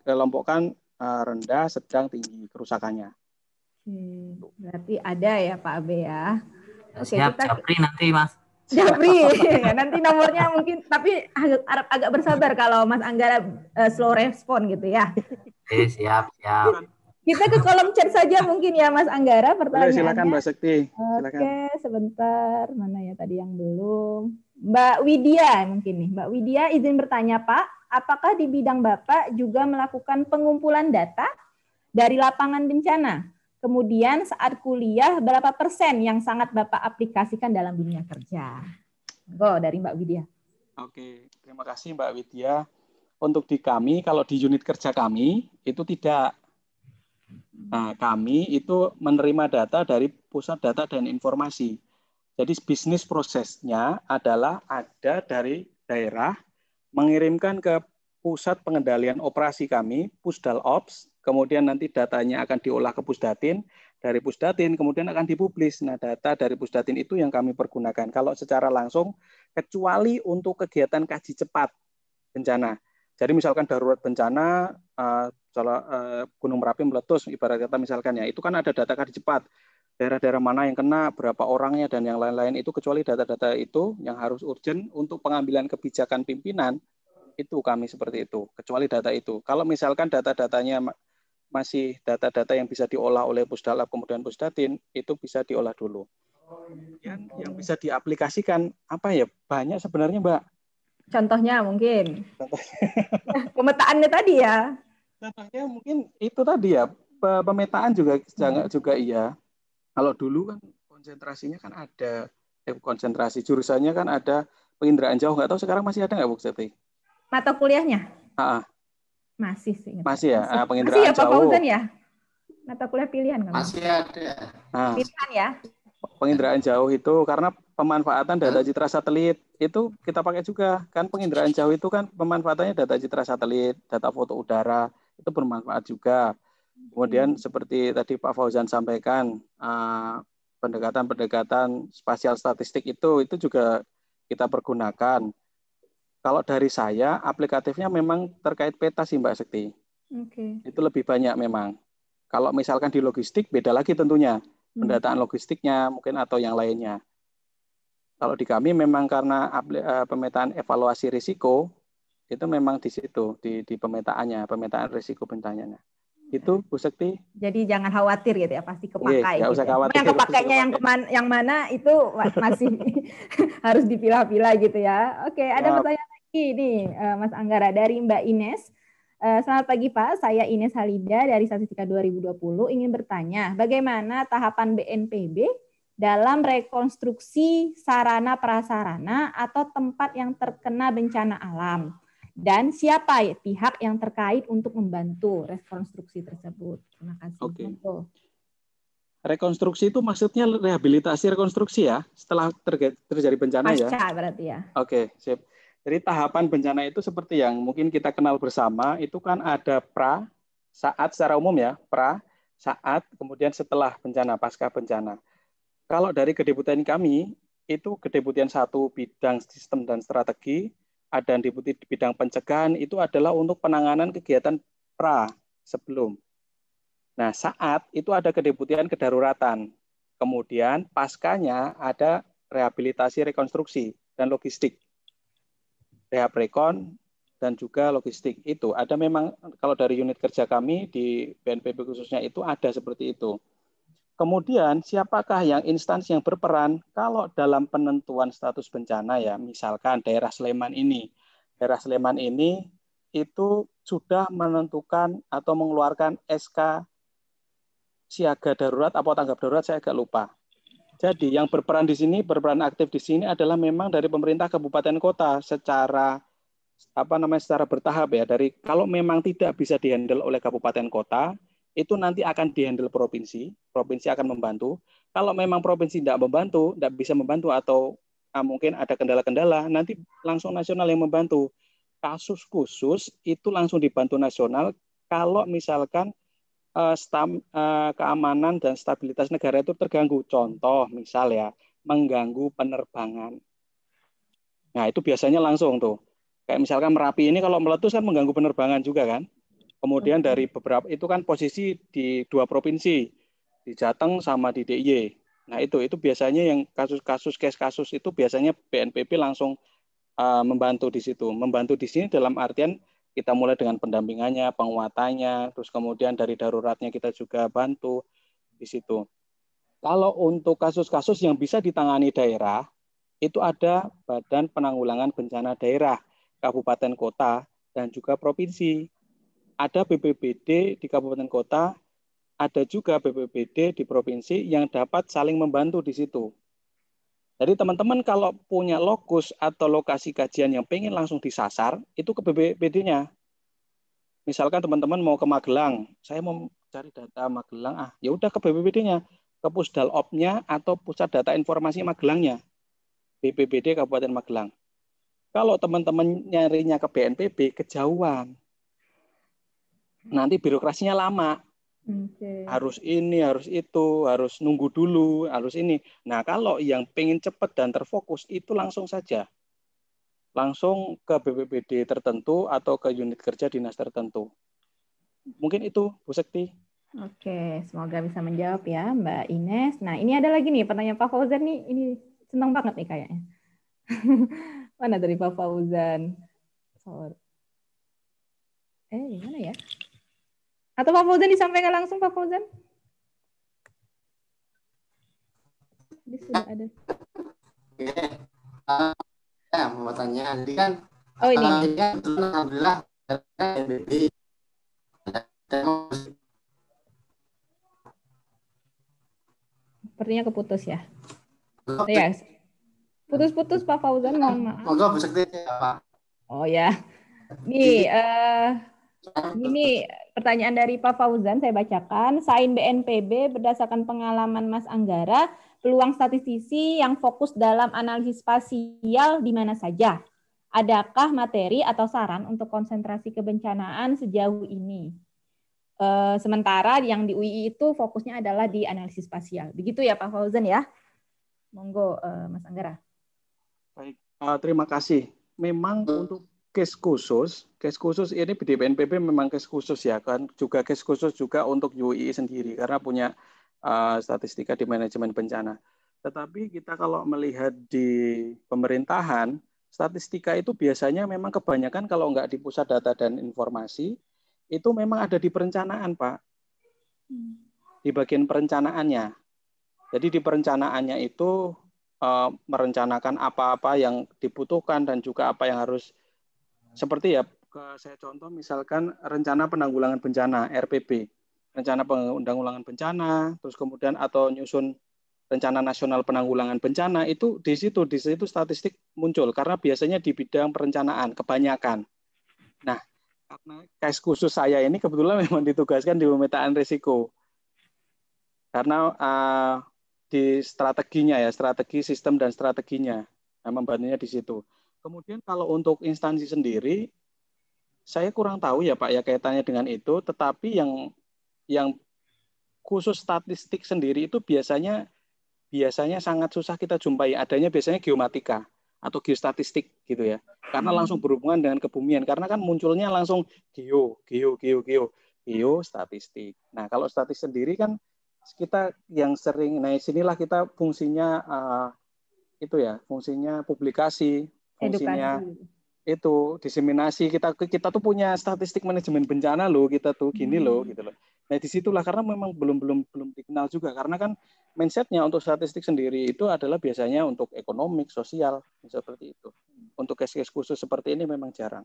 kelompokkan eh, rendah, sedang, tinggi kerusakannya. Hmm, berarti ada ya Pak Abe ya. Oke, Siap, kita... Capri nanti Mas. Japri, nanti nomornya mungkin, tapi agak agak bersabar kalau Mas Anggara uh, slow respon gitu ya. siap, siap. Kita ke kolom chat saja mungkin ya Mas Anggara pertanyaannya. Boleh, silakan Mbak Sekti. Silakan. Oke, sebentar. Mana ya tadi yang belum? Mbak Widya mungkin nih. Mbak Widya izin bertanya Pak, apakah di bidang Bapak juga melakukan pengumpulan data dari lapangan bencana? Kemudian saat kuliah berapa persen yang sangat Bapak aplikasikan dalam dunia kerja? Go dari Mbak Widya. Oke, terima kasih Mbak Widya. Untuk di kami, kalau di unit kerja kami, itu tidak Hmm. Nah, kami itu menerima data dari Pusat Data dan Informasi. Jadi bisnis prosesnya adalah ada dari daerah mengirimkan ke pusat pengendalian operasi kami, Pusdal Ops, kemudian nanti datanya akan diolah ke Pusdatin, dari Pusdatin kemudian akan dipublis. Nah, data dari Pusdatin itu yang kami pergunakan. Kalau secara langsung kecuali untuk kegiatan kaji cepat bencana. Jadi misalkan darurat bencana, uh, Gunung Merapi meletus, ibarat kata misalkan ya, itu kan ada data kaji cepat. Daerah-daerah mana yang kena, berapa orangnya, dan yang lain-lain itu, kecuali data-data itu yang harus urgent untuk pengambilan kebijakan pimpinan, itu kami seperti itu, kecuali data itu. Kalau misalkan data-datanya masih data-data yang bisa diolah oleh pusdalab kemudian pusdatin, itu bisa diolah dulu. yang bisa diaplikasikan, apa ya, banyak sebenarnya Mbak Contohnya mungkin. Contohnya. Nah, pemetaannya tadi ya. Contohnya mungkin itu tadi ya pemetaan juga hmm. jangan hmm. juga iya. Kalau dulu kan konsentrasinya kan ada eh, konsentrasi jurusannya kan ada penginderaan jauh nggak tahu sekarang masih ada nggak Bu Seti? Mata kuliahnya? Ah, Masih sih. Masih ya, masih. Ah, penginderaan masih ya, jauh. Masih ya Pak Fauzan ya? Mata kuliah pilihan kan? Masih ada. Ah. Pilihan ya? penginderaan jauh itu karena pemanfaatan data citra satelit itu kita pakai juga kan penginderaan jauh itu kan pemanfaatannya data citra satelit, data foto udara itu bermanfaat juga. Kemudian hmm. seperti tadi Pak Fauzan sampaikan eh, pendekatan-pendekatan spasial statistik itu itu juga kita pergunakan. Kalau dari saya aplikatifnya memang terkait peta sih Mbak Sekti. Okay. Itu lebih banyak memang. Kalau misalkan di logistik beda lagi tentunya. Hmm. pendataan logistiknya mungkin atau yang lainnya. Kalau di kami memang karena eh, pemetaan evaluasi risiko itu memang di situ di, di pemetaannya, pemetaan risiko bencananya Itu Bu Sekti. Jadi jangan khawatir gitu ya, pasti kepakai. Iya, gitu. usah khawatir. Yang kepakainya yang keman, yang mana itu masih harus dipilah-pilah gitu ya. Oke, ada nah, pertanyaan lagi nih eh, Mas Anggara dari Mbak Ines. Eh, selamat pagi Pak, saya Ines Halida dari Statistika 2020 ingin bertanya bagaimana tahapan BNPB dalam rekonstruksi sarana prasarana atau tempat yang terkena bencana alam dan siapa ya pihak yang terkait untuk membantu rekonstruksi tersebut. Terima kasih. Oke. Rekonstruksi itu maksudnya rehabilitasi rekonstruksi ya setelah terjadi bencana Pasca, ya. Pasca berarti ya. Oke, okay, jadi tahapan bencana itu seperti yang mungkin kita kenal bersama, itu kan ada pra, saat secara umum ya, pra, saat, kemudian setelah bencana, pasca bencana. Kalau dari kedeputian kami, itu kedeputian satu bidang sistem dan strategi, ada di bidang pencegahan, itu adalah untuk penanganan kegiatan pra, sebelum. Nah, saat itu ada kedeputian kedaruratan. Kemudian paskanya ada rehabilitasi, rekonstruksi, dan logistik rehab rekon, dan juga logistik itu. Ada memang kalau dari unit kerja kami di BNPB khususnya itu ada seperti itu. Kemudian siapakah yang instansi yang berperan kalau dalam penentuan status bencana ya, misalkan daerah Sleman ini. Daerah Sleman ini itu sudah menentukan atau mengeluarkan SK siaga darurat atau tanggap darurat saya agak lupa. Jadi yang berperan di sini, berperan aktif di sini adalah memang dari pemerintah kabupaten kota secara apa namanya secara bertahap ya. Dari kalau memang tidak bisa dihandle oleh kabupaten kota, itu nanti akan dihandle provinsi. Provinsi akan membantu. Kalau memang provinsi tidak membantu, tidak bisa membantu atau ah, mungkin ada kendala-kendala, nanti langsung nasional yang membantu. Kasus khusus itu langsung dibantu nasional. Kalau misalkan Eh, stam, eh, keamanan dan stabilitas negara itu terganggu. Contoh misal ya, mengganggu penerbangan. Nah, itu biasanya langsung tuh. Kayak misalkan Merapi ini kalau meletus kan mengganggu penerbangan juga kan. Kemudian dari beberapa itu kan posisi di dua provinsi, di Jateng sama di DIY. Nah, itu itu biasanya yang kasus-kasus case-kasus itu biasanya BNPB langsung uh, membantu di situ. Membantu di sini dalam artian kita mulai dengan pendampingannya, penguatannya, terus kemudian dari daruratnya kita juga bantu di situ. Kalau untuk kasus-kasus yang bisa ditangani daerah, itu ada Badan Penanggulangan Bencana Daerah, Kabupaten Kota, dan juga Provinsi. Ada BPBD di Kabupaten Kota, ada juga BPBD di Provinsi yang dapat saling membantu di situ. Jadi teman-teman kalau punya lokus atau lokasi kajian yang pengen langsung disasar, itu ke bpd nya Misalkan teman-teman mau ke Magelang, saya mau cari data Magelang, ah ya udah ke BPPD-nya, ke Pusdal Op-nya atau Pusat Data Informasi Magelangnya, BPBD Kabupaten Magelang. Kalau teman-teman nyarinya ke BNPB, kejauhan. Nanti birokrasinya lama. Okay. Harus ini, harus itu, harus nunggu dulu, harus ini. Nah, kalau yang pengen cepat dan terfokus itu langsung saja. Langsung ke BPBD tertentu atau ke unit kerja dinas tertentu. Mungkin itu, Bu Sekti. Oke, semoga bisa menjawab ya Mbak Ines. Nah, ini ada lagi nih pertanyaan Pak Fauzan nih, ini senang banget nih kayaknya. Mana dari Pak Fauzan? Eh, mana ya? Atau Pak Fauzan disampaikan langsung Pak Fauzan? Ini sudah ada. Oke. Uh, ya, mau tanya. Jadi kan Oh ini. Uh, ya, alhamdulillah MBB. Sepertinya keputus ya. Oh, ya. Putus-putus Pak Fauzan, mohon maaf. Moga Bu ya, Pak. Oh ya. Nih, uh, ini pertanyaan dari Pak Fauzan saya bacakan. Sain BNPB berdasarkan pengalaman Mas Anggara, peluang statistisi yang fokus dalam analisis spasial di mana saja? Adakah materi atau saran untuk konsentrasi kebencanaan sejauh ini? E, sementara yang di UI itu fokusnya adalah di analisis spasial. Begitu ya Pak Fauzan ya? Monggo e, Mas Anggara. Baik, eh, terima kasih. Memang untuk case khusus, case khusus ini di memang case khusus ya kan, juga case khusus juga untuk UI sendiri karena punya uh, statistika di manajemen bencana. Tetapi kita kalau melihat di pemerintahan, statistika itu biasanya memang kebanyakan kalau nggak di pusat data dan informasi, itu memang ada di perencanaan, Pak. Hmm. Di bagian perencanaannya. Jadi di perencanaannya itu eh, merencanakan apa-apa yang dibutuhkan dan juga apa yang harus seperti ya saya contoh misalkan rencana penanggulangan bencana (RPP), rencana penanggulangan bencana, terus kemudian atau nyusun rencana nasional penanggulangan bencana itu di situ di situ statistik muncul karena biasanya di bidang perencanaan kebanyakan. Nah, karena case khusus saya ini kebetulan memang ditugaskan di pemetaan risiko. Karena uh, di strateginya ya, strategi sistem dan strateginya. Nah, membantunya di situ. Kemudian kalau untuk instansi sendiri, saya kurang tahu ya Pak ya kaitannya dengan itu, tetapi yang yang khusus statistik sendiri itu biasanya biasanya sangat susah kita jumpai. Adanya biasanya geomatika atau geostatistik gitu ya. Karena hmm. langsung berhubungan dengan kebumian. Karena kan munculnya langsung geo, geo, geo, geo, geo statistik. Nah, kalau statistik sendiri kan kita yang sering nah sinilah kita fungsinya uh, itu ya, fungsinya publikasi, fungsinya Edukasi. itu diseminasi kita kita tuh punya statistik manajemen bencana loh kita tuh gini hmm. loh gitu loh nah disitulah karena memang belum belum belum dikenal juga karena kan mindsetnya untuk statistik sendiri itu adalah biasanya untuk ekonomi sosial seperti itu untuk kasus case khusus seperti ini memang jarang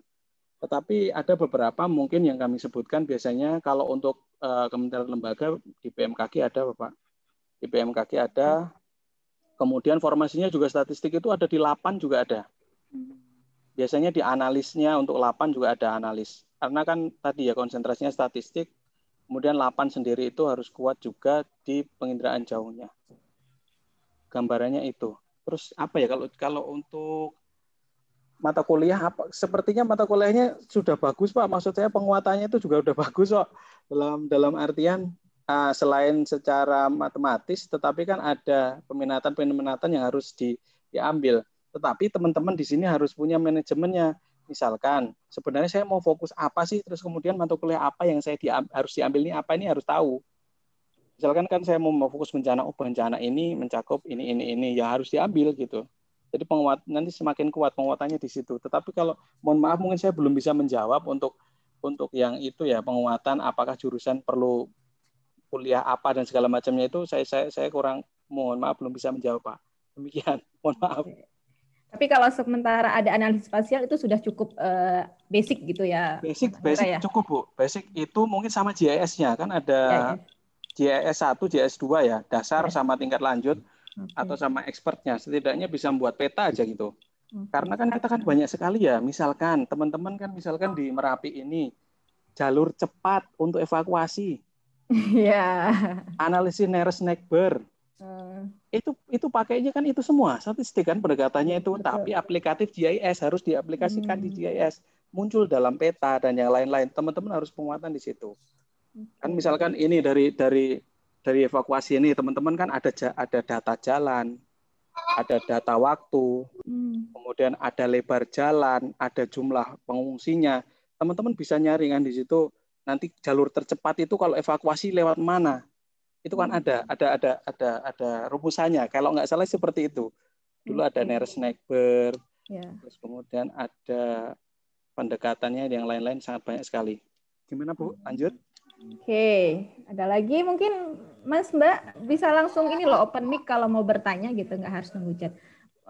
tetapi ada beberapa mungkin yang kami sebutkan biasanya kalau untuk uh, kementerian lembaga di BMKG ada Bapak. Di BMKG ada. Hmm. Kemudian formasinya juga statistik itu ada di Lapan juga ada. Biasanya di analisnya untuk 8 juga ada analis. Karena kan tadi ya konsentrasinya statistik, kemudian 8 sendiri itu harus kuat juga di penginderaan jauhnya. Gambarannya itu. Terus apa ya kalau kalau untuk mata kuliah apa sepertinya mata kuliahnya sudah bagus Pak. Maksud saya penguatannya itu juga sudah bagus kok dalam dalam artian uh, selain secara matematis, tetapi kan ada peminatan-peminatan yang harus di, diambil. Tetapi teman-teman di sini harus punya manajemennya. Misalkan, sebenarnya saya mau fokus apa sih, terus kemudian mata kuliah apa yang saya diam, harus diambil ini, apa ini harus tahu. Misalkan kan saya mau, fokus bencana, oh bencana ini mencakup ini, ini, ini, ya harus diambil gitu. Jadi penguat nanti semakin kuat penguatannya di situ. Tetapi kalau mohon maaf mungkin saya belum bisa menjawab untuk untuk yang itu ya penguatan apakah jurusan perlu kuliah apa dan segala macamnya itu saya saya saya kurang mohon maaf belum bisa menjawab Pak. Demikian. Mohon maaf. Tapi kalau sementara ada analisis spasial itu sudah cukup uh, basic gitu ya. Basic, basic ya? cukup bu. Basic itu mungkin sama GIS-nya kan ada ya, ya. GIS 1, GIS 2 ya, dasar ya. sama tingkat lanjut okay. atau sama expertnya. Setidaknya bisa membuat peta aja gitu. Okay. Karena kan kita kan banyak sekali ya. Misalkan teman-teman kan misalkan di Merapi ini jalur cepat untuk evakuasi. Iya. Analisis nearest neighbor. Hmm. Itu itu pakainya kan itu semua statistik kan pendekatannya itu, Betul. tapi aplikatif GIS harus diaplikasikan hmm. di GIS, muncul dalam peta dan yang lain-lain. Teman-teman harus penguatan di situ. Kan misalkan ini dari dari dari evakuasi ini teman-teman kan ada ada data jalan, ada data waktu, hmm. kemudian ada lebar jalan, ada jumlah pengungsinya. Teman-teman bisa nyaringan di situ nanti jalur tercepat itu kalau evakuasi lewat mana itu kan ada ada ada ada ada rumusannya kalau nggak salah seperti itu dulu ada Neres Neighbor yeah. terus kemudian ada pendekatannya yang lain-lain sangat banyak sekali gimana bu lanjut oke okay. ada lagi mungkin Mas Mbak bisa langsung ini loh open mic kalau mau bertanya gitu nggak harus nunggu chat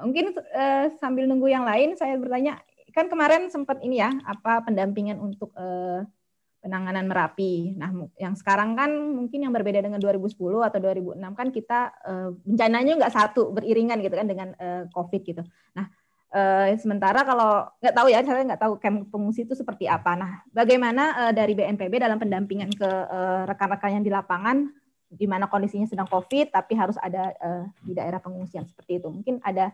mungkin uh, sambil nunggu yang lain saya bertanya kan kemarin sempat ini ya apa pendampingan untuk uh, penanganan Merapi. Nah, yang sekarang kan mungkin yang berbeda dengan 2010 atau 2006 kan kita eh, bencananya nggak satu beriringan gitu kan dengan eh, COVID gitu. Nah, eh, sementara kalau nggak tahu ya, saya nggak tahu camp pengungsi itu seperti apa. Nah, bagaimana dari BNPB dalam pendampingan ke rekan-rekan yang di lapangan di mana kondisinya sedang COVID tapi harus ada di daerah pengungsian seperti itu. Mungkin ada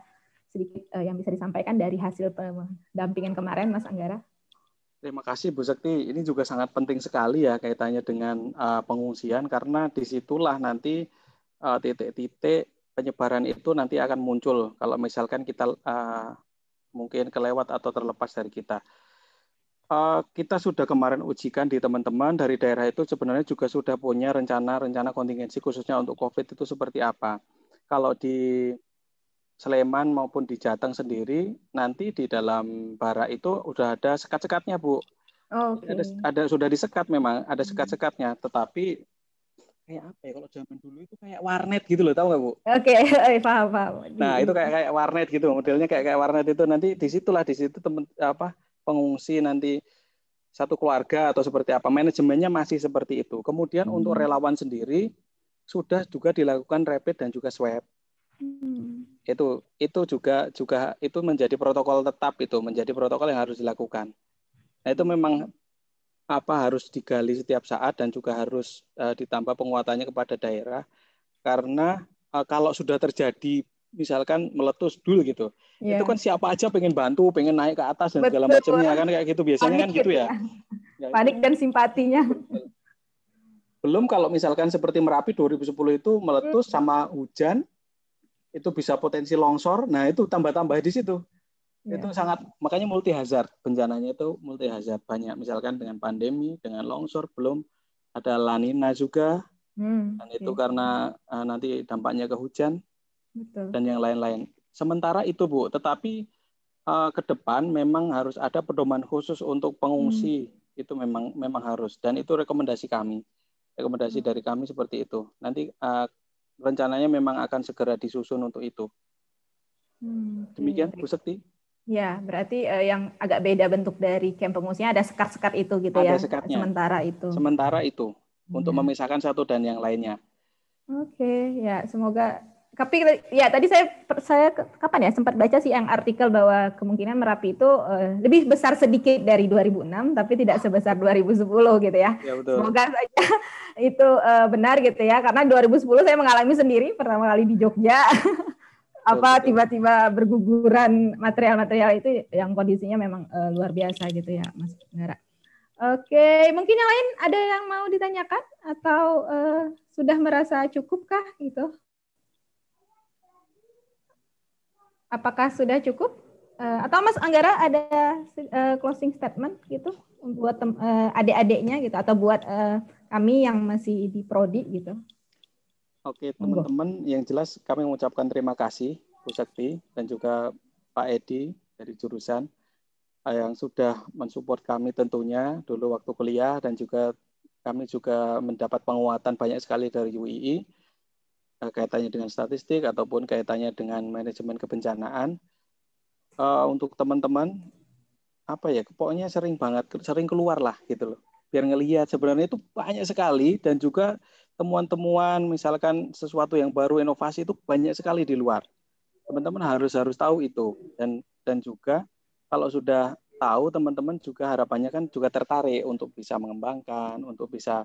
sedikit yang bisa disampaikan dari hasil pendampingan kemarin, Mas Anggara. Terima kasih Bu Sekti. Ini juga sangat penting sekali ya kaitannya dengan uh, pengungsian karena disitulah nanti titik eh, titik-titik penyebaran itu nanti akan muncul kalau misalkan kita uh, mungkin kelewat atau terlepas dari kita. Uh, kita sudah kemarin ujikan di teman-teman dari daerah itu sebenarnya juga sudah punya rencana-rencana kontingensi khususnya untuk COVID itu seperti apa. Kalau di Sleman maupun di Jateng sendiri nanti di dalam bara itu udah ada sekat-sekatnya Bu. Oh, okay. ada, ada sudah disekat memang ada hmm. sekat-sekatnya tetapi kayak apa ya kalau zaman dulu itu kayak warnet gitu loh tahu nggak bu? Oke okay, eh, paham paham. Nah itu kayak kayak warnet gitu modelnya kayak kayak warnet itu nanti disitulah di situ temen apa pengungsi nanti satu keluarga atau seperti apa manajemennya masih seperti itu. Kemudian hmm. untuk relawan sendiri sudah juga dilakukan rapid dan juga swab. Hmm. itu itu juga juga itu menjadi protokol tetap itu menjadi protokol yang harus dilakukan nah itu memang apa harus digali setiap saat dan juga harus uh, ditambah penguatannya kepada daerah karena uh, kalau sudah terjadi misalkan meletus dulu gitu yeah. itu kan siapa aja pengen bantu pengen naik ke atas dan segala macamnya kan kayak gitu biasanya kan panik kan gitu ya, ya. panik dan simpatinya belum kalau misalkan seperti merapi 2010 itu meletus hmm. sama hujan itu bisa potensi longsor. Nah, itu tambah-tambah di situ. Yeah. Itu sangat makanya multi hazard bencananya itu multi hazard banyak misalkan dengan pandemi, dengan longsor belum ada lanina juga. Hmm, dan iya. itu yeah. karena uh, nanti dampaknya ke hujan. Betul. Dan yang lain-lain. Sementara itu, Bu, tetapi uh, ke depan memang harus ada pedoman khusus untuk pengungsi. Hmm. Itu memang memang harus dan itu rekomendasi kami. Rekomendasi hmm. dari kami seperti itu. Nanti uh, rencananya memang akan segera disusun untuk itu. Hmm, Demikian Bu Sekti. Ya, berarti uh, yang agak beda bentuk dari camp pengungsinya ada sekat-sekat itu gitu ada ya. Sekatnya. Sementara itu. Sementara itu hmm. untuk memisahkan satu dan yang lainnya. Oke, okay, ya semoga tapi ya tadi saya saya kapan ya sempat baca sih yang artikel bahwa kemungkinan Merapi itu uh, lebih besar sedikit dari 2006 tapi tidak sebesar 2010 gitu ya. ya betul. Semoga saja itu uh, benar gitu ya karena 2010 saya mengalami sendiri pertama kali di Jogja. apa tiba-tiba berguguran material-material itu yang kondisinya memang uh, luar biasa gitu ya Mas Nara Oke, mungkin yang lain ada yang mau ditanyakan atau uh, sudah merasa cukupkah itu Apakah sudah cukup? Uh, atau Mas Anggara ada uh, closing statement gitu buat uh, adik-adiknya gitu atau buat uh, kami yang masih di prodi gitu? Oke teman-teman, yang jelas kami mengucapkan terima kasih Bu Sakti dan juga Pak Edi dari jurusan yang sudah mensupport kami tentunya dulu waktu kuliah dan juga kami juga mendapat penguatan banyak sekali dari UII Eh, kaitannya dengan statistik ataupun kaitannya dengan manajemen kebencanaan. Uh, untuk teman-teman apa ya pokoknya sering banget sering keluar lah gitu loh biar ngelihat sebenarnya itu banyak sekali dan juga temuan-temuan misalkan sesuatu yang baru inovasi itu banyak sekali di luar teman-teman harus harus tahu itu dan dan juga kalau sudah tahu teman-teman juga harapannya kan juga tertarik untuk bisa mengembangkan untuk bisa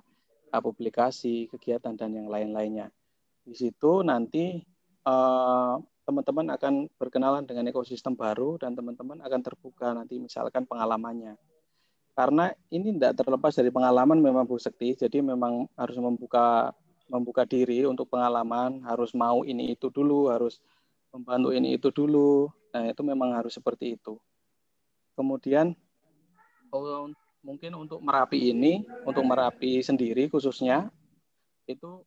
eh, publikasi kegiatan dan yang lain-lainnya di situ nanti eh, teman-teman uh, akan berkenalan dengan ekosistem baru dan teman-teman akan terbuka nanti misalkan pengalamannya. Karena ini tidak terlepas dari pengalaman memang Bu Sekti, jadi memang harus membuka membuka diri untuk pengalaman, harus mau ini itu dulu, harus membantu ini itu dulu. Nah, itu memang harus seperti itu. Kemudian mungkin untuk merapi ini, untuk merapi sendiri khususnya itu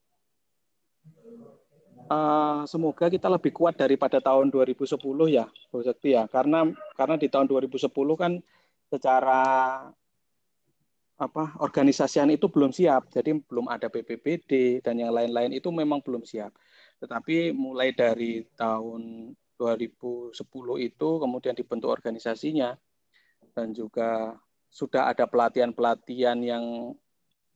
Eh, semoga kita lebih kuat daripada tahun 2010 ya, Bu Sekti ya. Karena karena di tahun 2010 kan secara apa organisasian itu belum siap. Jadi belum ada PPPD dan yang lain-lain itu memang belum siap. Tetapi mulai dari tahun 2010 itu kemudian dibentuk organisasinya dan juga sudah ada pelatihan-pelatihan yang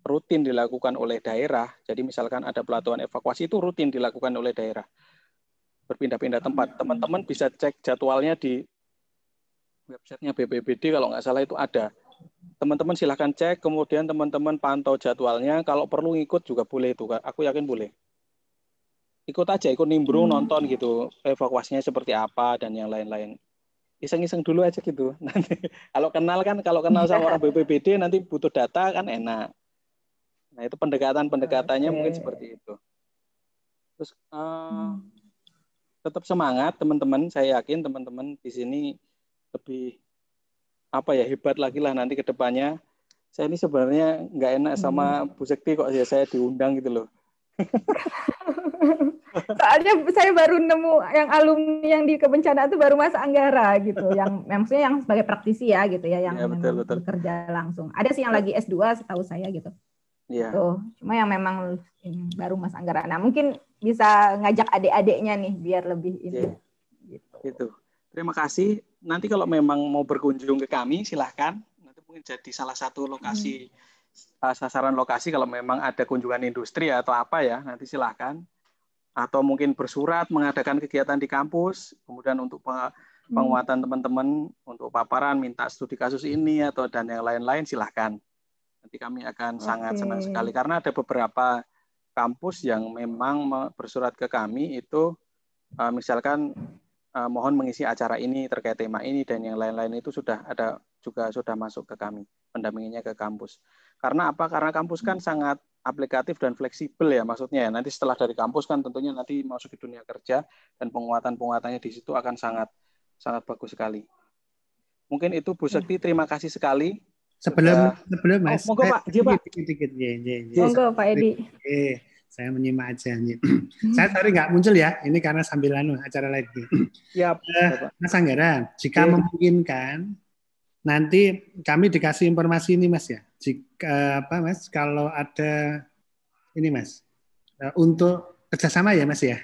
rutin dilakukan oleh daerah. Jadi misalkan ada pelatuan evakuasi itu rutin dilakukan oleh daerah. Berpindah-pindah tempat. Teman-teman bisa cek jadwalnya di websitenya BPBD kalau nggak salah itu ada. Teman-teman silahkan cek, kemudian teman-teman pantau jadwalnya. Kalau perlu ikut juga boleh itu. Aku yakin boleh. Ikut aja, ikut nimbrung, hmm. nonton gitu. Evakuasinya seperti apa dan yang lain-lain iseng-iseng dulu aja gitu. Nanti kalau kenal kan kalau kenal sama orang BPBD nanti butuh data kan enak. Nah itu pendekatan pendekatannya okay. mungkin seperti itu. Terus uh, hmm. tetap semangat teman-teman. Saya yakin teman-teman di sini lebih apa ya hebat lagi lah nanti ke depannya. Saya ini sebenarnya nggak enak sama hmm. Bu Sekti kok ya saya diundang gitu loh. Soalnya saya baru nemu yang alumni yang di kebencanaan itu baru Mas Anggara gitu, yang maksudnya yang sebagai praktisi ya gitu ya, yang ya, betul, betul. bekerja langsung. Ada sih yang lagi S2 setahu saya gitu. Yeah. Tuh. Gitu. Cuma yang memang ini, baru Mas Anggara. Nah, mungkin bisa ngajak adik-adiknya nih biar lebih ini. Yeah. Gitu. Itu. Terima kasih. Nanti kalau memang mau berkunjung ke kami silahkan. Nanti mungkin jadi salah satu lokasi hmm. Eh, sasaran lokasi kalau memang ada kunjungan industri atau apa ya, nanti silahkan. Atau mungkin bersurat mengadakan kegiatan di kampus, kemudian untuk hmm. penguatan teman-teman hmm. untuk paparan minta studi kasus ini atau dan yang lain-lain silahkan. Nanti kami akan okay. sangat senang sekali karena ada beberapa kampus yang memang bersurat ke kami itu eh, misalkan eh, mohon mengisi acara ini terkait tema ini dan yang lain-lain itu sudah ada juga sudah masuk ke kami pendampingnya ke kampus. Karena apa? Karena kampus kan sangat aplikatif dan fleksibel ya maksudnya ya. Nanti setelah dari kampus kan tentunya nanti masuk ke dunia kerja dan penguatan-penguatannya di situ akan sangat sangat bagus sekali. Mungkin itu Bu Sekti, terima kasih sekali sebelum sebelum oh, mas oh, monggo pak dia pak monggo pak Edi eh, saya menyimak aja nih saya tadi nggak muncul ya ini karena sambil anu acara lagi ya uh, mas Anggara jika ya. memungkinkan nanti kami dikasih informasi ini mas ya jika apa mas kalau ada ini mas untuk kerjasama ya mas ya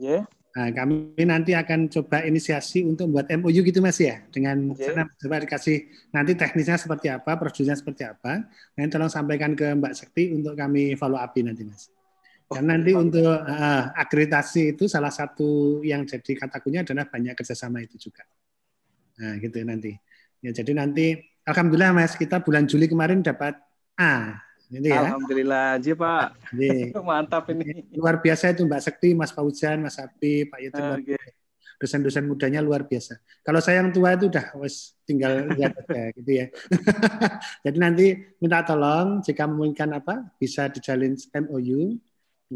yeah. Nah, kami nanti akan coba inisiasi untuk membuat MOU gitu Mas ya dengan okay. sana coba dikasih nanti teknisnya seperti apa, prosedurnya seperti apa. Nanti tolong sampaikan ke Mbak Sekti untuk kami follow up nanti Mas. Oh, nanti untuk uh, akreditasi itu salah satu yang jadi katakunya adalah banyak kerjasama itu juga. Nah gitu nanti. Ya jadi nanti Alhamdulillah Mas kita bulan Juli kemarin dapat A ini ya. Alhamdulillah aja Pak. Mantap ini. Luar biasa itu Mbak Sekti, Mas Paujan, Mas Api, Pak Yudin. Okay. Dosen-dosen mudanya luar biasa. Kalau saya yang tua itu udah wes tinggal lihat aja gitu ya. Jadi nanti minta tolong jika memungkinkan apa bisa dijalin MOU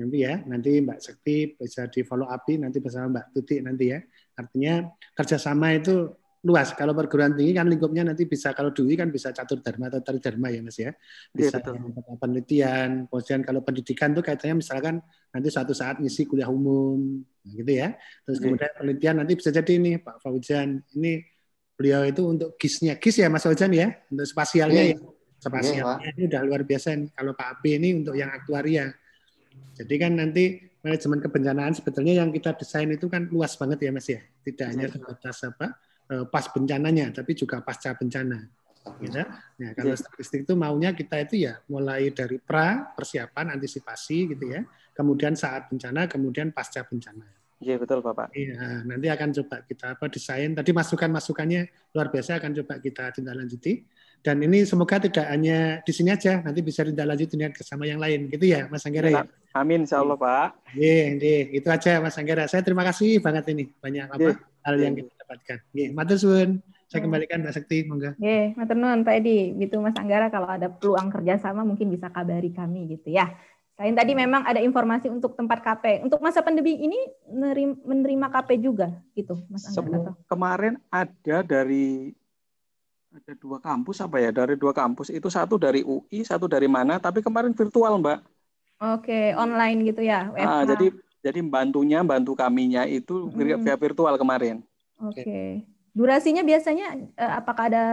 nanti ya. Nanti Mbak Sekti bisa di follow up nanti bersama Mbak Tuti nanti ya. Artinya kerjasama itu luas. Kalau perguruan tinggi kan lingkupnya nanti bisa kalau DUI kan bisa catur dharma atau dharma ya Mas ya. Iya, bisa ya, betul. penelitian, kemudian kalau pendidikan tuh kaitannya misalkan nanti suatu saat ngisi kuliah umum nah, gitu ya. Terus ya. kemudian penelitian nanti bisa jadi ini Pak Fauzan ini beliau itu untuk gisnya GIS ya Mas Fauzan ya, untuk spasialnya iya. ya. Spasialnya ya, ini udah luar biasa nih. Kalau Pak B ini untuk yang aktuaria. Jadi kan nanti manajemen kebencanaan sebetulnya yang kita desain itu kan luas banget ya Mas ya. Tidak iya. hanya terbatas apa Eh, pas bencananya, tapi juga pasca bencana. Gitu? ya. kalau iya. statistik itu maunya kita itu ya mulai dari pra persiapan antisipasi gitu ya, kemudian saat bencana, kemudian pasca bencana. Iya betul Bapak. Iya, nanti akan coba kita apa desain. Tadi masukan-masukannya luar biasa akan coba kita tindak lanjuti. Dan ini semoga tidak hanya di sini aja, nanti bisa tindak lanjuti dengan ya sama yang lain gitu ya Mas Anggera. ya. Amin insya Allah Pak. Iya, iya itu aja Mas Anggera. Saya terima kasih banget ini banyak apa ya. hal yang kita dapatkan. Nggih, matur suwun. Saya kembalikan Mbak Sakti, monggo. Nggih, matur nuwun Pak Edi. Itu Mas Anggara kalau ada peluang kerjasama mungkin bisa kabari kami gitu ya. Selain tadi memang ada informasi untuk tempat KP. Untuk masa pandemi ini menerima KP juga gitu, Mas Anggara? Kemarin ada dari ada dua kampus apa ya dari dua kampus itu satu dari UI satu dari hmm. mana tapi kemarin virtual mbak oke online gitu ya WFH. Ah, jadi jadi bantunya bantu kaminya itu via hmm. virtual kemarin Oke. Okay. Gitu. Durasinya biasanya eh, apakah ada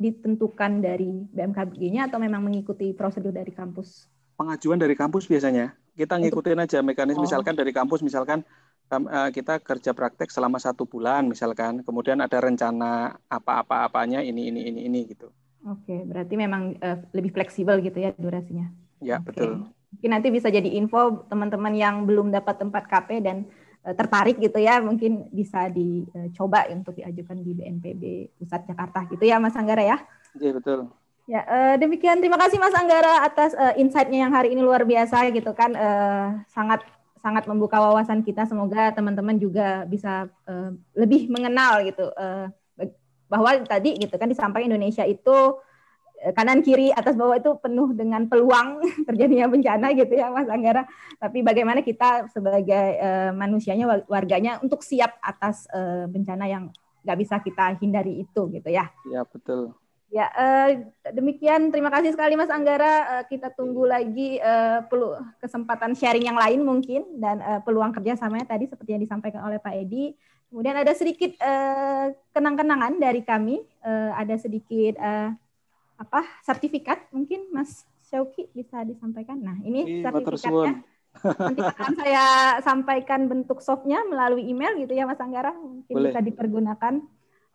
ditentukan dari BMKG-nya atau memang mengikuti prosedur dari kampus? Pengajuan dari kampus biasanya. Kita ngikutin aja mekanisme oh. misalkan dari kampus misalkan eh, kita kerja praktek selama satu bulan misalkan, kemudian ada rencana apa-apa-apanya ini ini ini ini gitu. Oke, berarti memang eh, lebih fleksibel gitu ya durasinya. Ya okay. betul. Mungkin nanti bisa jadi info teman-teman yang belum dapat tempat KP dan Eh, tertarik gitu ya mungkin bisa dicoba untuk diajukan di BNPB Pusat Jakarta gitu ya Mas Anggara ya. Iya betul. Ya eh, demikian terima kasih Mas Anggara atas eh, insight-nya yang hari ini luar biasa gitu kan eh, sangat sangat membuka wawasan kita semoga teman-teman juga bisa lebih mengenal gitu bahwa tadi gitu kan disampaikan Indonesia itu kanan kiri atas bawah itu penuh dengan peluang terjadinya bencana gitu ya Mas Anggara. Tapi bagaimana kita sebagai uh, manusianya warganya untuk siap atas uh, bencana yang nggak bisa kita hindari itu gitu ya. Ya betul. Ya uh, demikian terima kasih sekali Mas Anggara. Uh, kita tunggu lagi uh, kesempatan sharing yang lain mungkin dan uh, peluang kerjasamanya tadi seperti yang disampaikan oleh Pak Edi. Kemudian ada sedikit uh, kenang-kenangan dari kami, Uh, ada sedikit uh, apa sertifikat mungkin Mas Syauki bisa disampaikan. Nah, ini Ih, iya, sertifikatnya. Nanti akan saya sampaikan bentuk softnya melalui email gitu ya Mas Anggara. Mungkin Boleh. bisa dipergunakan.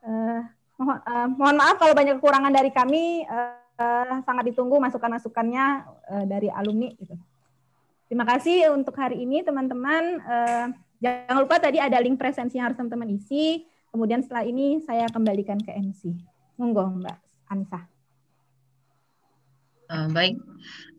Uh, mohon, uh, mohon maaf kalau banyak kekurangan dari kami. Uh, uh, sangat ditunggu masukan-masukannya uh, dari alumni. Gitu. Terima kasih untuk hari ini teman-teman. Uh, jangan lupa tadi ada link presensi yang harus teman-teman isi. Kemudian setelah ini saya kembalikan ke MC. Monggo Mbak Anissa. Uh, baik,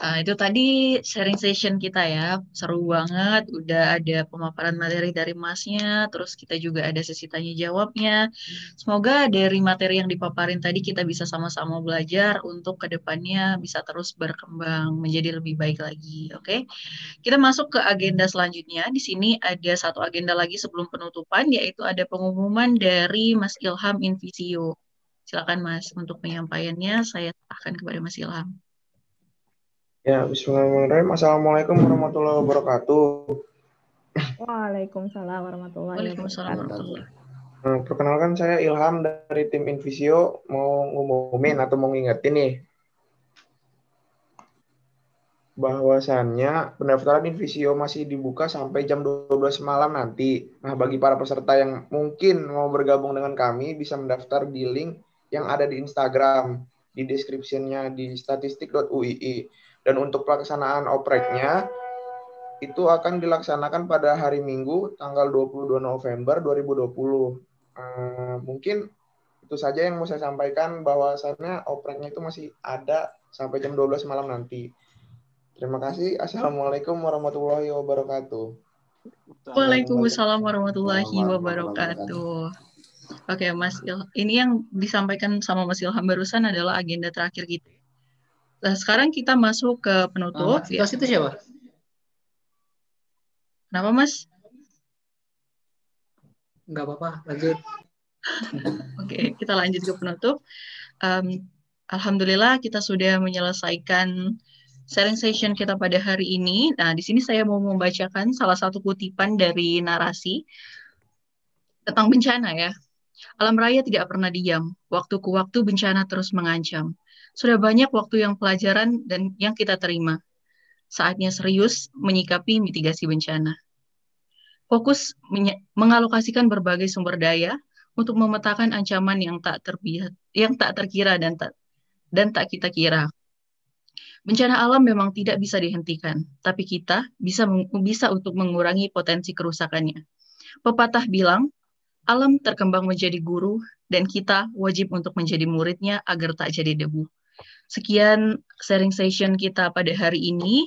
uh, itu tadi sharing session kita ya, seru banget. Udah ada pemaparan materi dari masnya, terus kita juga ada sesi tanya jawabnya. Semoga dari materi yang dipaparin tadi kita bisa sama-sama belajar untuk kedepannya bisa terus berkembang menjadi lebih baik lagi. Oke, okay? kita masuk ke agenda selanjutnya. Di sini ada satu agenda lagi sebelum penutupan, yaitu ada pengumuman dari Mas Ilham Invisio. Silakan Mas untuk penyampaiannya, saya akan kepada Mas Ilham. Ya, bismillahirrahmanirrahim. Assalamualaikum warahmatullahi wabarakatuh. Waalaikumsalam warahmatullahi wabarakatuh. Nah, perkenalkan saya Ilham dari tim Invisio mau ngumumin atau mau ngingetin nih bahwasannya pendaftaran Invisio masih dibuka sampai jam 12 malam nanti. Nah, bagi para peserta yang mungkin mau bergabung dengan kami bisa mendaftar di link yang ada di Instagram di description-nya di statistik.uii dan untuk pelaksanaan opreknya itu akan dilaksanakan pada hari Minggu tanggal 22 November 2020. Uh, eh, mungkin itu saja yang mau saya sampaikan bahwasannya opreknya itu masih ada sampai jam 12 malam nanti. Terima kasih. Assalamualaikum warahmatullahi wabarakatuh. Waalaikumsalam warahmatullahi wabarakatuh. Oke, Mas Il, ini yang disampaikan sama Mas Ilham barusan adalah agenda terakhir kita. Nah, sekarang kita masuk ke penutup. Oh, ya. itu siapa? Kenapa, Mas? Enggak apa-apa, lanjut. Oke, okay, kita lanjut ke penutup. Um, Alhamdulillah kita sudah menyelesaikan sharing session kita pada hari ini. Nah, di sini saya mau membacakan salah satu kutipan dari narasi tentang bencana ya. Alam raya tidak pernah diam, waktu ke waktu bencana terus mengancam. Sudah banyak waktu yang pelajaran dan yang kita terima. Saatnya serius menyikapi mitigasi bencana. Fokus mengalokasikan berbagai sumber daya untuk memetakan ancaman yang tak terbihat, yang tak terkira dan tak dan tak kita kira. Bencana alam memang tidak bisa dihentikan, tapi kita bisa bisa untuk mengurangi potensi kerusakannya. Pepatah bilang, alam terkembang menjadi guru dan kita wajib untuk menjadi muridnya agar tak jadi debu. Sekian sharing session kita pada hari ini.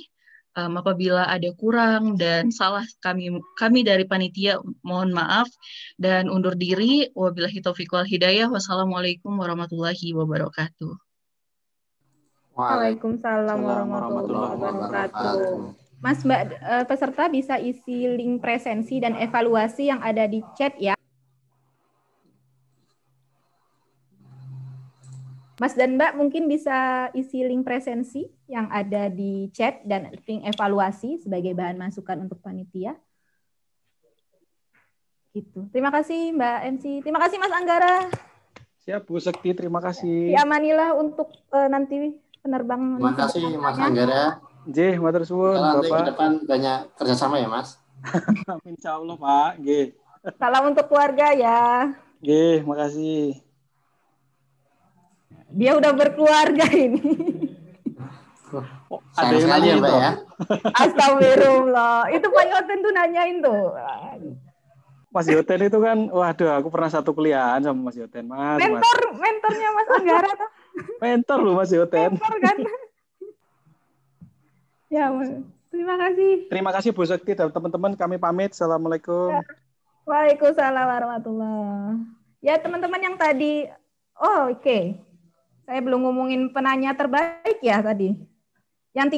Um, apabila ada kurang dan salah kami kami dari panitia mohon maaf dan undur diri. Wabillahi taufiq wal hidayah. Wassalamualaikum warahmatullahi wabarakatuh. Waalaikumsalam warahmatullahi wabarakatuh. Mas Mbak eh, peserta bisa isi link presensi dan evaluasi yang ada di chat ya. Mas dan Mbak mungkin bisa isi link presensi yang ada di chat dan link evaluasi sebagai bahan masukan untuk panitia. Gitu. Terima kasih Mbak MC. Terima kasih Mas Anggara. Siap Bu Sekti, terima kasih. Ya Manilah untuk uh, nanti penerbang. Terima kasih Mas Anggara. J, matur suwun Bapak. Nanti ke depan banyak kerjasama ya Mas. Insya Allah Pak. G. Salam untuk keluarga ya. G, makasih. Dia udah berkeluarga ini. Oh, ada yang nanya Mbak Ya? Astagfirullah. Itu Pak Yoten tuh nanyain tuh. Mas Yoten itu kan, waduh aku pernah satu kuliahan sama Mas Yoten. Mas, mentor, mas. mentornya Mas Anggara tuh. mentor loh Mas Yoten. Mentor kan. ya, terima kasih. Terima kasih Bu Sekti dan teman-teman kami pamit. Assalamualaikum. Ya. Waalaikumsalam warahmatullahi Ya teman-teman yang tadi, oh oke. Okay. Saya belum ngomongin penanya terbaik ya tadi. Yang